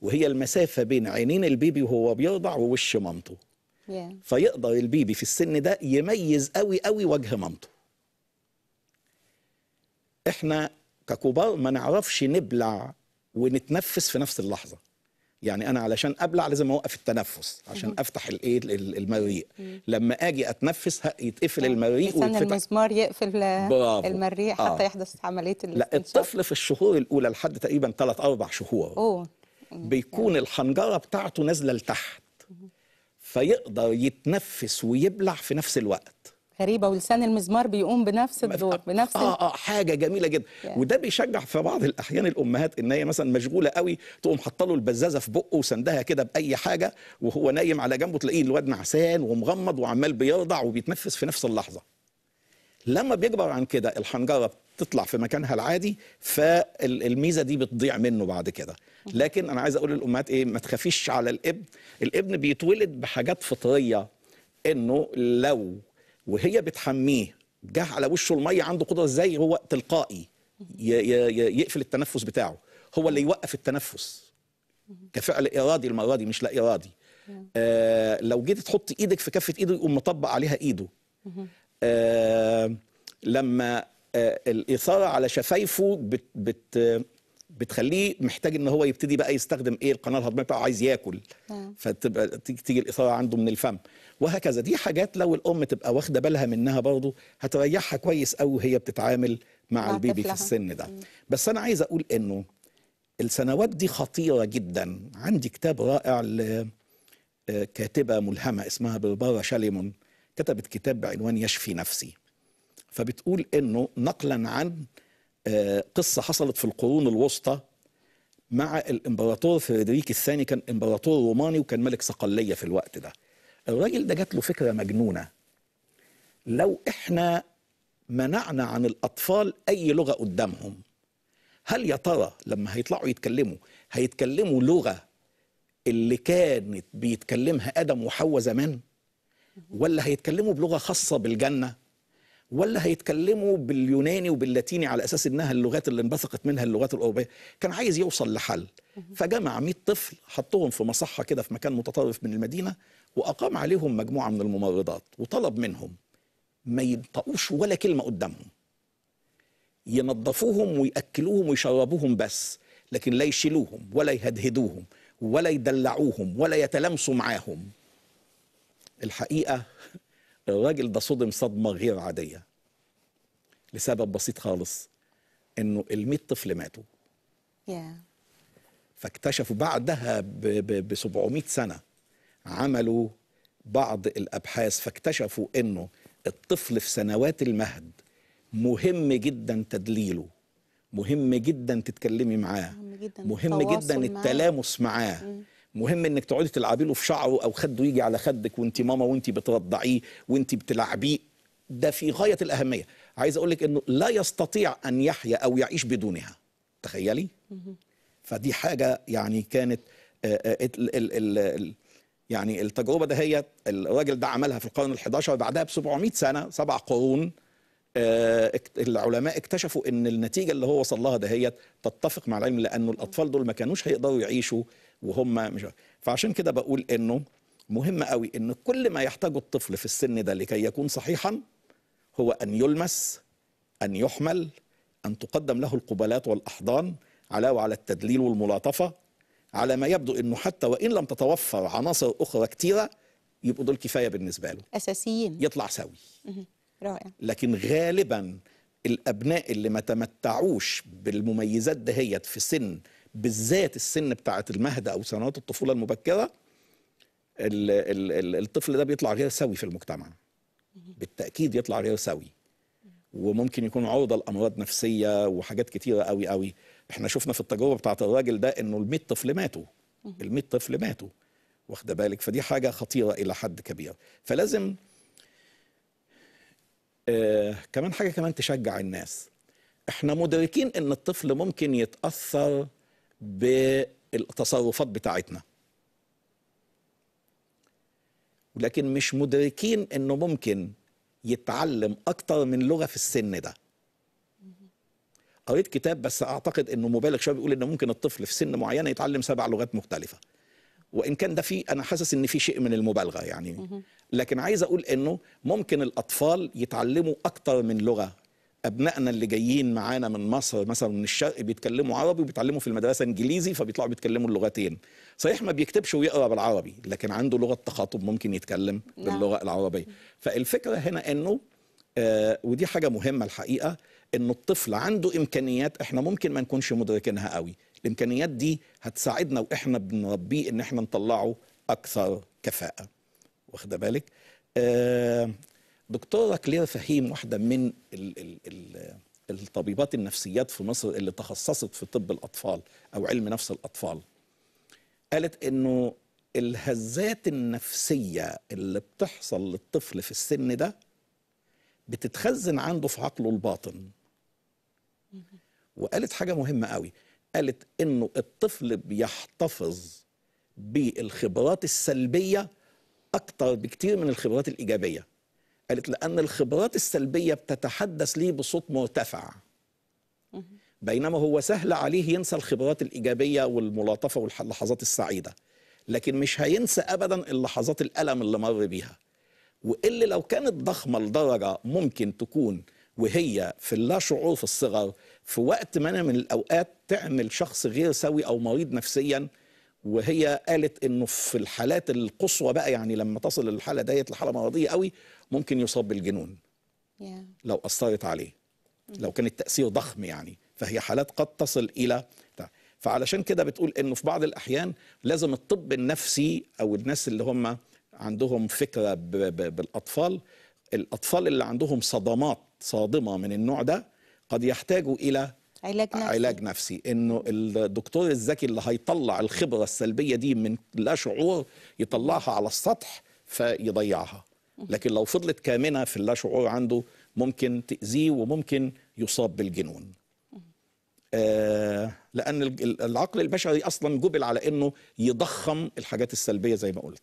وهي المسافة بين عينين البيبي وهو بيرضع ووش مامته yeah. فيقدر البيبي في السن ده يميز قوي قوي وجه مامته احنا ككبار ما نعرفش نبلع ونتنفس في نفس اللحظه يعني انا علشان ابلع لازم اوقف التنفس عشان افتح الايه المريء لما اجي اتنفس يتقفل آه، المريء ويتفتح المسمار يقفل المريء آه. حتى آه. يحدث عمليه لا الطفل في الشهور الاولى لحد تقريبا 3 4 شهور أوه. بيكون الحنجره بتاعته نازله لتحت فيقدر يتنفس ويبلع في نفس الوقت غريبه ولسان المزمار بيقوم بنفس الدور بنفس اه اه حاجه جميله جدا يعني. وده بيشجع في بعض الاحيان الامهات ان هي مثلا مشغوله قوي تقوم حاطه له البزازه في بقه وسندها كده باي حاجه وهو نايم على جنبه تلاقيه الواد نعسان ومغمض وعمال بيرضع وبيتنفس في نفس اللحظه لما بيكبر عن كده الحنجره بتطلع في مكانها العادي فالميزه دي بتضيع منه بعد كده لكن انا عايز اقول للامهات ايه ما تخافيش على الابن الابن بيتولد بحاجات فطريه انه لو وهي بتحميه جه على وشه الميه عنده قدره ازاي هو تلقائي يقفل التنفس بتاعه هو اللي يوقف التنفس كفعل ارادي المره دي مش لا ارادي آه لو جيت تحط ايدك في كفه ايده يقوم مطبق عليها ايده آه لما آه الاثاره على شفايفه بت بت بتخليه محتاج ان هو يبتدي بقى يستخدم ايه القناه الهضميه بتاعه عايز ياكل آه. فتبقى تيجي الاثاره عنده من الفم وهكذا دي حاجات لو الام تبقى واخده بالها منها برضه هتريحها كويس قوي وهي بتتعامل مع, مع البيبي في السن ده م. بس انا عايز اقول انه السنوات دي خطيره جدا عندي كتاب رائع لكاتبه آه، ملهمه اسمها بربارا شاليمون كتبت كتاب بعنوان يشفي نفسي فبتقول انه نقلا عن قصة حصلت في القرون الوسطى مع الامبراطور فريدريك الثاني كان امبراطور روماني وكان ملك صقلية في الوقت ده الراجل ده جات له فكرة مجنونة لو احنا منعنا عن الأطفال أي لغة قدامهم هل يا ترى لما هيطلعوا يتكلموا هيتكلموا لغة اللي كانت بيتكلمها آدم وحواء زمان ولا هيتكلموا بلغة خاصة بالجنة ولا هيتكلموا باليوناني وباللاتيني على اساس انها اللغات اللي انبثقت منها اللغات الاوروبيه كان عايز يوصل لحل فجمع 100 طفل حطهم في مصحه كده في مكان متطرف من المدينه واقام عليهم مجموعه من الممرضات وطلب منهم ما ينطقوش ولا كلمه قدامهم ينظفوهم وياكلوهم ويشربوهم بس لكن لا يشيلوهم ولا يهدهدوهم ولا يدلعوهم ولا يتلامسوا معاهم الحقيقه الراجل ده صدم صدمه غير عاديه لسبب بسيط خالص انه ال طفل ماتوا yeah. فاكتشفوا بعدها ب 700 سنه عملوا بعض الابحاث فاكتشفوا انه الطفل في سنوات المهد مهم جدا تدليله مهم جدا تتكلمي معاه مهم جدا, مهم جدا التلامس معاه, معاه. مهم انك تقعدي تلعبي له في شعره او خده يجي على خدك وانت ماما وانت بترضعيه وانت بتلعبيه ده في غايه الاهميه عايز اقول لك انه لا يستطيع ان يحيا او يعيش بدونها تخيلي فدي حاجه يعني كانت آه، آه، يعني التجربه دهيت الراجل ده عملها في القرن ال11 وبعدها ب 700 سنه سبع قرون آه، العلماء اكتشفوا ان النتيجه اللي هو وصل لها دهيت تتفق مع العلم لانه الاطفال دول ما كانوش هيقدروا يعيشوا وهم مش فعشان كده بقول انه مهم قوي ان كل ما يحتاجه الطفل في السن ده لكي يكون صحيحا هو ان يلمس ان يحمل ان تقدم له القبلات والاحضان على وعلى التدليل والملاطفه على ما يبدو انه حتى وان لم تتوفر عناصر اخرى كثيره يبقوا دول كفايه بالنسبه له اساسيين يطلع سوي رائع لكن غالبا الابناء اللي ما تمتعوش بالمميزات دهيت في سن بالذات السن بتاعه المهد او سنوات الطفوله المبكره الطفل ده بيطلع غير سوي في المجتمع بالتاكيد يطلع غير سوي وممكن يكون عرضه لامراض نفسيه وحاجات كتيره قوي قوي احنا شفنا في التجربه بتاعه الراجل ده انه ال 100 طفل ماتوا ال 100 طفل ماتوا واخده بالك فدي حاجه خطيره الى حد كبير فلازم آه كمان حاجه كمان تشجع الناس احنا مدركين ان الطفل ممكن يتاثر بالتصرفات بتاعتنا ولكن مش مدركين انه ممكن يتعلم اكتر من لغه في السن ده قريت كتاب بس اعتقد انه مبالغ شويه بيقول ان ممكن الطفل في سن معينه يتعلم سبع لغات مختلفه وان كان ده في انا حاسس ان في شيء من المبالغه يعني لكن عايز اقول انه ممكن الاطفال يتعلموا اكتر من لغه ابنائنا اللي جايين معانا من مصر مثلا من الشرق بيتكلموا عربي وبيتعلموا في المدرسه انجليزي فبيطلعوا بيتكلموا اللغتين صحيح ما بيكتبش ويقرا بالعربي لكن عنده لغه تخاطب ممكن يتكلم نعم. باللغه العربيه فالفكره هنا انه آه ودي حاجه مهمه الحقيقه ان الطفل عنده امكانيات احنا ممكن ما نكونش مدركينها قوي الامكانيات دي هتساعدنا واحنا بنربيه ان احنا نطلعه اكثر كفاءه واخده بالك آه دكتوره كلير فهيم واحده من ال ال ال الطبيبات النفسيات في مصر اللي تخصصت في طب الاطفال او علم نفس الاطفال قالت انه الهزات النفسيه اللي بتحصل للطفل في السن ده بتتخزن عنده في عقله الباطن وقالت حاجه مهمه قوي قالت انه الطفل بيحتفظ بالخبرات السلبيه اكتر بكتير من الخبرات الايجابيه قالت لأن الخبرات السلبية بتتحدث ليه بصوت مرتفع بينما هو سهل عليه ينسى الخبرات الإيجابية والملاطفة واللحظات السعيدة لكن مش هينسى أبدا اللحظات الألم اللي مر بيها وإلا لو كانت ضخمة لدرجة ممكن تكون وهي في اللا شعور في الصغر في وقت ما من الأوقات تعمل شخص غير سوي أو مريض نفسياً وهي قالت انه في الحالات القصوى بقى يعني لما تصل الحاله ديت لحاله مرضيه قوي ممكن يصاب بالجنون yeah. لو اثرت عليه mm. لو كان التاثير ضخم يعني فهي حالات قد تصل الى فعلشان كده بتقول انه في بعض الاحيان لازم الطب النفسي او الناس اللي هم عندهم فكره بـ بـ بالاطفال الاطفال اللي عندهم صدمات صادمه من النوع ده قد يحتاجوا الى علاج آه، نفسي علاج نفسي انه الدكتور الذكي اللي هيطلع الخبره السلبيه دي من لا شعور يطلعها على السطح فيضيعها لكن لو فضلت كامنه في اللا شعور عنده ممكن تاذيه وممكن يصاب بالجنون آه، لان العقل البشري اصلا جبل على انه يضخم الحاجات السلبيه زي ما قلت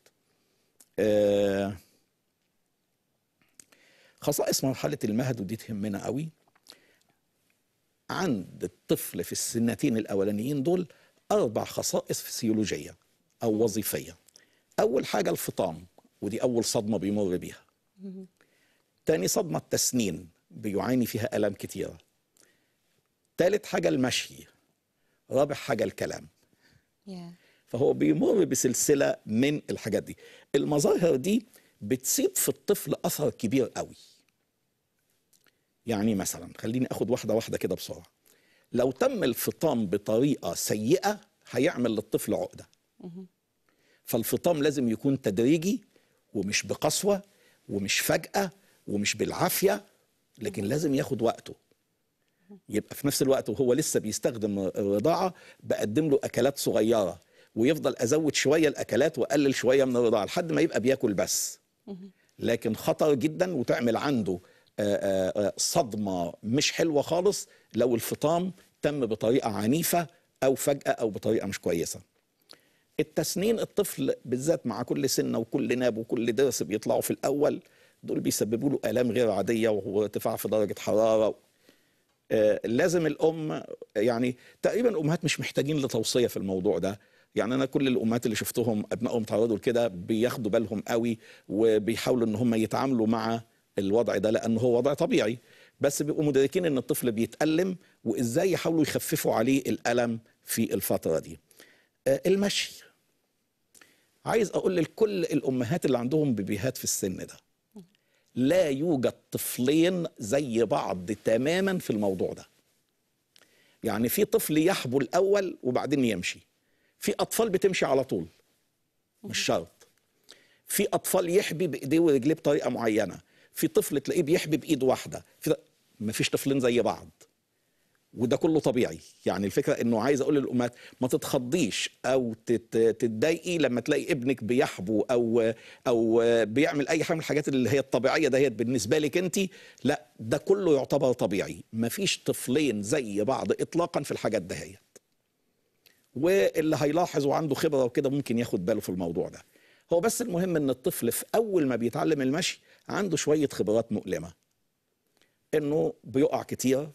آه، خصائص مرحله المهد ودي تهمنا قوي عند الطفل في السنتين الأولانيين دول أربع خصائص فسيولوجية أو وظيفية أول حاجة الفطام ودي أول صدمة بيمر بيها تاني صدمة التسنين بيعاني فيها الام كتيرة تالت حاجة المشي رابع حاجة الكلام yeah. فهو بيمر بسلسلة من الحاجات دي المظاهر دي بتسيب في الطفل أثر كبير قوي يعني مثلا خليني اخد واحده واحده كده بسرعه لو تم الفطام بطريقه سيئه هيعمل للطفل عقده فالفطام لازم يكون تدريجي ومش بقسوه ومش فجاه ومش بالعافيه لكن لازم ياخد وقته يبقى في نفس الوقت وهو لسه بيستخدم الرضاعه بقدم له اكلات صغيره ويفضل ازود شويه الاكلات واقلل شويه من الرضاعه لحد ما يبقى بياكل بس لكن خطر جدا وتعمل عنده آه، آه، آه، صدمه مش حلوه خالص لو الفطام تم بطريقه عنيفه او فجاه او بطريقه مش كويسه. التسنين الطفل بالذات مع كل سنه وكل ناب وكل ضرس بيطلعوا في الاول دول بيسببوا له الام غير عاديه وارتفاع في درجه حراره لازم الام يعني تقريبا الامهات مش محتاجين لتوصيه في الموضوع ده يعني انا كل الامهات اللي شفتهم ابنائهم تعرضوا لكده بياخدوا بالهم قوي وبيحاولوا ان هم يتعاملوا مع الوضع ده لانه هو وضع طبيعي بس بيبقوا مدركين ان الطفل بيتألم وازاي يحاولوا يخففوا عليه الألم في الفترة دي آه، المشي عايز أقول لكل الأمهات اللي عندهم بيبيهات في السن ده لا يوجد طفلين زي بعض تماما في الموضوع ده يعني في طفل يحبو الأول وبعدين يمشي في أطفال بتمشي على طول مش شرط في أطفال يحبي بإيديه ورجليه بطريقة معينة في طفل تلاقيه بيحبي بايد واحده في ما فيش طفلين زي بعض وده كله طبيعي يعني الفكره انه عايز اقول للامهات ما تتخضيش او تتضايقي لما تلاقي ابنك بيحبو او او بيعمل اي حاجه من الحاجات اللي هي الطبيعيه دهيت بالنسبه لك انت لا ده كله يعتبر طبيعي ما فيش طفلين زي بعض اطلاقا في الحاجات دهيت واللي هيلاحظ وعنده خبره وكده ممكن ياخد باله في الموضوع ده هو بس المهم ان الطفل في اول ما بيتعلم المشي عنده شويه خبرات مؤلمه انه بيقع كتير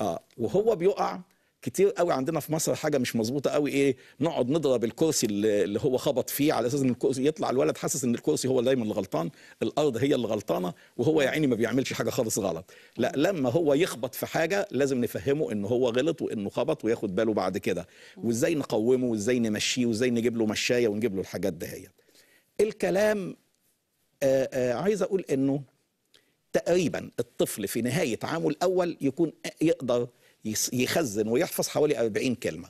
اه وهو بيقع كتير قوي عندنا في مصر حاجه مش مظبوطه قوي ايه نقعد نضرب الكرسي اللي هو خبط فيه على اساس ان الكرسي يطلع الولد حاسس ان الكرسي هو دايما اللي غلطان الارض هي اللي غلطانه وهو يا عيني ما بيعملش حاجه خالص غلط لا لما هو يخبط في حاجه لازم نفهمه ان هو غلط وانه خبط وياخد باله بعد كده وازاي نقومه وازاي نمشيه وازاي نجيب له مشايه ونجيب له الحاجات دهية الكلام آآ آه، آآ آه، عايز اقول انه تقريبا الطفل في نهايه عامه الاول يكون يقدر يخزن ويحفظ حوالي 40 كلمه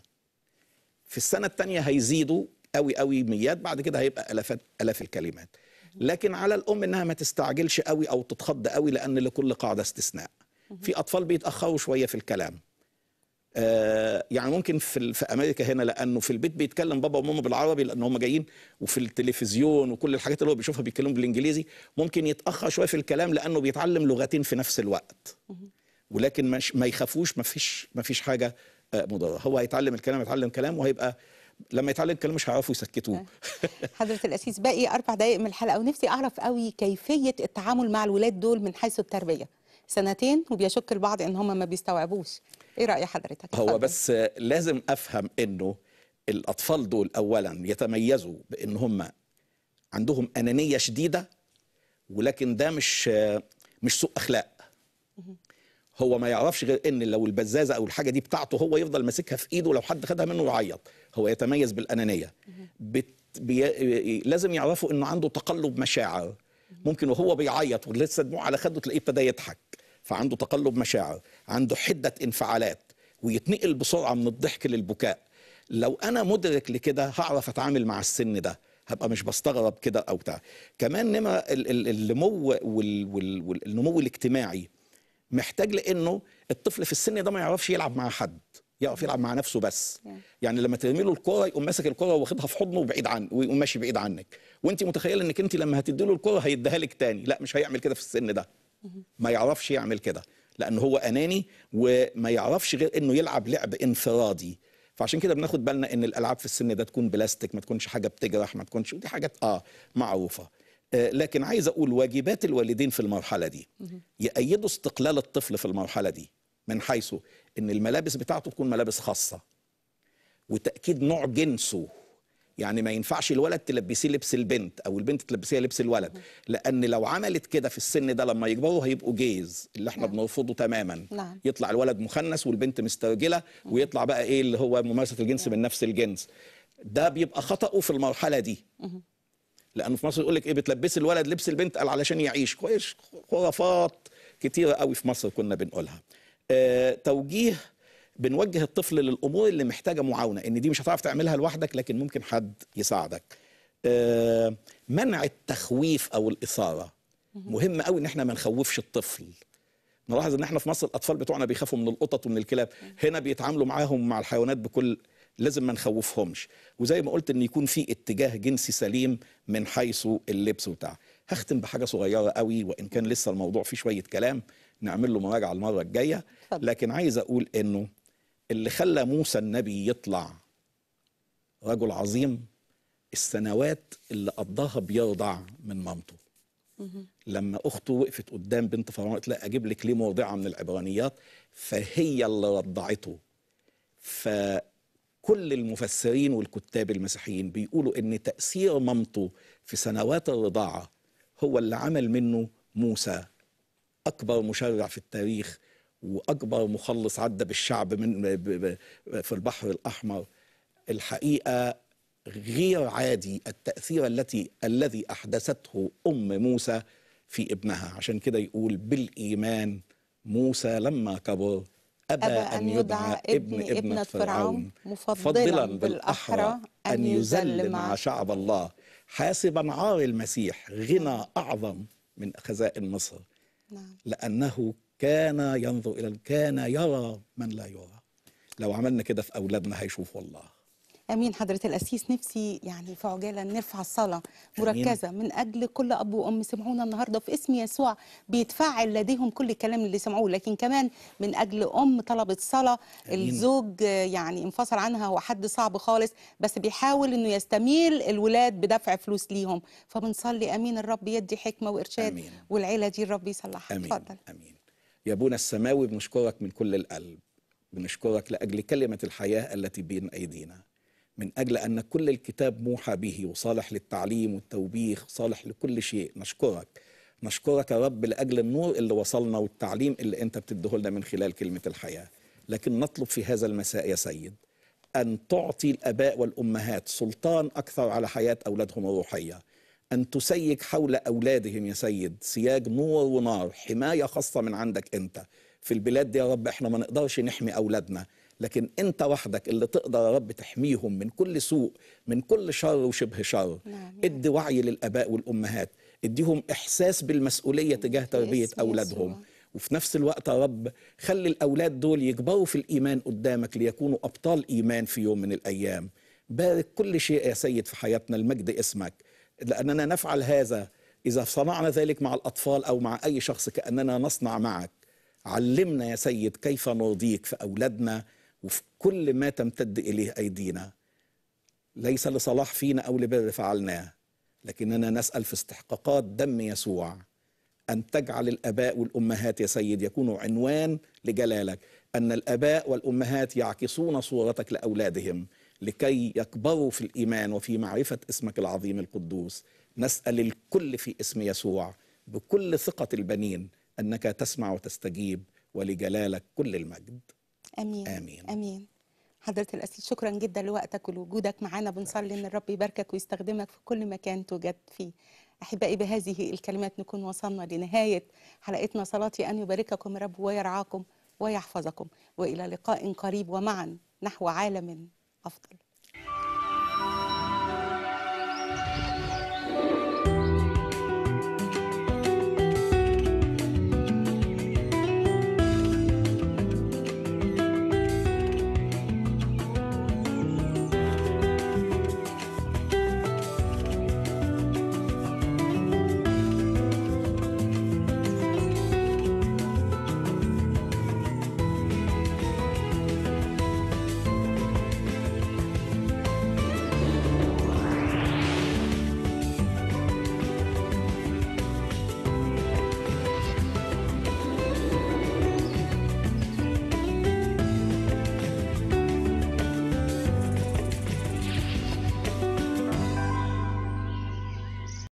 في السنه الثانيه هيزيدوا قوي قوي ميات بعد كده هيبقى الافات الاف الكلمات لكن على الام انها ما تستعجلش قوي او تتخض قوي لان لكل قاعده استثناء في اطفال بيتاخروا شويه في الكلام آه يعني ممكن في في امريكا هنا لانه في البيت بيتكلم بابا وماما بالعربي لان هم جايين وفي التلفزيون وكل الحاجات اللي هو بيشوفها بيتكلموا بالانجليزي ممكن يتاخر شويه في الكلام لانه بيتعلم لغتين في نفس الوقت ولكن مش ما يخافوش ما فيش ما فيش حاجه آه، مضاده هو هيتعلم الكلام يتعلم كلام وهيبقى لما يتعلم الكلام مش هيعرفوا يسكتوه آه. حضرة الأسيس باقي أربع دقايق من الحلقة ونفسي أعرف قوي كيفية التعامل مع الولاد دول من حيث التربية سنتين وبيشك البعض إن هم ما بيستوعبوش إيه رأي حضرتك؟ هو فضل. بس لازم أفهم إنه الأطفال دول أولا يتميزوا بإن هم عندهم أنانية شديدة ولكن ده مش مش سوء أخلاق هو ما يعرفش غير ان لو البزازه او الحاجه دي بتاعته هو يفضل ماسكها في ايده لو حد خدها منه يعيط هو يتميز بالانانيه بت... بي... لازم يعرفوا انه عنده تقلب مشاعر ممكن وهو بيعيط ولسه دموع على خده تلاقيه ابتدى يضحك فعنده تقلب مشاعر عنده حده انفعالات ويتنقل بسرعه من الضحك للبكاء لو انا مدرك لكده هعرف اتعامل مع السن ده هبقى مش بستغرب كده او بتاع كمان نمره النمو والنمو الاجتماعي محتاج لانه الطفل في السن ده ما يعرفش يلعب مع حد يعرف يلعب مع نفسه بس يعني لما ترمي له الكره يقوم ماسك الكره واخدها في حضنه وبعيد عن ويقوم ماشي بعيد عنك وانت متخيله انك انت لما هتدي له الكره هيديها لك تاني لا مش هيعمل كده في السن ده mm-hmm. ما يعرفش يعمل كده لان هو اناني وما يعرفش غير انه يلعب لعب انفرادي فعشان كده بناخد بالنا ان الالعاب في السن ده تكون بلاستيك ما تكونش حاجه بتجرح ما تكونش ودي حاجات اه معروفه آه، لكن عايز اقول واجبات الوالدين في المرحله دي يأيدوا استقلال الطفل في المرحله دي من حيث ان الملابس بتاعته تكون ملابس خاصه وتاكيد نوع جنسه يعني ما ينفعش الولد تلبسيه لبس البنت او البنت تلبسيها لبس الولد لان لو عملت كده في السن ده لما يكبروا هيبقوا جيز اللي احنا نعم. بنرفضه تماما نعم. يطلع الولد مخنث والبنت مسترجله ويطلع بقى ايه اللي هو ممارسه الجنس نعم. من نفس الجنس ده بيبقى خطأه في المرحله دي لانه في مصر يقول لك ايه بتلبس الولد لبس البنت قال علشان يعيش كويس خرافات كتيره قوي في مصر كنا بنقولها آه توجيه بنوجه الطفل للامور اللي محتاجه معاونه ان دي مش هتعرف تعملها لوحدك لكن ممكن حد يساعدك آه منع التخويف او الاثاره مهم قوي ان احنا ما نخوفش الطفل نلاحظ ان احنا في مصر الاطفال بتوعنا بيخافوا من القطط ومن الكلاب هنا بيتعاملوا معاهم مع الحيوانات بكل لازم ما نخوفهمش وزي ما قلت ان يكون في اتجاه جنسي سليم من حيث اللبس وبتاع هختم بحاجه صغيره قوي وان كان لسه الموضوع فيه شويه كلام نعمل له مراجعه المره الجايه لكن عايز اقول انه اللي خلى موسى النبي يطلع رجل عظيم السنوات اللي قضاها بيرضع من مامته لما اخته وقفت قدام بنت فرعون قالت لها اجيب لك ليه مرضعه من العبرانيات فهي اللي رضعته ف كل المفسرين والكتاب المسيحيين بيقولوا ان تاثير مامته في سنوات الرضاعه هو اللي عمل منه موسى اكبر مشرع في التاريخ واكبر مخلص عدى بالشعب من في البحر الاحمر الحقيقه غير عادي التاثير التي الذي احدثته ام موسى في ابنها عشان كده يقول بالايمان موسى لما كبر أبى أن يدعى ابن ابنة فرعون مفضلا بالأحرى أن يذل مع شعب الله حاسبا عار المسيح غنى أعظم من خزائن مصر نعم. لأنه كان ينظر إلى كان يرى من لا يرى لو عملنا كده في أولادنا هيشوفوا الله امين حضره القسيس نفسي يعني في عجاله نرفع الصلاه مركزه أمين. من اجل كل اب وام سمعونا النهارده في اسم يسوع بيتفعل لديهم كل الكلام اللي سمعوه لكن كمان من اجل ام طلبت صلاه الزوج يعني انفصل عنها هو حد صعب خالص بس بيحاول انه يستميل الولاد بدفع فلوس ليهم فبنصلي امين الرب يدي حكمه وارشاد أمين. والعيله دي الرب يصلحها اتفضل امين يا ابونا السماوي بنشكرك من كل القلب بنشكرك لاجل كلمه الحياه التي بين ايدينا من أجل أن كل الكتاب موحى به وصالح للتعليم والتوبيخ صالح لكل شيء نشكرك نشكرك يا رب لأجل النور اللي وصلنا والتعليم اللي أنت بتديه لنا من خلال كلمة الحياة لكن نطلب في هذا المساء يا سيد أن تعطي الأباء والأمهات سلطان أكثر على حياة أولادهم الروحية أن تسيج حول أولادهم يا سيد سياج نور ونار حماية خاصة من عندك أنت في البلاد دي يا رب إحنا ما نقدرش نحمي أولادنا لكن انت وحدك اللي تقدر يا رب تحميهم من كل سوء من كل شر وشبه شر نعم. ادي وعي للاباء والامهات اديهم احساس بالمسؤوليه تجاه تربيه اولادهم يسوع. وفي نفس الوقت يا رب خلي الاولاد دول يكبروا في الايمان قدامك ليكونوا ابطال ايمان في يوم من الايام بارك كل شيء يا سيد في حياتنا المجد اسمك لاننا نفعل هذا اذا صنعنا ذلك مع الاطفال او مع اي شخص كاننا نصنع معك علمنا يا سيد كيف نرضيك في اولادنا وفي كل ما تمتد إليه أيدينا ليس لصلاح فينا أو لبر فعلناه لكننا نسأل في استحقاقات دم يسوع أن تجعل الآباء والأمهات يا سيد يكونوا عنوان لجلالك أن الآباء والأمهات يعكسون صورتك لأولادهم لكي يكبروا في الإيمان وفي معرفة اسمك العظيم القدوس نسأل الكل في اسم يسوع بكل ثقة البنين أنك تسمع وتستجيب ولجلالك كل المجد امين امين, أمين. حضرة الأسيد شكرا جدا لوقتك ولوجودك معانا بنصلي أن الرب يباركك ويستخدمك في كل مكان توجد فيه أحبائي بهذه الكلمات نكون وصلنا لنهاية حلقتنا صلاتي أن يبارككم رب ويرعاكم ويحفظكم وإلى لقاء قريب ومعا نحو عالم أفضل